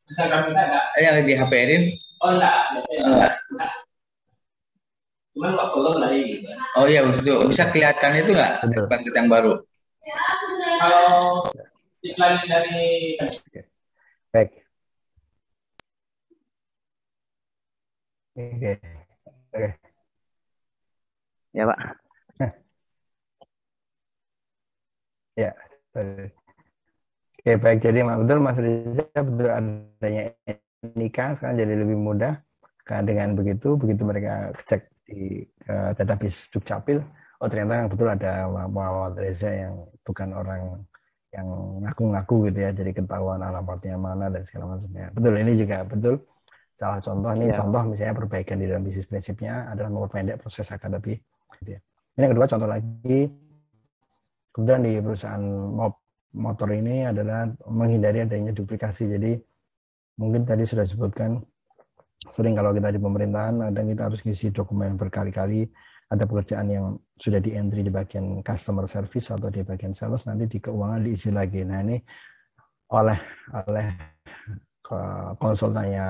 Instagram kita ada. Ah, yang di HP-in? Oh enggak, oh, enggak. enggak. Cuman enggak follow lagi gitu. Oh iya, maksudnya bisa kelihatan itu enggak? iklan kita yang baru? Kalau iklan dari Baik. Oke. Oke. Ya, Pak. ya, sorry. Oke baik, jadi betul Mas Riza betul adanya nikah sekarang jadi lebih mudah. karena Dengan begitu, begitu mereka cek di uh, database Dukcapil, oh ternyata yang betul ada Muhammad Reza yang bukan orang yang ngaku-ngaku gitu ya, jadi ketahuan alamatnya mana dan segala macamnya. Betul, ini juga betul. Salah contoh, ini ya. contoh misalnya perbaikan di dalam bisnis prinsipnya adalah pendek proses akademi. Gitu Ini yang kedua contoh lagi, kemudian di perusahaan mob motor ini adalah menghindari adanya duplikasi. Jadi mungkin tadi sudah disebutkan sering kalau kita di pemerintahan ada kita harus ngisi dokumen berkali-kali ada pekerjaan yang sudah di entry di bagian customer service atau di bagian sales nanti di keuangan diisi lagi nah ini oleh oleh eh, konsultannya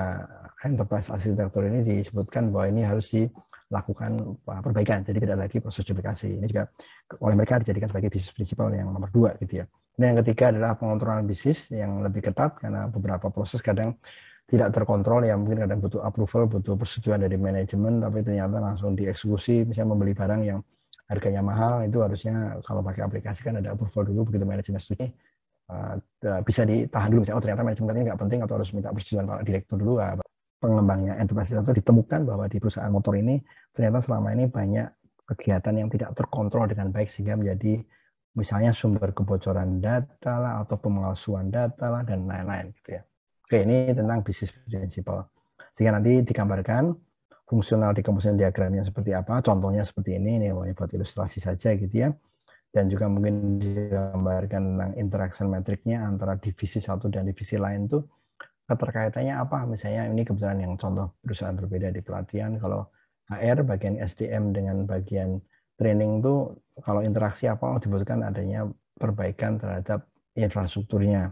enterprise arsitektur ini disebutkan bahwa ini harus dilakukan eh, perbaikan jadi tidak lagi proses duplikasi ini juga oleh mereka dijadikan sebagai bisnis prinsipal yang nomor dua gitu ya dan yang ketiga adalah pengontrolan bisnis yang lebih ketat karena beberapa proses kadang tidak terkontrol ya mungkin kadang butuh approval, butuh persetujuan dari manajemen tapi ternyata langsung dieksekusi misalnya membeli barang yang harganya mahal itu harusnya kalau pakai aplikasi kan ada approval dulu begitu manajemen setuju eh, eh, bisa ditahan dulu misalnya oh ternyata manajemen ini nggak penting atau harus minta persetujuan Pak Direktur dulu apa nah, pengembangnya enterprise itu ditemukan bahwa di perusahaan motor ini ternyata selama ini banyak kegiatan yang tidak terkontrol dengan baik sehingga menjadi misalnya sumber kebocoran data lah atau pemalsuan data lah dan lain-lain gitu ya. Oke, ini tentang bisnis prinsipal. Jika nanti digambarkan fungsional decomposition diagramnya seperti apa, contohnya seperti ini, ini buat ilustrasi saja gitu ya. Dan juga mungkin digambarkan tentang interaksi metriknya antara divisi satu dan divisi lain tuh keterkaitannya apa. Misalnya ini kebetulan yang contoh perusahaan berbeda di pelatihan, kalau HR bagian SDM dengan bagian training itu kalau interaksi apa oh, dibutuhkan adanya perbaikan terhadap infrastrukturnya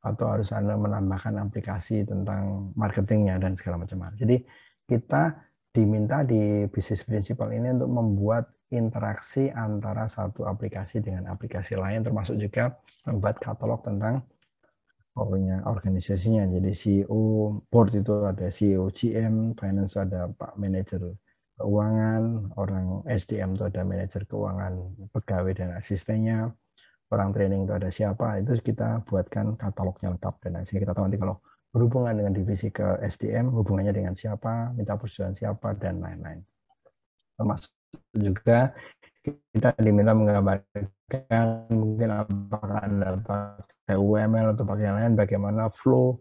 atau harus Anda menambahkan aplikasi tentang marketingnya dan segala macam hal. Jadi kita diminta di bisnis prinsipal ini untuk membuat interaksi antara satu aplikasi dengan aplikasi lain termasuk juga membuat katalog tentang pokoknya organisasinya jadi CEO board itu ada CEO GM finance ada Pak Manager keuangan, orang SDM itu ada manajer keuangan, pegawai dan asistennya, orang training itu ada siapa, itu kita buatkan katalognya lengkap dan sehingga kita tahu nanti kalau berhubungan dengan divisi ke SDM, hubungannya dengan siapa, minta persetujuan siapa, dan lain-lain. Termasuk juga kita diminta menggambarkan mungkin apakah Anda pakai UML atau pakai yang lain, bagaimana flow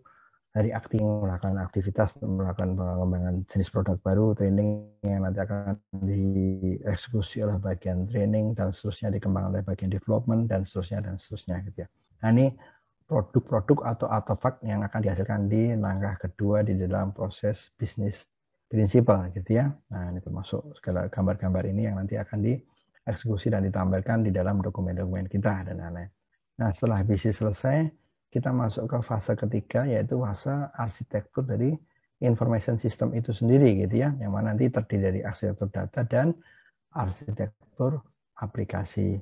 dari aktif melakukan aktivitas melakukan pengembangan jenis produk baru training yang nanti akan dieksekusi oleh bagian training dan seterusnya dikembangkan oleh bagian development dan seterusnya dan seterusnya gitu ya nah ini produk-produk atau artefak yang akan dihasilkan di langkah kedua di dalam proses bisnis prinsipal gitu ya nah ini termasuk segala gambar-gambar ini yang nanti akan dieksekusi dan ditampilkan di dalam dokumen-dokumen kita dan lain-lain nah setelah bisnis selesai kita masuk ke fase ketiga yaitu fase arsitektur dari information system itu sendiri gitu ya yang mana nanti terdiri dari arsitektur data dan arsitektur aplikasi.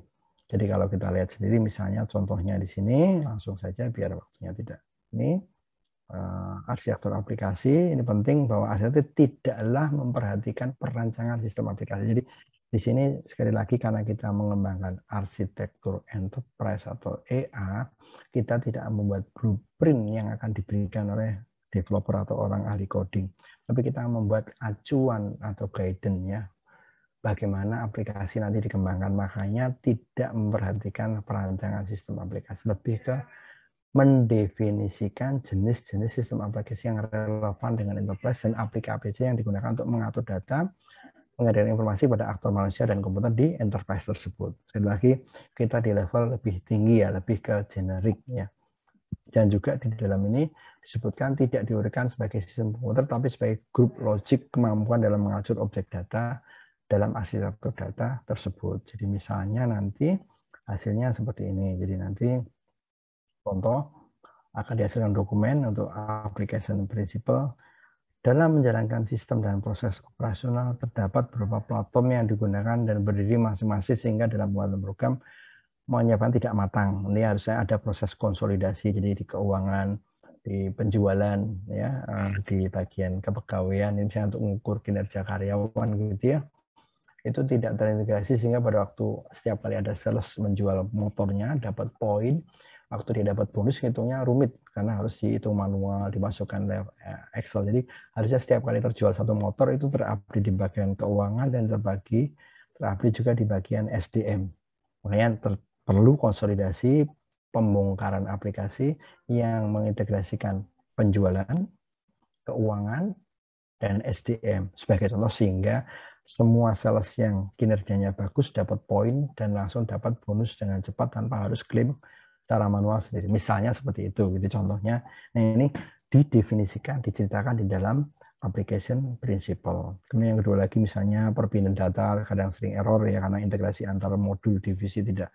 Jadi kalau kita lihat sendiri misalnya contohnya di sini langsung saja biar waktunya tidak ini uh, arsitektur aplikasi ini penting bahwa arsitektur tidaklah memperhatikan perancangan sistem aplikasi. Jadi di sini sekali lagi karena kita mengembangkan arsitektur enterprise atau EA, kita tidak membuat blueprint yang akan diberikan oleh developer atau orang ahli coding, tapi kita membuat acuan atau guidance ya bagaimana aplikasi nanti dikembangkan. Makanya tidak memperhatikan perancangan sistem aplikasi, lebih ke mendefinisikan jenis-jenis sistem aplikasi yang relevan dengan enterprise dan aplikasi yang digunakan untuk mengatur data, pengedaran informasi pada aktor manusia dan komputer di enterprise tersebut. Sekali lagi, kita di level lebih tinggi ya, lebih ke generik ya. Dan juga di dalam ini disebutkan tidak diurutkan sebagai sistem komputer, tapi sebagai grup logik kemampuan dalam mengatur objek data dalam arsitektur data tersebut. Jadi misalnya nanti hasilnya seperti ini. Jadi nanti contoh akan dihasilkan dokumen untuk application principle dalam menjalankan sistem dan proses operasional, terdapat beberapa platform yang digunakan dan berdiri masing-masing sehingga dalam pembuatan program menyiapkan tidak matang. Ini harusnya ada proses konsolidasi, jadi di keuangan, di penjualan, ya, eh, di bagian kepegawaian, ini misalnya untuk mengukur kinerja karyawan gitu ya, itu tidak terintegrasi sehingga pada waktu setiap kali ada sales menjual motornya dapat poin, waktu dia dapat bonus hitungnya rumit karena harus dihitung manual dimasukkan eh, Excel jadi harusnya setiap kali terjual satu motor itu terupdate di bagian keuangan dan terbagi terupdate juga di bagian SDM makanya ter, perlu konsolidasi pembongkaran aplikasi yang mengintegrasikan penjualan keuangan dan SDM sebagai contoh sehingga semua sales yang kinerjanya bagus dapat poin dan langsung dapat bonus dengan cepat tanpa harus klaim secara manual sendiri. Misalnya seperti itu, gitu contohnya. Nah ini didefinisikan, diceritakan di dalam application principle. Kemudian yang kedua lagi misalnya perpindahan data kadang sering error ya karena integrasi antara modul divisi tidak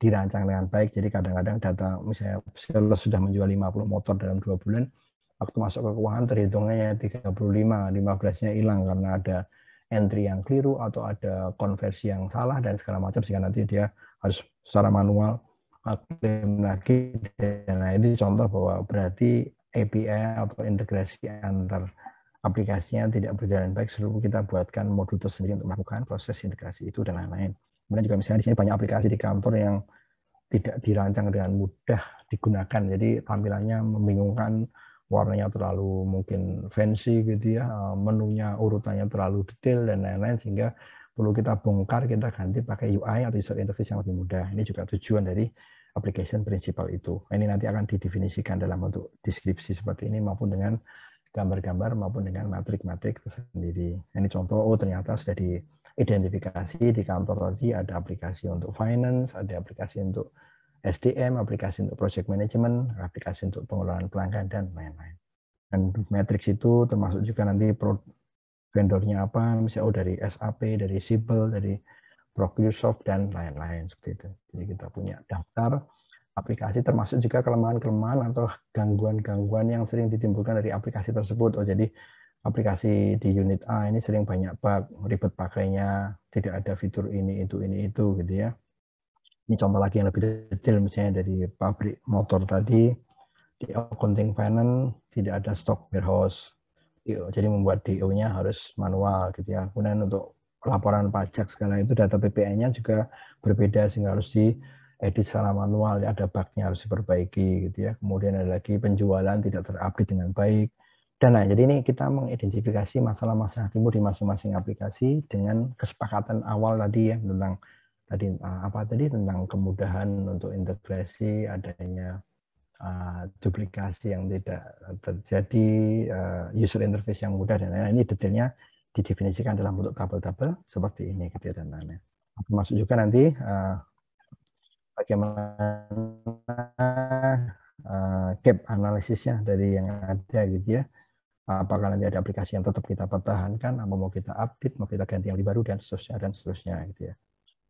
dirancang dengan baik. Jadi kadang-kadang data misalnya sales sudah menjual 50 motor dalam dua bulan, waktu masuk ke keuangan terhitungnya ya 35, 15-nya hilang karena ada entry yang keliru atau ada konversi yang salah dan segala macam sehingga nanti dia harus secara manual klaim lagi nah ini contoh bahwa berarti API atau integrasi antar aplikasinya tidak berjalan baik seluruh kita buatkan modul tersendiri untuk melakukan proses integrasi itu dan lain-lain kemudian juga misalnya di sini banyak aplikasi di kantor yang tidak dirancang dengan mudah digunakan jadi tampilannya membingungkan warnanya terlalu mungkin fancy gitu ya, eh, menunya urutannya terlalu detail dan lain-lain sehingga perlu kita bongkar, kita ganti pakai UI atau user interface yang lebih mudah. Ini juga tujuan dari application principle itu. Ini nanti akan didefinisikan dalam bentuk deskripsi seperti ini maupun dengan gambar-gambar maupun dengan matrik-matrik tersendiri. Ini contoh, oh ternyata sudah diidentifikasi di kantor tadi ada aplikasi untuk finance, ada aplikasi untuk SDM, aplikasi untuk project management, aplikasi untuk pengelolaan pelanggan, dan lain-lain. Dan matrix itu termasuk juga nanti vendornya apa, misalnya oh dari SAP, dari Sibel, dari Microsoft dan lain-lain seperti itu. Jadi kita punya daftar aplikasi termasuk juga kelemahan-kelemahan atau gangguan-gangguan yang sering ditimbulkan dari aplikasi tersebut. Oh jadi aplikasi di unit A ini sering banyak bug, ribet pakainya, tidak ada fitur ini itu ini itu gitu ya. Ini contoh lagi yang lebih detail misalnya dari pabrik motor tadi di accounting finance tidak ada stock warehouse. E jadi membuat DO-nya e harus manual gitu ya. Kemudian untuk Laporan pajak segala itu data PPN-nya juga berbeda sehingga harus diedit secara manual ya, ada bugnya harus diperbaiki gitu ya kemudian ada lagi penjualan tidak terupdate dengan baik dan nah jadi ini kita mengidentifikasi masalah-masalah timbul di masing-masing aplikasi dengan kesepakatan awal tadi ya tentang tadi eh, apa tadi tentang kemudahan untuk integrasi adanya uh, duplikasi yang tidak terjadi uh, user interface yang mudah dan ini detailnya didefinisikan dalam bentuk tabel-tabel seperti ini gitu ya dan lain-lain. Ya. Masuk juga nanti uh, bagaimana uh, gap analisisnya dari yang ada gitu ya. Apakah nanti ada aplikasi yang tetap kita pertahankan, apa mau kita update, mau kita ganti yang lebih baru dan seterusnya dan seterusnya gitu ya.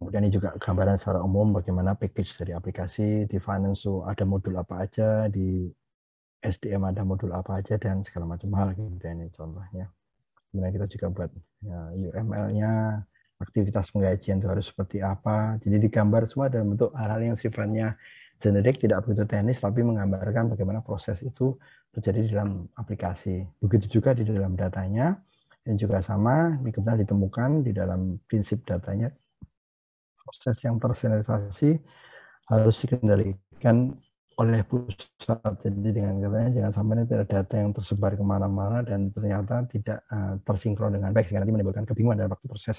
Kemudian ini juga gambaran secara umum bagaimana package dari aplikasi, di finance oh, ada modul apa aja, di SDM ada modul apa aja dan segala macam hal gitu ya, ini contohnya kemudian kita juga buat ya, UML-nya aktivitas penggajian itu harus seperti apa jadi digambar semua dalam bentuk hal-hal yang sifatnya generik tidak begitu teknis tapi menggambarkan bagaimana proses itu terjadi di dalam aplikasi begitu juga di dalam datanya dan juga sama ini kemudian ditemukan di dalam prinsip datanya proses yang tersentralisasi harus dikendalikan oleh pusat. Jadi dengan katanya jangan sampai nanti ada data yang tersebar kemana-mana dan ternyata tidak uh, tersinkron dengan baik sehingga nanti menimbulkan kebingungan dalam waktu proses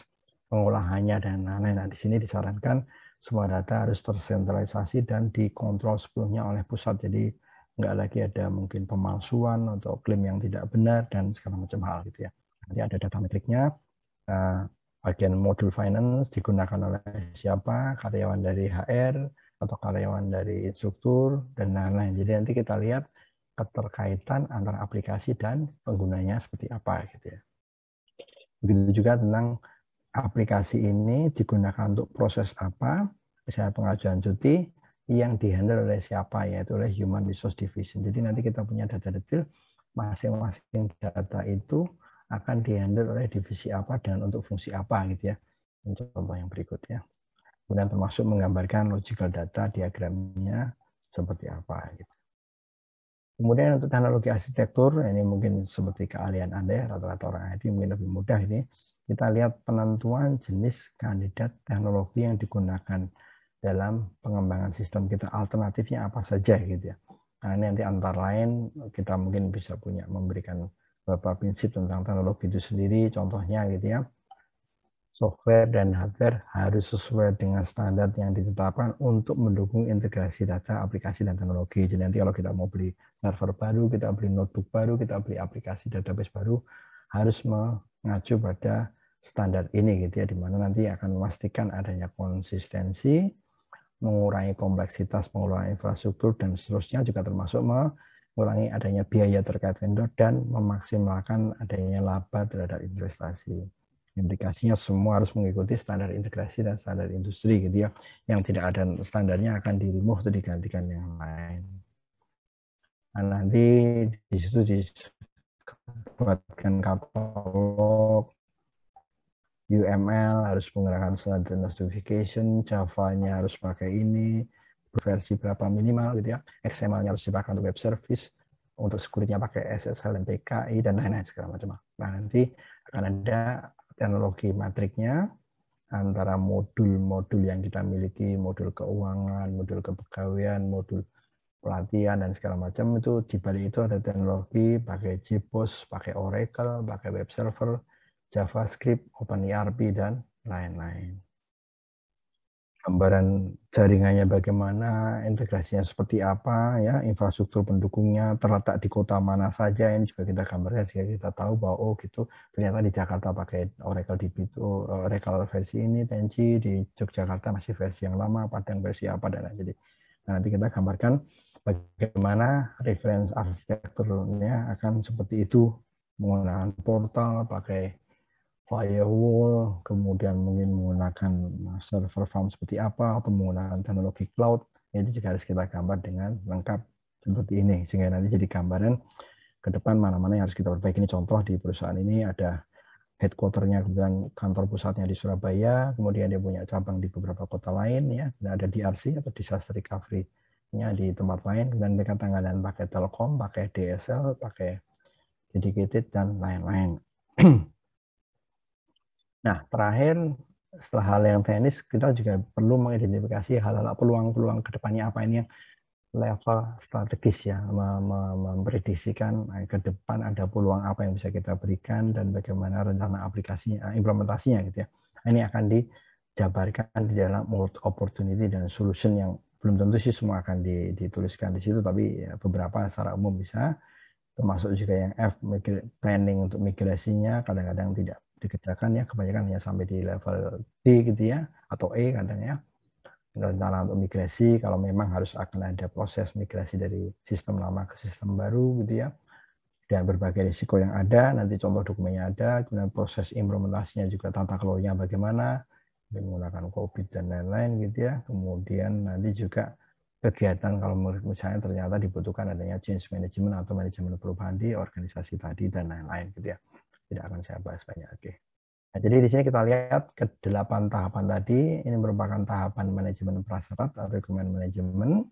pengolahannya dan lain-lain. Nah, di sini disarankan semua data harus tersentralisasi dan dikontrol sepenuhnya oleh pusat. Jadi nggak lagi ada mungkin pemalsuan atau klaim yang tidak benar dan segala macam hal gitu ya. Nanti ada data metriknya. Eh, bagian modul finance digunakan oleh siapa, karyawan dari HR, atau karyawan dari instruktur dan lain-lain. Jadi nanti kita lihat keterkaitan antara aplikasi dan penggunanya seperti apa gitu ya. Begitu juga tentang aplikasi ini digunakan untuk proses apa, misalnya pengajuan cuti yang dihandle oleh siapa yaitu oleh Human Resource Division. Jadi nanti kita punya data detail masing-masing data itu akan dihandle oleh divisi apa dan untuk fungsi apa gitu ya. contoh yang berikutnya kemudian termasuk menggambarkan logical data diagramnya seperti apa. Gitu. Kemudian untuk teknologi arsitektur, ini mungkin seperti keahlian Anda ya, rata-rata orang IT mungkin lebih mudah ini, kita lihat penentuan jenis kandidat teknologi yang digunakan dalam pengembangan sistem kita alternatifnya apa saja gitu ya. Nah, ini nanti antara lain kita mungkin bisa punya memberikan beberapa prinsip tentang teknologi itu sendiri contohnya gitu ya software dan hardware harus sesuai dengan standar yang ditetapkan untuk mendukung integrasi data, aplikasi, dan teknologi. Jadi nanti kalau kita mau beli server baru, kita beli notebook baru, kita beli aplikasi database baru, harus mengacu pada standar ini gitu ya, dimana nanti akan memastikan adanya konsistensi, mengurangi kompleksitas pengelolaan infrastruktur dan seterusnya juga termasuk mengurangi adanya biaya terkait vendor dan memaksimalkan adanya laba terhadap investasi implikasinya semua harus mengikuti standar integrasi dan standar industri gitu ya yang tidak ada standarnya akan dirimuh atau digantikan yang lain nah, nanti di situ dibuatkan katalog UML harus menggunakan standar notification Java-nya harus pakai ini versi berapa minimal gitu ya XML-nya harus dipakai untuk web service untuk security pakai SSL dan PKI dan lain-lain segala macam. Nah, nanti akan ada Teknologi matriknya antara modul-modul yang kita miliki, modul keuangan, modul kepegawaian, modul pelatihan dan segala macam itu di balik itu ada teknologi pakai JPOS, pakai Oracle, pakai web server, JavaScript, OpenERP dan lain-lain gambaran jaringannya bagaimana, integrasinya seperti apa, ya infrastruktur pendukungnya terletak di kota mana saja ini juga kita gambarkan sehingga kita tahu bahwa oh gitu ternyata di Jakarta pakai Oracle DB itu eh, Oracle versi ini Tenchi di Yogyakarta masih versi yang lama, Padang versi apa dan lain jadi nah, nanti kita gambarkan bagaimana reference arsitekturnya akan seperti itu menggunakan portal pakai firewall, kemudian mungkin menggunakan server farm seperti apa, atau menggunakan teknologi cloud, itu juga harus kita gambar dengan lengkap seperti ini, sehingga nanti jadi gambaran ke depan mana-mana yang harus kita perbaiki. Ini contoh di perusahaan ini ada headquarternya kemudian kantor pusatnya di Surabaya, kemudian dia punya cabang di beberapa kota lain ya, dan nah, ada DRC atau disaster recovery nya di tempat lain dan mereka tanggalan pakai Telkom, pakai DSL, pakai dedicated dan lain-lain. Nah, terakhir setelah hal yang teknis, kita juga perlu mengidentifikasi hal-hal peluang-peluang kedepannya apa ini yang level strategis ya, memprediksikan eh, ke depan ada peluang apa yang bisa kita berikan dan bagaimana rencana aplikasinya, eh, implementasinya gitu ya. Nah, ini akan dijabarkan di dalam opportunity dan solution yang belum tentu sih semua akan dituliskan di situ, tapi ya beberapa secara umum bisa, termasuk juga yang F, planning untuk migrasinya kadang-kadang tidak dikerjakan ya kebanyakan hanya sampai di level D gitu ya atau E kadang ya rencana untuk migrasi kalau memang harus akan ada proses migrasi dari sistem lama ke sistem baru gitu ya dan berbagai risiko yang ada nanti contoh dokumennya ada kemudian proses implementasinya juga tata kelolanya bagaimana menggunakan covid dan lain-lain gitu ya kemudian nanti juga kegiatan kalau misalnya ternyata dibutuhkan adanya change management atau manajemen perubahan di organisasi tadi dan lain-lain gitu ya tidak akan saya bahas banyak. Oke. Nah, jadi di sini kita lihat ke delapan tahapan tadi. Ini merupakan tahapan manajemen prasyarat atau dokumen manajemen.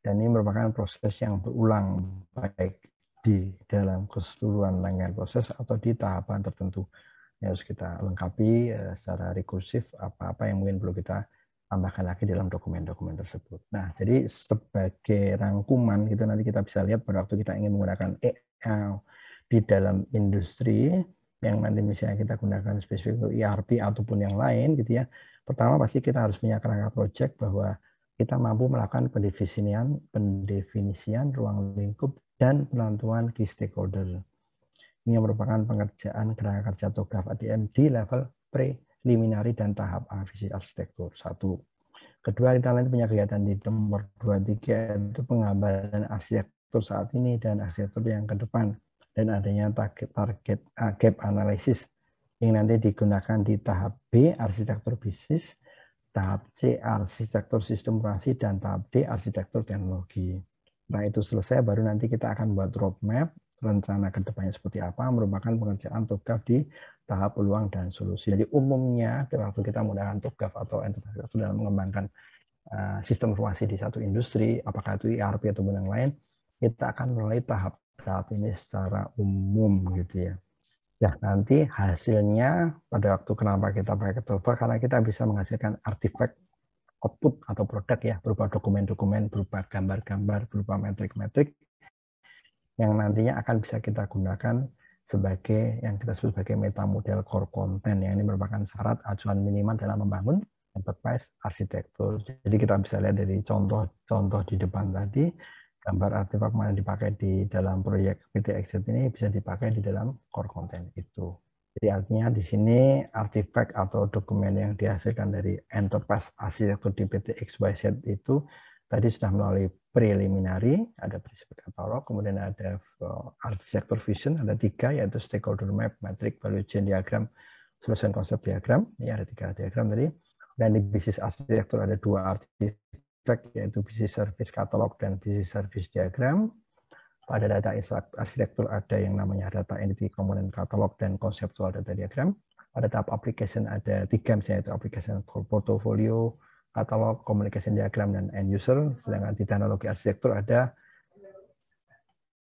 Dan ini merupakan proses yang berulang baik di dalam keseluruhan rangkaian proses atau di tahapan tertentu. Ini harus kita lengkapi eh, secara rekursif apa-apa yang mungkin perlu kita tambahkan lagi dalam dokumen-dokumen tersebut. Nah, jadi sebagai rangkuman itu nanti kita bisa lihat pada waktu kita ingin menggunakan EL di dalam industri yang nanti misalnya kita gunakan spesifik untuk ERP ataupun yang lain gitu ya. Pertama pasti kita harus punya kerangka project bahwa kita mampu melakukan pendefinisian, pendefinisian ruang lingkup dan penentuan key stakeholder. Ini yang merupakan pengerjaan kerangka kerja TOGAF ADM di level preliminary dan tahap visi arsitektur. Satu. Kedua, kita lain punya kegiatan di nomor 23 itu penggambaran arsitektur saat ini dan arsitektur yang ke depan dan adanya target target uh, gap analisis yang nanti digunakan di tahap B arsitektur bisnis, tahap C arsitektur sistem operasi dan tahap D arsitektur teknologi. Nah itu selesai baru nanti kita akan buat roadmap rencana kedepannya seperti apa merupakan pengerjaan tugas di tahap peluang dan solusi. Jadi umumnya waktu kita menggunakan tugas atau enterprise dalam mengembangkan eh, sistem informasi di satu industri, apakah itu ERP atau yang lain, kita akan mulai tahap saat ini secara umum gitu ya. Ya nanti hasilnya pada waktu kenapa kita pakai ketulbar karena kita bisa menghasilkan artifact output atau produk ya berupa dokumen-dokumen, berupa gambar-gambar, berupa metrik-metrik yang nantinya akan bisa kita gunakan sebagai yang kita sebut sebagai meta model core content yang ini merupakan syarat acuan minimal dalam membangun enterprise arsitektur. Jadi kita bisa lihat dari contoh-contoh di depan tadi gambar artefak mana yang dipakai di dalam proyek PT Exit ini bisa dipakai di dalam core content itu. Jadi artinya di sini artefak atau dokumen yang dihasilkan dari enterprise arsitektur di PT XYZ itu tadi sudah melalui preliminary, ada prinsip katalog, kemudian ada eh, arsitektur vision, ada tiga yaitu stakeholder map, metric, value chain diagram, solution concept diagram, ini ada tiga diagram tadi. Dan di bisnis arsitektur ada dua artefak aspek yaitu bisnis service catalog dan bisnis service diagram. Pada data arsitektur ada yang namanya data entity komponen catalog dan konseptual data diagram. Pada tahap application ada tiga misalnya yaitu application portfolio, catalog, communication diagram, dan end user. Sedangkan di teknologi arsitektur ada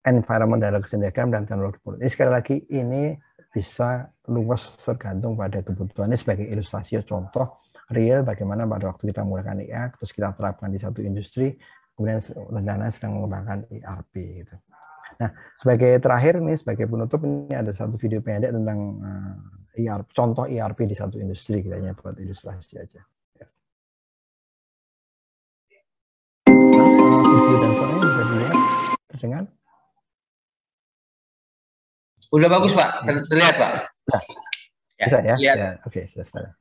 environment data diagram dan teknologi produk. Ini sekali lagi ini bisa luas tergantung pada kebutuhannya sebagai ilustrasi contoh real bagaimana pada waktu kita menggunakan IR terus kita terapkan di satu industri kemudian rencana sedang mengembangkan ERP gitu. Nah, sebagai terakhir nih sebagai penutup ini ada satu video pendek tentang uh, eh, ERP contoh ERP di satu industri kita hanya buat ilustrasi aja. dengan Udah bagus Pak, terlihat Pak. Nah, ya, bisa ya? Iya. ya. Oke, okay, selesai.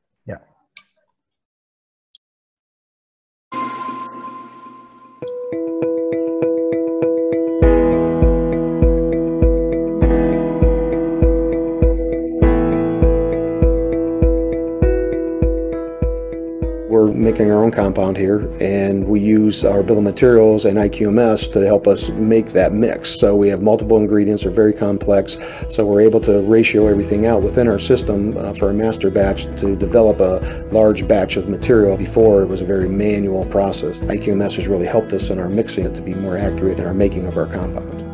making our own compound here, and we use our bill of materials and IQMS to help us make that mix. So we have multiple ingredients, are very complex, so we're able to ratio everything out within our system uh, for a master batch to develop a large batch of material. Before, it was a very manual process. IQMS has really helped us in our mixing it to be more accurate in our making of our compound.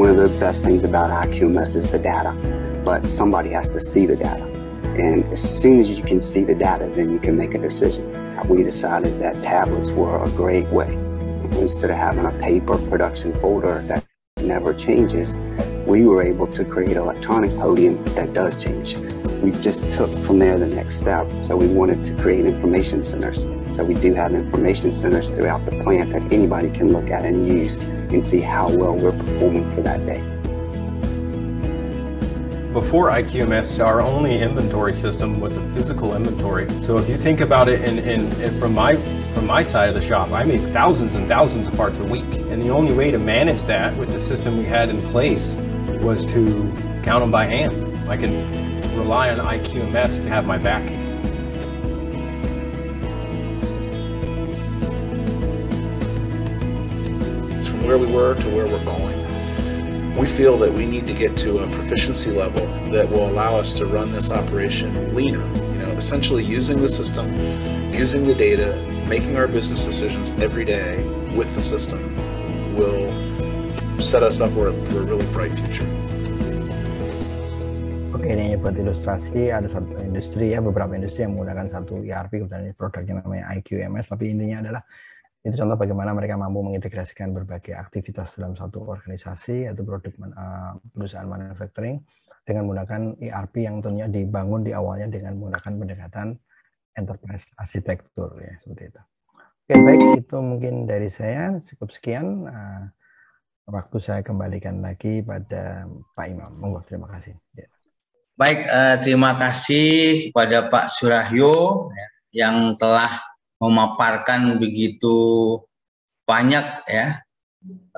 one of the best things about IQMS is the data, but somebody has to see the data. And as soon as you can see the data, then you can make a decision. We decided that tablets were a great way. Instead of having a paper production folder that never changes, we were able to create electronic podium that does change. We just took from there the next step. So we wanted to create information centers. So we do have information centers throughout the plant that anybody can look at and use and see how well we're performing for that day. Before IQMS, our only inventory system was a physical inventory. So if you think about it and from, my, from my side of the shop, I make thousands and thousands of parts a week. And the only way to manage that with the system we had in place was to count them by hand. I can rely on IQMS to have my back. where we were to where we're going. We feel that we need to get to a proficiency level that will allow us to run this operation leaner, you know, essentially using the system, using the data, making our business decisions every day with the system will set us up for a, for a really bright future. Oke, ini buat ilustrasi ada satu industri ya, beberapa industri yang menggunakan satu ERP, kemudian produknya namanya IQMS, tapi intinya adalah Itu contoh bagaimana mereka mampu mengintegrasikan berbagai aktivitas dalam satu organisasi atau produk uh, perusahaan manufacturing dengan menggunakan ERP yang tentunya dibangun di awalnya dengan menggunakan pendekatan enterprise arsitektur ya seperti itu. Oke baik itu mungkin dari saya cukup sekian. Uh, waktu saya kembalikan lagi pada Pak Imam. Monggo terima kasih. Ya. Baik, uh, terima kasih kepada Pak Surahyo ya, yang telah memaparkan begitu banyak ya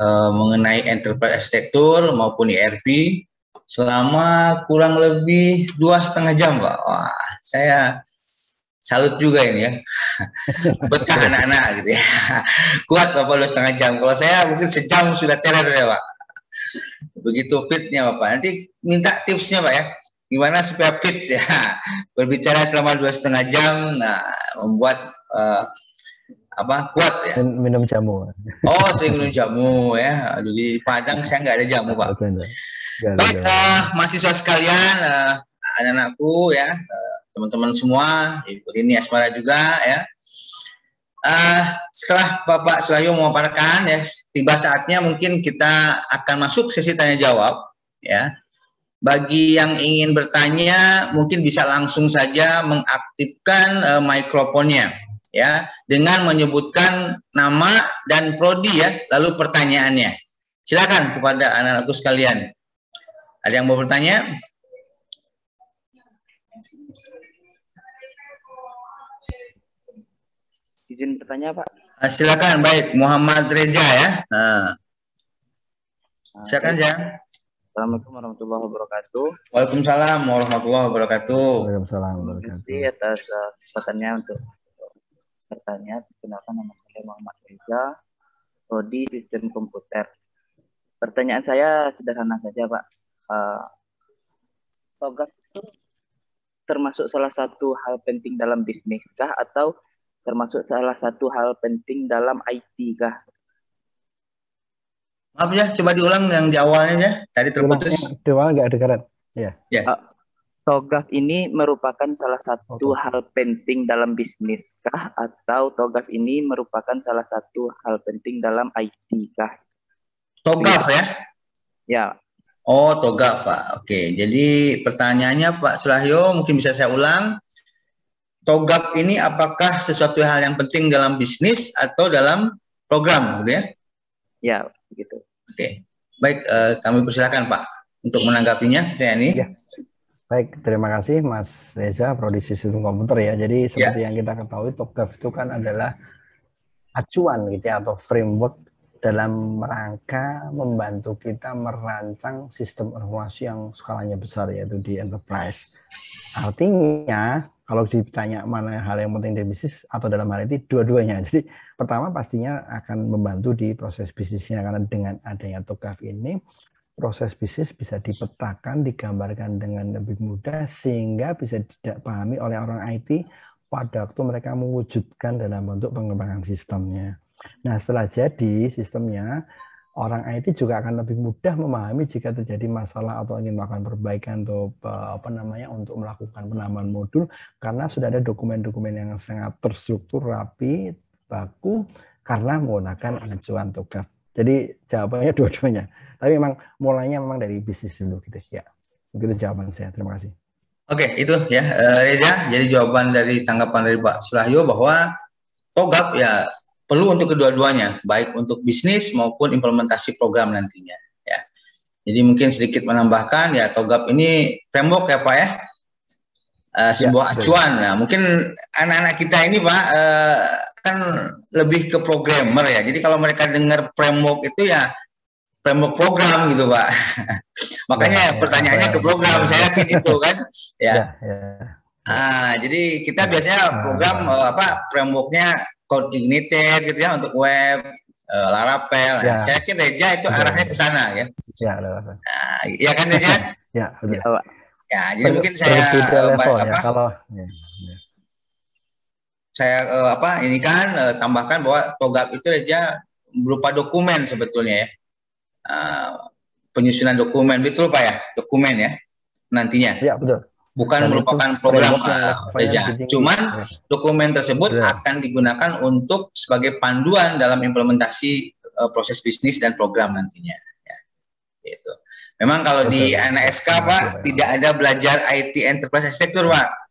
eh, mengenai enterprise arsitektur maupun ERP selama kurang lebih dua setengah jam, Pak. Wah, saya salut juga ini ya. Betah anak-anak gitu ya. Kuat Bapak dua setengah jam. Kalau saya mungkin sejam sudah teler ya Pak. Begitu fitnya Bapak. Nanti minta tipsnya Pak ya. Gimana supaya fit ya. Berbicara selama dua setengah jam, nah membuat uh, apa kuat ya minum jamu oh saya minum jamu ya Aduh, di Padang saya nggak ada jamu pak Oke, baik uh, mahasiswa sekalian uh, anak-anakku ya teman teman-teman semua ibu ini Asmara juga ya uh, setelah Bapak Selayu memaparkan ya tiba saatnya mungkin kita akan masuk sesi tanya jawab ya bagi yang ingin bertanya mungkin bisa langsung saja mengaktifkan uh, mikrofonnya ya dengan menyebutkan nama dan prodi ya lalu pertanyaannya silakan kepada anak-anakku sekalian ada yang mau bertanya izin bertanya pak ah, silakan baik Muhammad Reza ya nah. silakan ya Assalamualaikum warahmatullahi wabarakatuh. Waalaikumsalam warahmatullahi wabarakatuh. Waalaikumsalam warahmatullahi wabarakatuh. Terima kasih atas ah, kesempatannya untuk Pertanyaan perkenalkan nama saya Muhammad Reza, prodi Sistem Komputer. Pertanyaan saya sederhana saja, Pak. Uh, eh, togas itu termasuk salah satu hal penting dalam bisnis kah atau termasuk salah satu hal penting dalam IT kah? Maaf ya, coba diulang yang di awalnya ya. Tadi iya, terputus. Di awal nggak kedengaran. Iya. Ya. Yeah. Uh, Togaf ini merupakan salah satu okay. hal penting dalam bisnis kah atau togaf ini merupakan salah satu hal penting dalam IT kah? Togaf ya? Ya. Oh, togaf Pak. Oke, jadi pertanyaannya Pak Sulahyo mungkin bisa saya ulang. Togaf ini apakah sesuatu hal yang penting dalam bisnis atau dalam program, gitu ya? Ya, begitu. Oke. Baik, eh, kami persilakan Pak untuk menanggapinya saya ini. Ya. Baik, terima kasih Mas Reza, Produksi Sistem Komputer ya. Jadi seperti yes. yang kita ketahui, TOGAF itu kan adalah acuan gitu ya, atau framework dalam rangka membantu kita merancang sistem informasi yang skalanya besar yaitu di enterprise. Artinya kalau ditanya mana hal yang penting di bisnis atau dalam hal ini dua-duanya. Jadi pertama pastinya akan membantu di proses bisnisnya karena dengan adanya TOGAF ini proses bisnis bisa dipetakan, digambarkan dengan lebih mudah sehingga bisa pahami oleh orang IT pada waktu mereka mewujudkan dalam bentuk pengembangan sistemnya. Nah, setelah jadi sistemnya, orang IT juga akan lebih mudah memahami jika terjadi masalah atau ingin melakukan perbaikan atau eh, apa namanya untuk melakukan penambahan modul karena sudah ada dokumen-dokumen yang sangat terstruktur, rapi, baku karena menggunakan acuan tugas. Jadi jawabannya dua-duanya tapi memang mulainya memang dari bisnis dulu gitu ya. Begitu jawaban saya. Terima kasih. Oke, okay, itu ya eh, Reza. Jadi jawaban dari tanggapan dari Pak Sulahyo bahwa togap oh, ya perlu untuk kedua-duanya, baik untuk bisnis maupun implementasi program nantinya. Ya. Jadi mungkin sedikit menambahkan ya togap ini framework ya Pak ya, uh, sebuah ya, acuan. Nah mungkin anak-anak kita ini Pak uh, kan lebih ke programmer ya. Jadi kalau mereka dengar framework itu ya framework program gitu pak makanya ya, ya, pertanyaannya ya, ke program ya, saya ya. yakin itu kan ya, ya, ya. Ah, jadi kita ya. biasanya ah. program ya. apa frameworknya code gitu ya untuk web eh, Laravel ya. saya yakin Reja itu arahnya ke sana ya ya nah, ya kan Reja ya betul ya, ya jadi Pen mungkin saya apa, ya, kalau, ya, ya. saya eh, apa ini kan tambahkan bahwa togap itu Reja berupa dokumen sebetulnya ya Eh, penyusunan dokumen, betul Pak ya? Dokumen ya nantinya. ya betul. Bukan Dan merupakan program kerja, eh, uh, cuman ya. dokumen tersebut betul. akan digunakan untuk sebagai panduan dalam implementasi eh, proses bisnis dan program nantinya. Ya. itu Memang kalau betul. di NSK Pak betul. tidak ada belajar IT enterprise sector Pak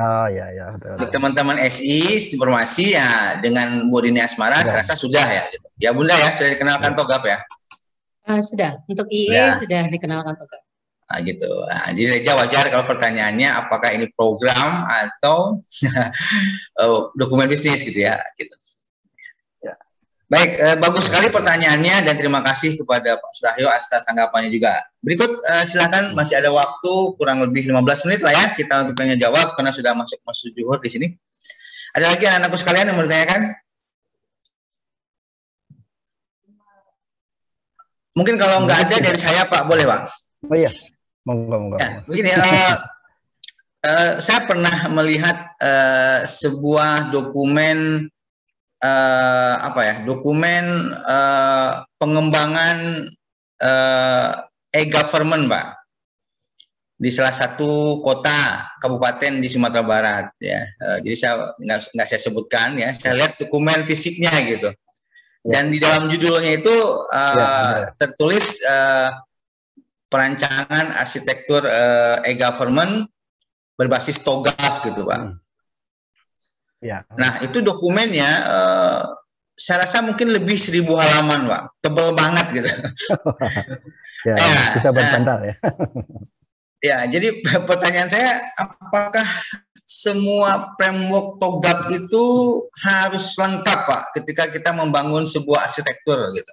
Oh ya ya. Untuk teman-teman SI informasi ya dengan Dini Asmara ya. rasa sudah ya. Gitu. Ya Bunda ya sudah dikenalkan iya. Togap ya. Uh, sudah. Untuk IE sudah, iya. sudah dikenalkan Togap. Nah, gitu. Nah, jadi Reja wajar kalau pertanyaannya apakah ini program atau eh, dokumen bisnis gitu ya. Gitu. Baik, eh, bagus sekali pertanyaannya dan terima kasih kepada Pak Surahyo Asta tanggapannya juga. Berikut eh, silakan masih ada waktu kurang lebih 15 menit lah ya kita untuk tanya jawab karena sudah masuk masuk juhur di sini. Ada lagi anak-anakku sekalian yang mau ditanyakan? Mungkin kalau nggak ada dari saya Pak boleh Pak? Oh iya, monggo monggo. Ya, begini, uh, uh, saya pernah melihat uh, sebuah dokumen eh, apa ya dokumen eh, pengembangan eh, e-government pak di salah satu kota kabupaten di Sumatera Barat ya uh, jadi saya nggak saya sebutkan ya saya lihat dokumen fisiknya gitu ya. dan di dalam judulnya itu eh, ya, ya. tertulis eh, perancangan arsitektur eh, e-government berbasis TOGAF gitu pak. Hmm. Ya. Nah itu dokumennya uh, saya rasa mungkin lebih seribu halaman pak, tebel banget gitu. ya, ya, nah, kita berpentar ya. ya jadi pertanyaan saya apakah semua framework togap itu harus lengkap pak ketika kita membangun sebuah arsitektur gitu?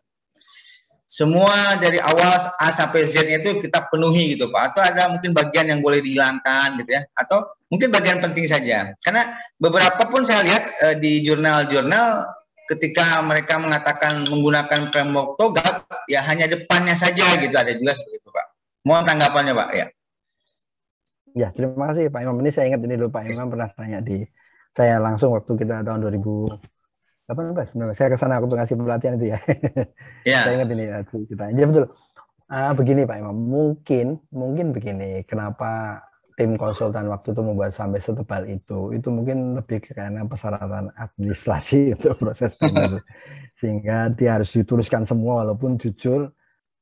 semua dari awal A sampai Z itu kita penuhi gitu Pak atau ada mungkin bagian yang boleh dihilangkan gitu ya atau mungkin bagian penting saja karena beberapa pun saya lihat e, di jurnal-jurnal ketika mereka mengatakan menggunakan framework togap ya hanya depannya saja gitu ada juga seperti itu Pak mohon tanggapannya Pak ya ya terima kasih Pak Imam ini saya ingat ini dulu Pak Imam pernah tanya di saya langsung waktu kita tahun 2000 18, 19. Saya kesana, aku ngasih pelatihan itu ya. Yeah. saya ingat ini ya, ceritanya. Jadi betul. Uh, begini Pak Imam, mungkin mungkin begini. Kenapa tim konsultan waktu itu membuat sampai setebal itu, itu mungkin lebih karena persyaratan administrasi untuk proses itu. Sehingga dia harus dituliskan semua walaupun jujur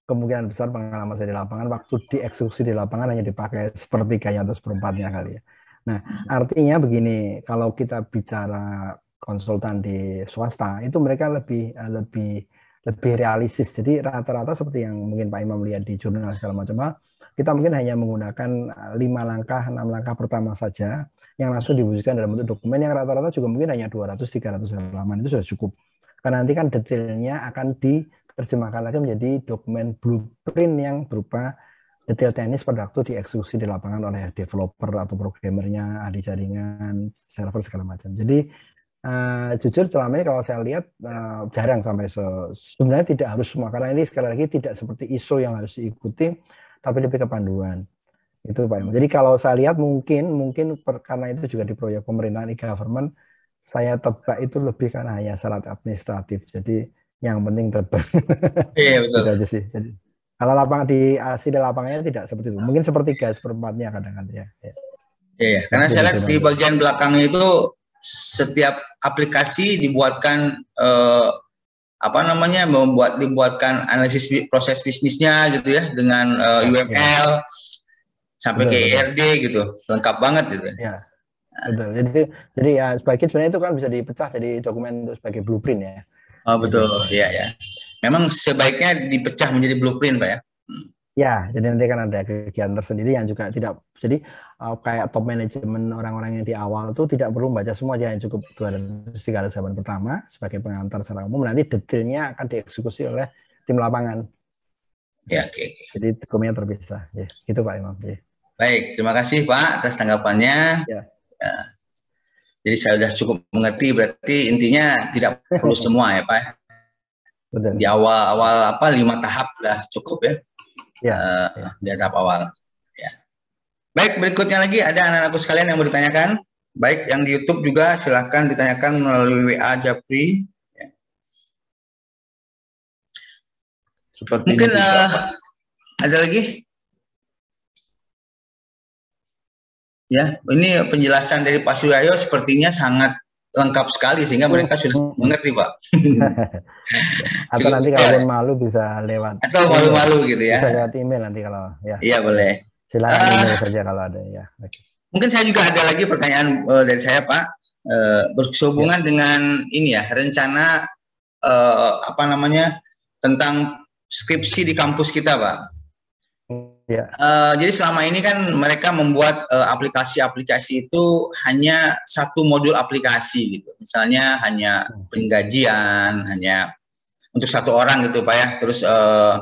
kemungkinan besar pengalaman saya di lapangan waktu dieksekusi di lapangan hanya dipakai sepertiganya atau seperempatnya kali ya. Nah, hmm. artinya begini, kalau kita bicara konsultan di swasta itu mereka lebih eh, lebih lebih realistis. Jadi rata-rata seperti yang mungkin Pak Imam lihat di jurnal segala macam ah, kita mungkin hanya menggunakan eh, lima langkah, enam langkah pertama saja yang langsung diwujudkan dalam bentuk dokumen yang rata-rata juga mungkin hanya 200 300 halaman itu sudah cukup. Karena nanti kan detailnya akan diterjemahkan lagi menjadi dokumen blueprint yang berupa detail teknis pada waktu dieksekusi di lapangan oleh developer atau programmernya, ahli jaringan, server segala macam. Jadi uh, jujur selama ini kalau saya lihat uh, jarang sampai se sebenarnya tidak harus semua karena ini sekali lagi tidak seperti ISO yang harus diikuti tapi lebih ke panduan itu Pak Imam. Jadi kalau saya lihat mungkin mungkin per, karena itu juga di proyek pemerintahan e-government saya tebak itu lebih karena hanya syarat administratif. Jadi yang penting tebak. Iya, iya betul. aja sih. Jadi, kalau lapang di asli eh, lapangnya tidak seperti itu. Mungkin seperti guys perempatnya kadang-kadang ya. Iya, iya. karena saya lihat di bagian belakang itu setiap aplikasi dibuatkan eh, apa namanya membuat dibuatkan analisis proses bisnisnya gitu ya dengan uh, eh, UML ya. sampai betul, ke ERD gitu lengkap banget gitu ya iya. betul jadi jadi ya sebagian sebenarnya itu kan bisa dipecah jadi dokumen itu sebagai blueprint ya oh betul ya ya memang sebaiknya dipecah menjadi blueprint pak ya ya jadi nanti kan ada kegiatan tersendiri yang juga tidak jadi kayak top manajemen orang-orang yang di awal itu tidak perlu membaca semua aja yang cukup dua tiga zaman pertama sebagai pengantar secara umum nanti detailnya akan dieksekusi oleh tim lapangan. Ya, oke. Okay, okay. Jadi dokumennya terpisah. Ya, gitu Pak Imam. Ya. Baik, terima kasih Pak atas tanggapannya. Ya. ya. Jadi saya sudah cukup mengerti berarti intinya tidak perlu semua ya Pak. Ya? Betul. Di awal-awal apa lima tahap sudah cukup ya. Ya, uh, ya. Di tahap awal. Baik, berikutnya lagi ada anak-anakku sekalian yang mau ditanyakan. Baik, yang di YouTube juga silahkan ditanyakan melalui WA Japri. Ya. Seperti Mungkin uh, ada lagi? Ya, ini penjelasan dari Pak Suryayo sepertinya sangat lengkap sekali sehingga mereka sudah hmm. mengerti pak. atau nanti kalau malu bisa lewat. Atau malu-malu gitu ya. Bisa lewat email nanti kalau ya. Iya boleh. Silakan uh, saja kalau ada ya. Okay. Mungkin saya juga ada lagi pertanyaan uh, dari saya Pak uh, berhubungan ya. dengan ini ya rencana uh, apa namanya tentang skripsi di kampus kita Pak. Ya. Uh, jadi selama ini kan mereka membuat aplikasi-aplikasi uh, itu hanya satu modul aplikasi gitu. Misalnya hanya hmm. penggajian, hanya untuk satu orang gitu Pak ya. Terus uh,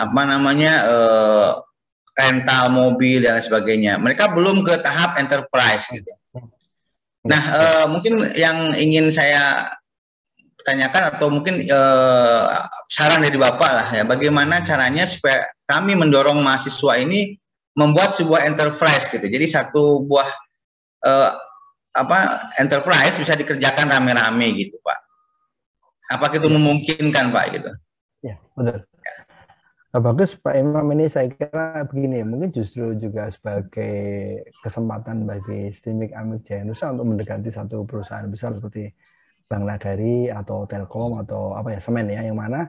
apa namanya uh, rental mobil dan sebagainya. Mereka belum ke tahap enterprise gitu. Nah, e, mungkin yang ingin saya tanyakan atau mungkin e, saran dari Bapak lah ya, bagaimana caranya supaya kami mendorong mahasiswa ini membuat sebuah enterprise gitu. Jadi satu buah e, apa enterprise bisa dikerjakan rame-rame gitu, Pak. Apakah itu hmm. memungkinkan, Pak gitu? Ya, benar. Nah, bagus Pak Imam ini saya kira begini, mungkin justru juga sebagai kesempatan bagi Stimik Amik Jaya untuk mendekati satu perusahaan besar seperti Bank Nadari atau Telkom atau apa ya Semen ya yang mana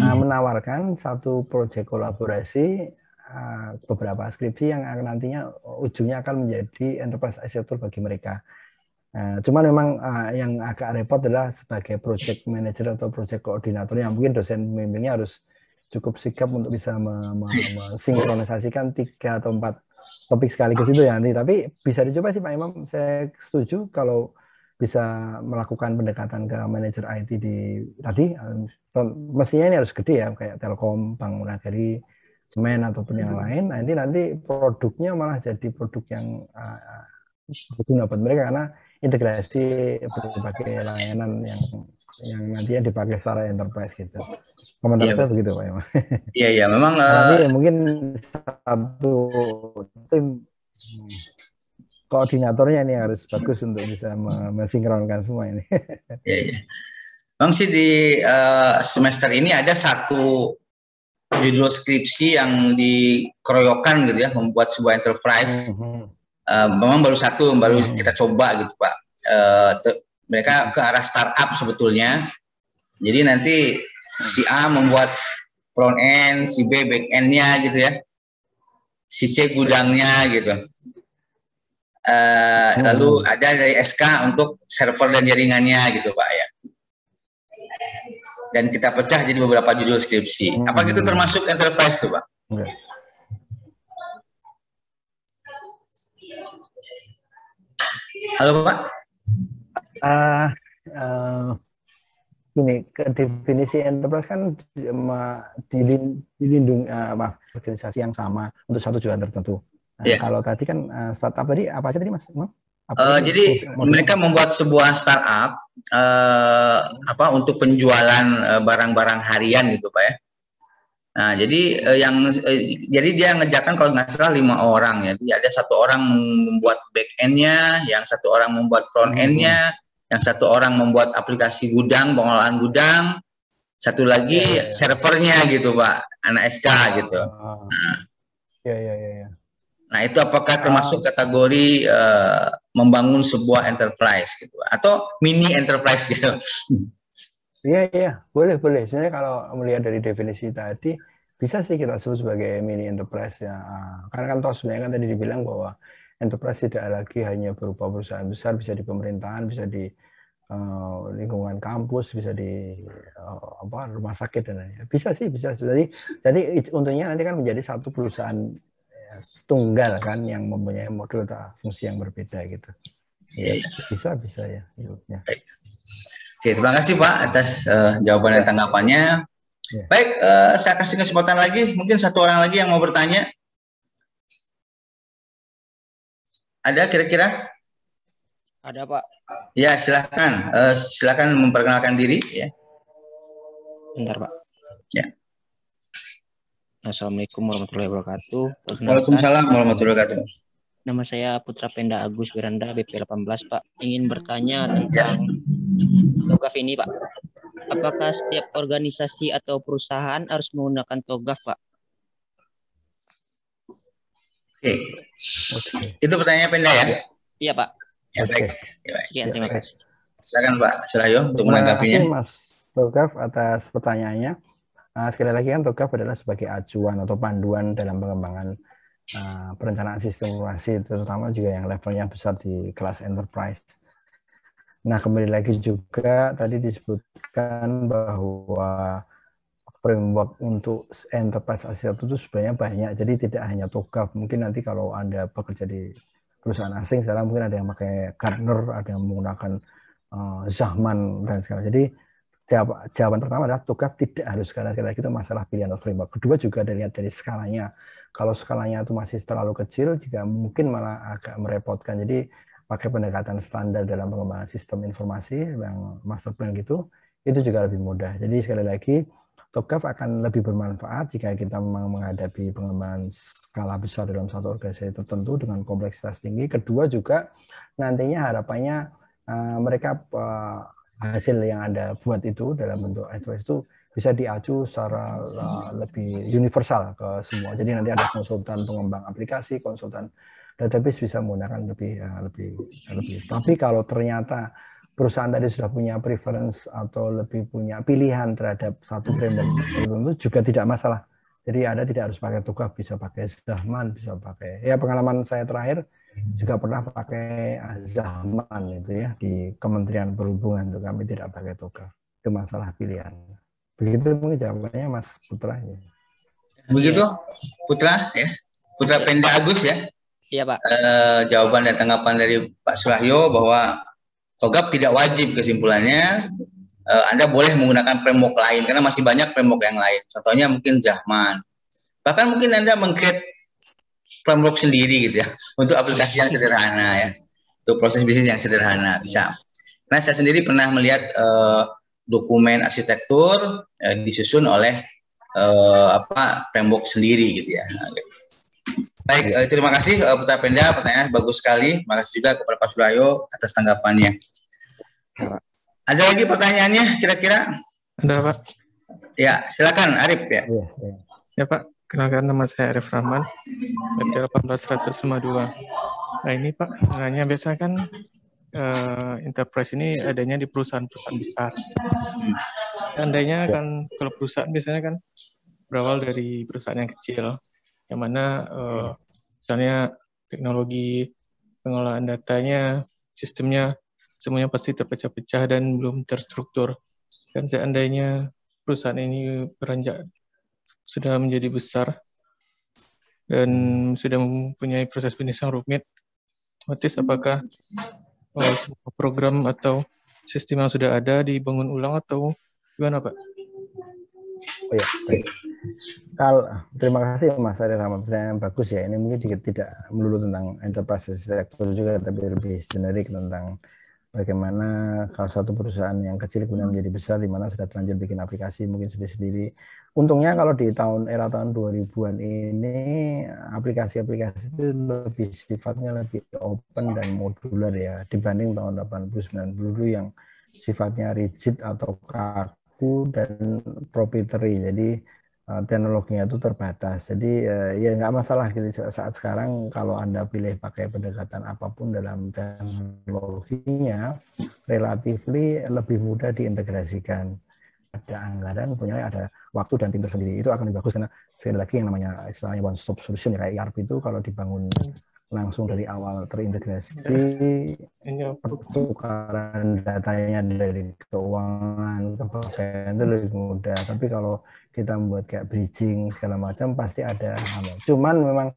uh, menawarkan satu proyek kolaborasi eh, beberapa skripsi yang nantinya ujungnya akan menjadi enterprise arsitektur bagi mereka. Uh, cuman memang uh, yang agak repot adalah sebagai project manager atau project koordinator yang mungkin dosen pembimbingnya harus cukup sikap untuk bisa mensinkronisasikan tiga atau empat topik sekaligus itu ya nanti. Tapi bisa dicoba sih Pak Imam. Saya setuju kalau bisa melakukan pendekatan ke manajer IT di tadi mestinya ini harus gede ya kayak Telkom, Bank Munagari, semen ataupun yang hmm. lain. Nanti nanti produknya malah jadi produk yang uh, berguna buat mereka karena integrasi berbagai layanan yang yang nantinya dipakai secara enterprise gitu. Komentar ya. saya begitu Pak Iya Iya eh, ya memang. Nanti uh, mungkin satu tim koordinatornya ini harus bagus untuk bisa mensinkronkan semua ini. Iya iya. Bang sih di uh, semester ini ada satu judul skripsi yang dikeroyokan gitu ya membuat sebuah enterprise. Mm -hmm Eh, memang baru satu baru hmm. kita coba gitu pak uh, mereka ke arah startup sebetulnya jadi nanti si A membuat front end si B back endnya gitu ya si C gudangnya gitu uh, hmm. lalu ada dari SK untuk server dan jaringannya gitu pak ya dan kita pecah jadi beberapa judul skripsi apa itu hmm. termasuk enterprise tuh pak? Halo Pak. Uh, uh, ini ke definisi enterprise kan dilindungi uh, ah, maaf organisasi yang sama untuk satu tujuan tertentu. Nah, yeah. Kalau tadi kan uh, startup tadi apa aja tadi mas? Apa uh, jadi itu? mereka membuat sebuah startup uh, apa untuk penjualan eh, barang-barang uh, harian gitu pak ya. Nah, jadi eh, yang eh, jadi dia ngejakan kalau nggak salah lima orang ya. Jadi ada satu orang membuat back endnya, yang satu orang membuat front hmm. endnya, hmm. yang satu orang membuat aplikasi gudang pengolahan gudang, satu lagi ya, ya, ya. servernya gitu pak, anak SK gitu. Ah. Nah. Ya ya ya. ya. Nah itu apakah termasuk ah. kategori eh, membangun sebuah enterprise gitu atau mini enterprise gitu? Iya, iya, boleh, boleh. Sebenarnya kalau melihat dari definisi tadi, bisa sih kita sebut sebagai mini enterprise ya. Karena kan toh sebenarnya kan tadi dibilang bahwa enterprise tidak lagi hanya berupa perusahaan besar, bisa di pemerintahan, bisa di uh, lingkungan kampus, bisa di uh, apa rumah sakit dan lain Bisa sih, bisa. Jadi, jadi untungnya nanti kan menjadi satu perusahaan ya, tunggal kan yang mempunyai modul atau fungsi yang berbeda gitu. Ya, bisa, bisa ya. ya. Oke, terima kasih Pak atas uh, jawaban dan ya. tanggapannya. Ya. Baik, uh, saya kasih kesempatan lagi. Mungkin satu orang lagi yang mau bertanya. Ada kira-kira? Ada Pak. Ya, silahkan. Uh, eh, silahkan memperkenalkan diri. Ya. Bentar Pak. Ya. Assalamualaikum warahmatullahi wabarakatuh. Waalaikumsalam warahmatullahi wabarakatuh. Nama saya Putra Penda Agus Beranda BP 18 Pak. Ingin bertanya ya. tentang ya togaf ini, Pak? Apakah setiap organisasi atau perusahaan harus menggunakan togaf, Pak? Oke. Okay. Itu pertanyaan pendek ya? Iya, Pak. Ya, baik. Ya, baik. Sekian, terima kasih. Silakan Pak Surahyo untuk menanggapinya. Mas Togaf atas pertanyaannya. Uh, sekali lagi kan Togaf adalah sebagai acuan atau panduan dalam pengembangan uh, perencanaan sistem informasi terutama juga yang levelnya besar di kelas enterprise. Nah, kembali lagi juga tadi disebutkan bahwa framework untuk enterprise aset itu sebenarnya banyak. Jadi tidak hanya tukar Mungkin nanti kalau Anda bekerja di perusahaan asing, sekarang mungkin ada yang pakai Gartner, ada yang menggunakan uh, Zahman, dan segala. Jadi jawaban, jawaban pertama adalah tukar tidak harus karena sekali lagi itu masalah pilihan framework. Kedua juga dilihat dari skalanya. Kalau skalanya itu masih terlalu kecil, jika mungkin malah agak merepotkan. Jadi pakai pendekatan standar dalam pengembangan sistem informasi yang master plan gitu itu juga lebih mudah. Jadi sekali lagi TopGap akan lebih bermanfaat jika kita memang menghadapi pengembangan skala besar dalam satu organisasi tertentu dengan kompleksitas tinggi. Kedua juga nantinya harapannya uh, mereka uh, hasil yang Anda buat itu dalam bentuk advice itu bisa diacu secara uh, lebih universal ke semua. Jadi nanti ada konsultan pengembang aplikasi, konsultan database bisa menggunakan lebih ya, lebih lebih. Tapi kalau ternyata perusahaan tadi sudah punya preference atau lebih punya pilihan terhadap satu framework itu juga tidak masalah. Jadi ada tidak harus pakai tugas bisa pakai Zahman, bisa pakai ya pengalaman saya terakhir juga pernah pakai Zahman itu ya di Kementerian Perhubungan itu kami tidak pakai tugas Itu masalah pilihan. Begitu mungkin jawabannya Mas Putra ya. Begitu Putra ya. Putra Penda Agus ya. Iya Pak. Uh, jawaban dan tanggapan dari Pak Sulahyo bahwa togap tidak wajib kesimpulannya. Uh, Anda boleh menggunakan framework lain karena masih banyak framework yang lain. Contohnya mungkin Jahman. Bahkan mungkin Anda mengcreate framework sendiri gitu ya untuk aplikasi yang sederhana ya. Untuk proses bisnis yang sederhana bisa. Karena saya sendiri pernah melihat uh, dokumen arsitektur uh, disusun oleh uh, apa framework sendiri gitu ya. Baik, ya. terima kasih eh, Putra Penda, pertanyaan bagus sekali. Makasih juga kepada Pak Sulayo atas tanggapannya. Ada lagi pertanyaannya kira-kira? Ada Pak. Ya, silakan Arif ya. Ya, ya. ya Pak, kenalkan nama saya Arif Rahman, MT 18152. Nah ini Pak, nanya biasa kan uh, enterprise ini adanya di perusahaan-perusahaan besar. Seandainya ya. kan kalau perusahaan biasanya kan berawal dari perusahaan yang kecil yang mana uh, misalnya teknologi pengelolaan datanya, sistemnya semuanya pasti terpecah-pecah dan belum terstruktur. Dan seandainya perusahaan ini beranjak sudah menjadi besar dan sudah mempunyai proses bisnis yang rumit, otomatis apakah uh, program atau sistem yang sudah ada dibangun ulang atau gimana Pak? Oh ya, baik. Kal, terima kasih ya, Mas Ari Rahman. pertanyaan bagus ya. Ini mungkin sedikit tidak melulu tentang enterprise sektor juga, tapi lebih generik tentang bagaimana kalau satu perusahaan yang kecil kemudian menjadi besar, di mana sudah terlanjur bikin aplikasi mungkin sendiri-sendiri. Untungnya kalau di tahun era tahun 2000-an ini aplikasi-aplikasi itu lebih sifatnya lebih open dan modular ya dibanding tahun 80-90 yang sifatnya rigid atau kaku dan proprietary. Jadi eh, teknologinya itu terbatas. Jadi eh, ya nggak masalah gitu saat sekarang kalau Anda pilih pakai pendekatan apapun dalam teknologinya relatif lebih mudah diintegrasikan. Ada anggaran, punya ada waktu dan tim tersendiri. Itu akan lebih bagus karena sekali lagi yang namanya istilahnya one stop solution ya kayak ERP itu kalau dibangun hmm langsung dari awal terintegrasi iya. Iya. pertukaran datanya dari keuangan ke bagian itu lebih mudah tapi kalau kita membuat kayak bridging segala macam pasti ada hal cuman memang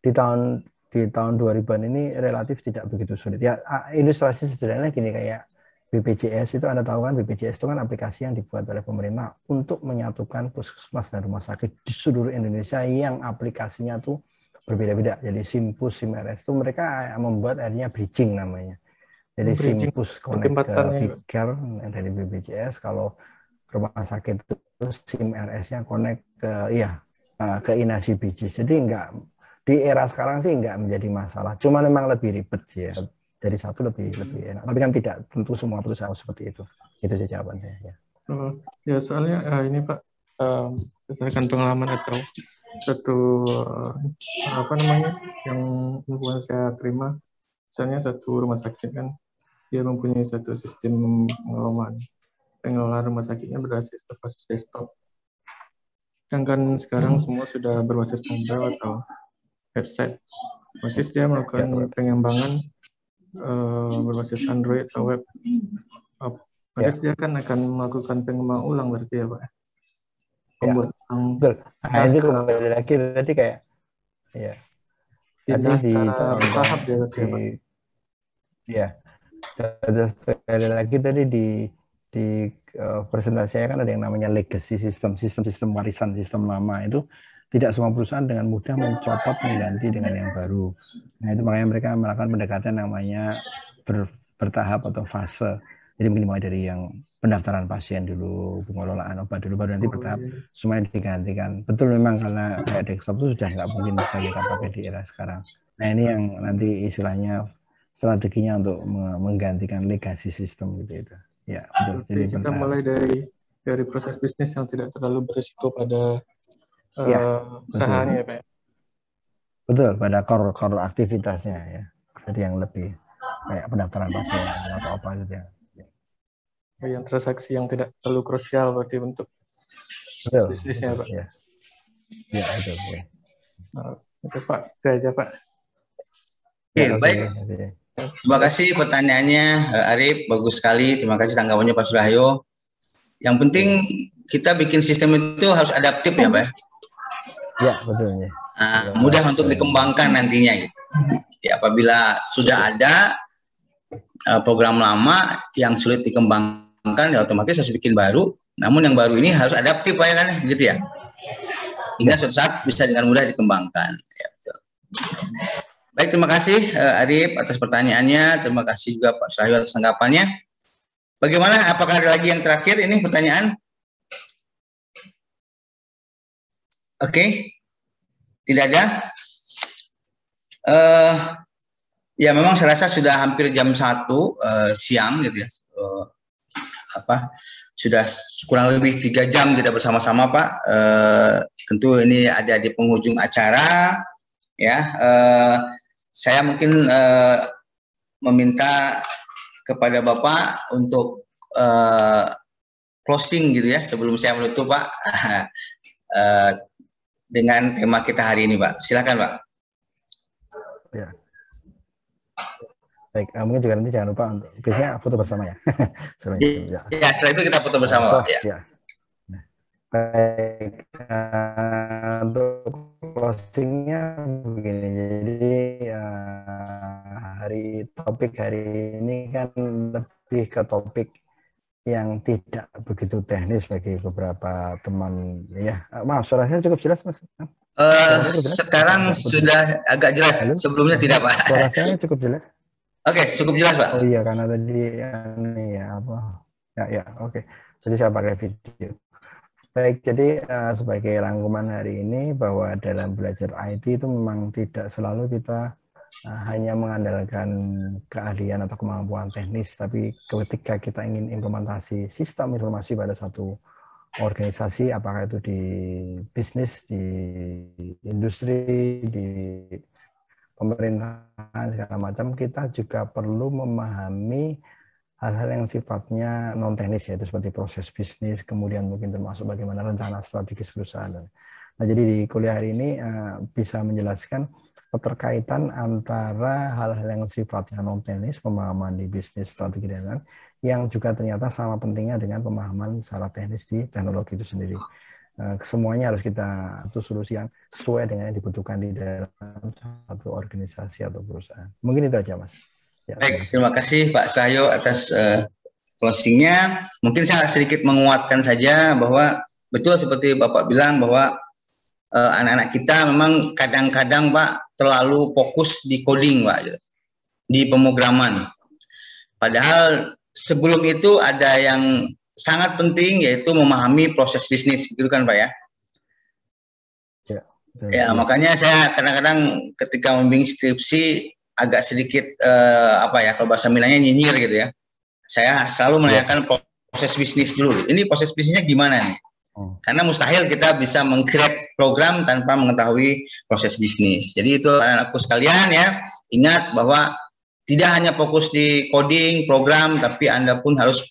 di tahun di tahun 2000-an ini relatif tidak begitu sulit ya ilustrasi sederhana gini kayak BPJS itu Anda tahu kan BPJS itu kan aplikasi yang dibuat oleh pemerintah untuk menyatukan puskesmas dan rumah sakit di seluruh Indonesia yang aplikasinya tuh berbeda-beda. Jadi simpus sim itu mereka membuat akhirnya bridging namanya. Jadi bridging, simpus connect ke care dari BPJS kalau rumah sakit itu sim rs connect ke iya eh, ke inasi bridging. Jadi enggak di era sekarang sih enggak menjadi masalah. Cuma memang lebih ribet sih ya. Dari satu lebih hmm. lebih enak. Tapi kan tidak tentu semua perusahaan seperti itu. Itu saja jawaban saya. Ya, hmm. ya soalnya eh, ini Pak eh, berdasarkan pengalaman atau satu eh, apa namanya yang hubungan saya terima misalnya satu rumah sakit kan dia mempunyai satu sistem pengelolaan pengelola rumah sakitnya berbasis berbasis desktop yang kan sekarang hmm. semua sudah berbasis mobile atau website masih dia melakukan ya. pengembangan uh, berbasis Android atau web Maksudnya hmm. dia kan akan melakukan pengembangan ulang berarti ya Pak Iya. pembuatan ya, betul. Nah, itu kembali lagi tadi kayak iya. ya Tidak ya, tadi di tahap di, ya ada sekali lagi tadi di di uh, presentasinya kan ada yang namanya legacy system, sistem sistem warisan sistem lama itu tidak semua perusahaan dengan mudah mencopot mengganti dengan yang baru. Nah itu makanya mereka melakukan pendekatan namanya ber, bertahap atau fase jadi mungkin mulai dari yang pendaftaran pasien dulu, pengelolaan obat dulu, baru nanti oh, bertahap iya. semuanya digantikan. Betul memang karena kayak desktop itu sudah nggak mungkin bisa kita pakai di era sekarang. Nah ini yang nanti istilahnya strateginya untuk menggantikan legasi sistem gitu itu. Ya, betul. Jadi kita bentar. mulai dari dari proses bisnis yang tidak terlalu berisiko pada eh, ya, uh, usahanya ya Pak. Ya? Betul, pada core core aktivitasnya ya. Jadi yang lebih kayak pendaftaran pasien atau apa gitu ya yang transaksi yang tidak terlalu krusial berarti untuk betul. bisnisnya Pak. Ya, ya ada Ya. Nah, itu Pak, itu aja Pak. Oke, ya, baik. Terima kasih pertanyaannya eh, Arif, bagus sekali. Terima kasih tanggapannya Pak Surahyo. Yang penting kita bikin sistem itu harus adaptif ya, Pak. Ya, iya, betul. Ya. Nah, mudah untuk dikembangkan nantinya. Gitu. Ya, apabila sudah ada eh, program lama yang sulit dikembangkan kan ya otomatis harus bikin baru namun yang baru ini harus adaptif ya kan gitu ya hingga suatu saat bisa dengan mudah dikembangkan ya, betul. baik terima kasih uh, Arif atas pertanyaannya terima kasih juga Pak Sahyu atas tanggapannya bagaimana apakah ada lagi yang terakhir ini pertanyaan oke okay. tidak ada uh, ya memang saya rasa sudah hampir jam satu uh, siang gitu ya uh, apa sudah kurang lebih tiga jam kita bersama-sama Pak. E, tentu ini ada di penghujung acara ya. E, saya mungkin e, meminta kepada Bapak untuk e, closing gitu ya sebelum saya menutup Pak e, dengan tema kita hari ini Pak. Silakan Pak. Ya. Baik, uh, mungkin juga nanti jangan lupa untuk biasanya foto bersama ya. setelah itu, iya, ya. Iya, setelah itu kita foto bersama. So, iya. ya. ya. baik, uh, untuk closingnya begini. Jadi uh, hari topik hari ini kan lebih ke topik yang tidak begitu teknis bagi beberapa teman ya maaf suaranya cukup jelas mas uh, jelas. sekarang sudah agak jelas sebelumnya tidak pak suara cukup jelas Oke, okay, cukup jelas, Pak. Oh iya, karena tadi ini ya apa? Ya, ya, oke. Okay. Jadi saya pakai video. Baik, jadi uh, sebagai rangkuman hari ini bahwa dalam belajar IT itu memang tidak selalu kita uh, hanya mengandalkan keahlian atau kemampuan teknis, tapi ketika kita ingin implementasi sistem informasi pada satu organisasi, apakah itu di bisnis, di industri, di pemerintahan segala macam kita juga perlu memahami hal-hal yang sifatnya non teknis yaitu seperti proses bisnis kemudian mungkin termasuk bagaimana rencana strategis perusahaan nah jadi di kuliah hari ini eh, bisa menjelaskan keterkaitan antara hal-hal yang sifatnya non teknis pemahaman di bisnis strategi dan lain yang juga ternyata sama pentingnya dengan pemahaman secara teknis di teknologi itu sendiri. Eh, semuanya harus kita yang sesuai dengan yang dibutuhkan di dalam satu organisasi atau perusahaan. Mungkin itu aja, Mas. Ya, Baik, terima kasih Pak Sayo atas uh, closingnya. Mungkin saya sedikit menguatkan saja bahwa betul seperti Bapak bilang bahwa eh, anak-anak kita memang kadang-kadang Pak terlalu fokus di coding, Pak, gitu. di pemrograman. Padahal sebelum itu ada yang sangat penting yaitu memahami proses bisnis, gitu kan Pak ya? Ya, ya makanya saya kadang-kadang ketika membimbing skripsi agak sedikit eh, apa ya kalau bahasa Minanya nyinyir gitu ya. Saya selalu ya. menanyakan ya. proses bisnis dulu. Ini proses bisnisnya gimana nih? Oh. Karena mustahil kita bisa mengcreate program tanpa mengetahui proses bisnis. Jadi itu anak-anakku sekalian ya, ingat bahwa tidak hanya fokus di coding program, tapi Anda pun harus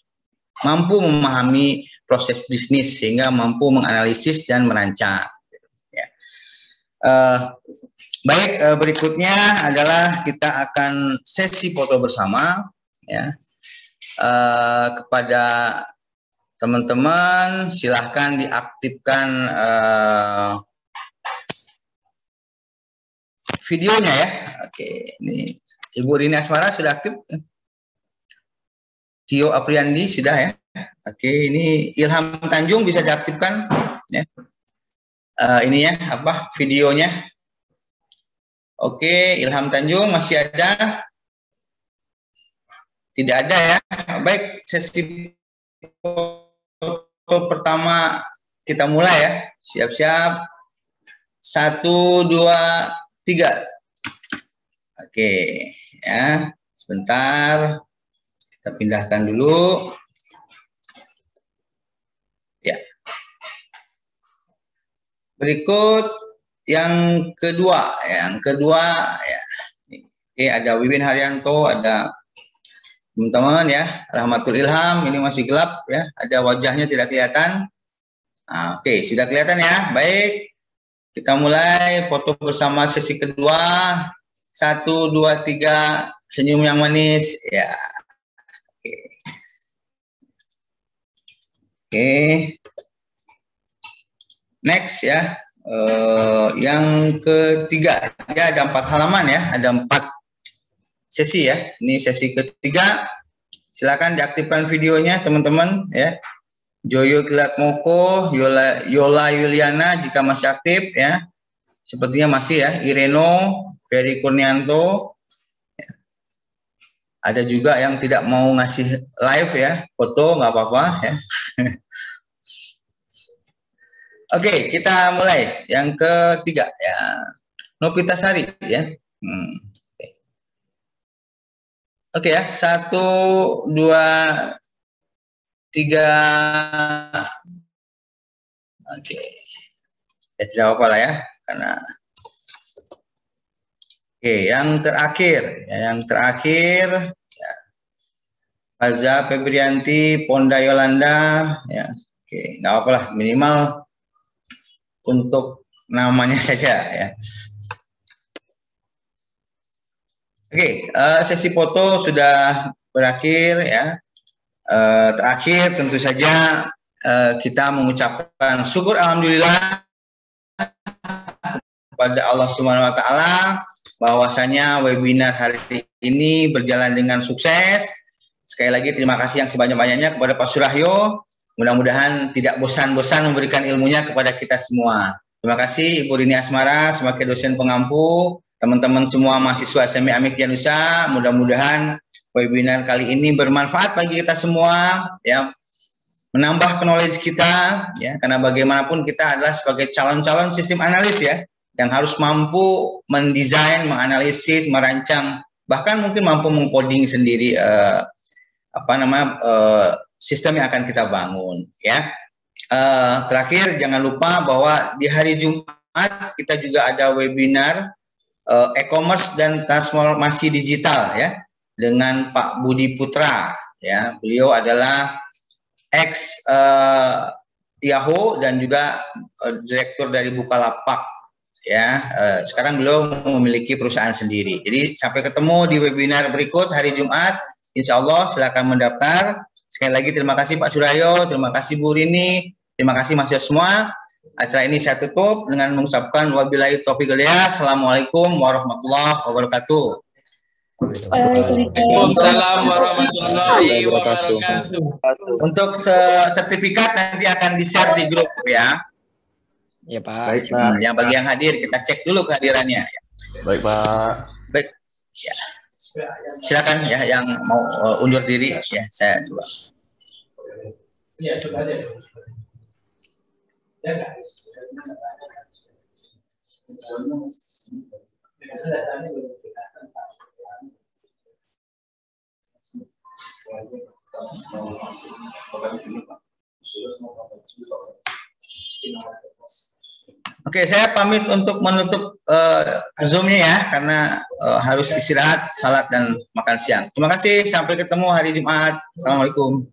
mampu memahami proses bisnis sehingga mampu menganalisis dan merancang. Ya. Uh, baik, uh, berikutnya adalah kita akan sesi foto bersama ya. Uh, kepada teman-teman silahkan diaktifkan uh, videonya ya. Oke, ini Ibu Rini Asmara sudah aktif? Tio Apriandi sudah ya. Oke, ini Ilham Tanjung bisa diaktifkan ya. Uh, ini ya apa videonya. Oke, Ilham Tanjung masih ada? Tidak ada ya. Baik, sesi foto pertama kita mulai ya. Siap-siap. Satu, dua, tiga. Oke, ya. Sebentar. Kita pindahkan dulu. Ya. Berikut yang kedua, ya, yang kedua ya. Oke, ada Wiwin Haryanto, ada teman-teman ya, Rahmatul Ilham, ini masih gelap ya, ada wajahnya tidak kelihatan. Nah, oke, sudah kelihatan ya. Baik. Kita mulai foto bersama sesi kedua. Satu, dua, tiga, senyum yang manis. Ya. okay. next ya uh, yang ketiga ya ada empat halaman ya ada empat sesi ya ini sesi ketiga silakan diaktifkan videonya teman-teman ya Joyo Kilat Moko, Yola, Yola Yuliana jika masih aktif ya. Sepertinya masih ya, Ireno, Ferry Kurnianto, ada juga yang tidak mau ngasih live ya foto nggak apa-apa ya oke kita mulai yang ketiga ya Nopita Sari ya hmm. oke ya satu dua tiga oke okay. Eh, ya tidak apa-apa lah ya karena Oke, yang terakhir, ya, yang terakhir ya. Faza Febrianti, Ponda Yolanda, ya. Oke, nggak apa-apa lah, minimal untuk namanya saja ya. Oke, uh, sesi foto sudah berakhir ya. Uh, terakhir tentu saja uh, kita mengucapkan syukur alhamdulillah kepada Allah Subhanahu wa taala bahwasanya webinar hari ini berjalan dengan sukses. Sekali lagi terima kasih yang sebanyak-banyaknya kepada Pak Surahyo. Mudah-mudahan tidak bosan-bosan memberikan ilmunya kepada kita semua. Terima kasih Ibu Rini Asmara sebagai dosen pengampu, teman-teman semua mahasiswa SMA e Amik Janusa. Mudah-mudahan webinar kali ini bermanfaat bagi kita semua, ya menambah knowledge kita, ya karena bagaimanapun kita adalah sebagai calon-calon sistem analis ya yang harus mampu mendesain, menganalisis, merancang, bahkan mungkin mampu mengcoding sendiri uh, apa nama uh, sistem yang akan kita bangun ya. Uh, terakhir jangan lupa bahwa di hari Jumat kita juga ada webinar uh, e-commerce dan transformasi digital ya dengan Pak Budi Putra ya. Beliau adalah ex uh, Yahoo dan juga uh, direktur dari Bukalapak ya eh, sekarang beliau memiliki perusahaan sendiri. Jadi sampai ketemu di webinar berikut hari Jumat. Insya Allah silakan mendaftar. Sekali lagi terima kasih Pak Surayo, terima kasih Bu Rini, terima kasih Mas semua. Acara ini saya tutup dengan mengucapkan wabillahi taufiq Assalamualaikum warahmatullahi wabarakatuh. Waalaikumsalam warahmatullahi wabarakatuh. Untuk sertifikat nanti akan di-share di grup ya. Ya Pak. Baik Pak. Nah, yang bagi yang hadir kita cek dulu kehadirannya. Baik Pak. Baik. Ya. Silakan ya yang mau uh, undur diri ya saya coba. Iya, coba aja. Ya, Thank Oke, saya pamit untuk menutup uh, zoomnya ya, karena uh, harus istirahat, salat dan makan siang. Terima kasih. Sampai ketemu hari Jumat. Assalamualaikum.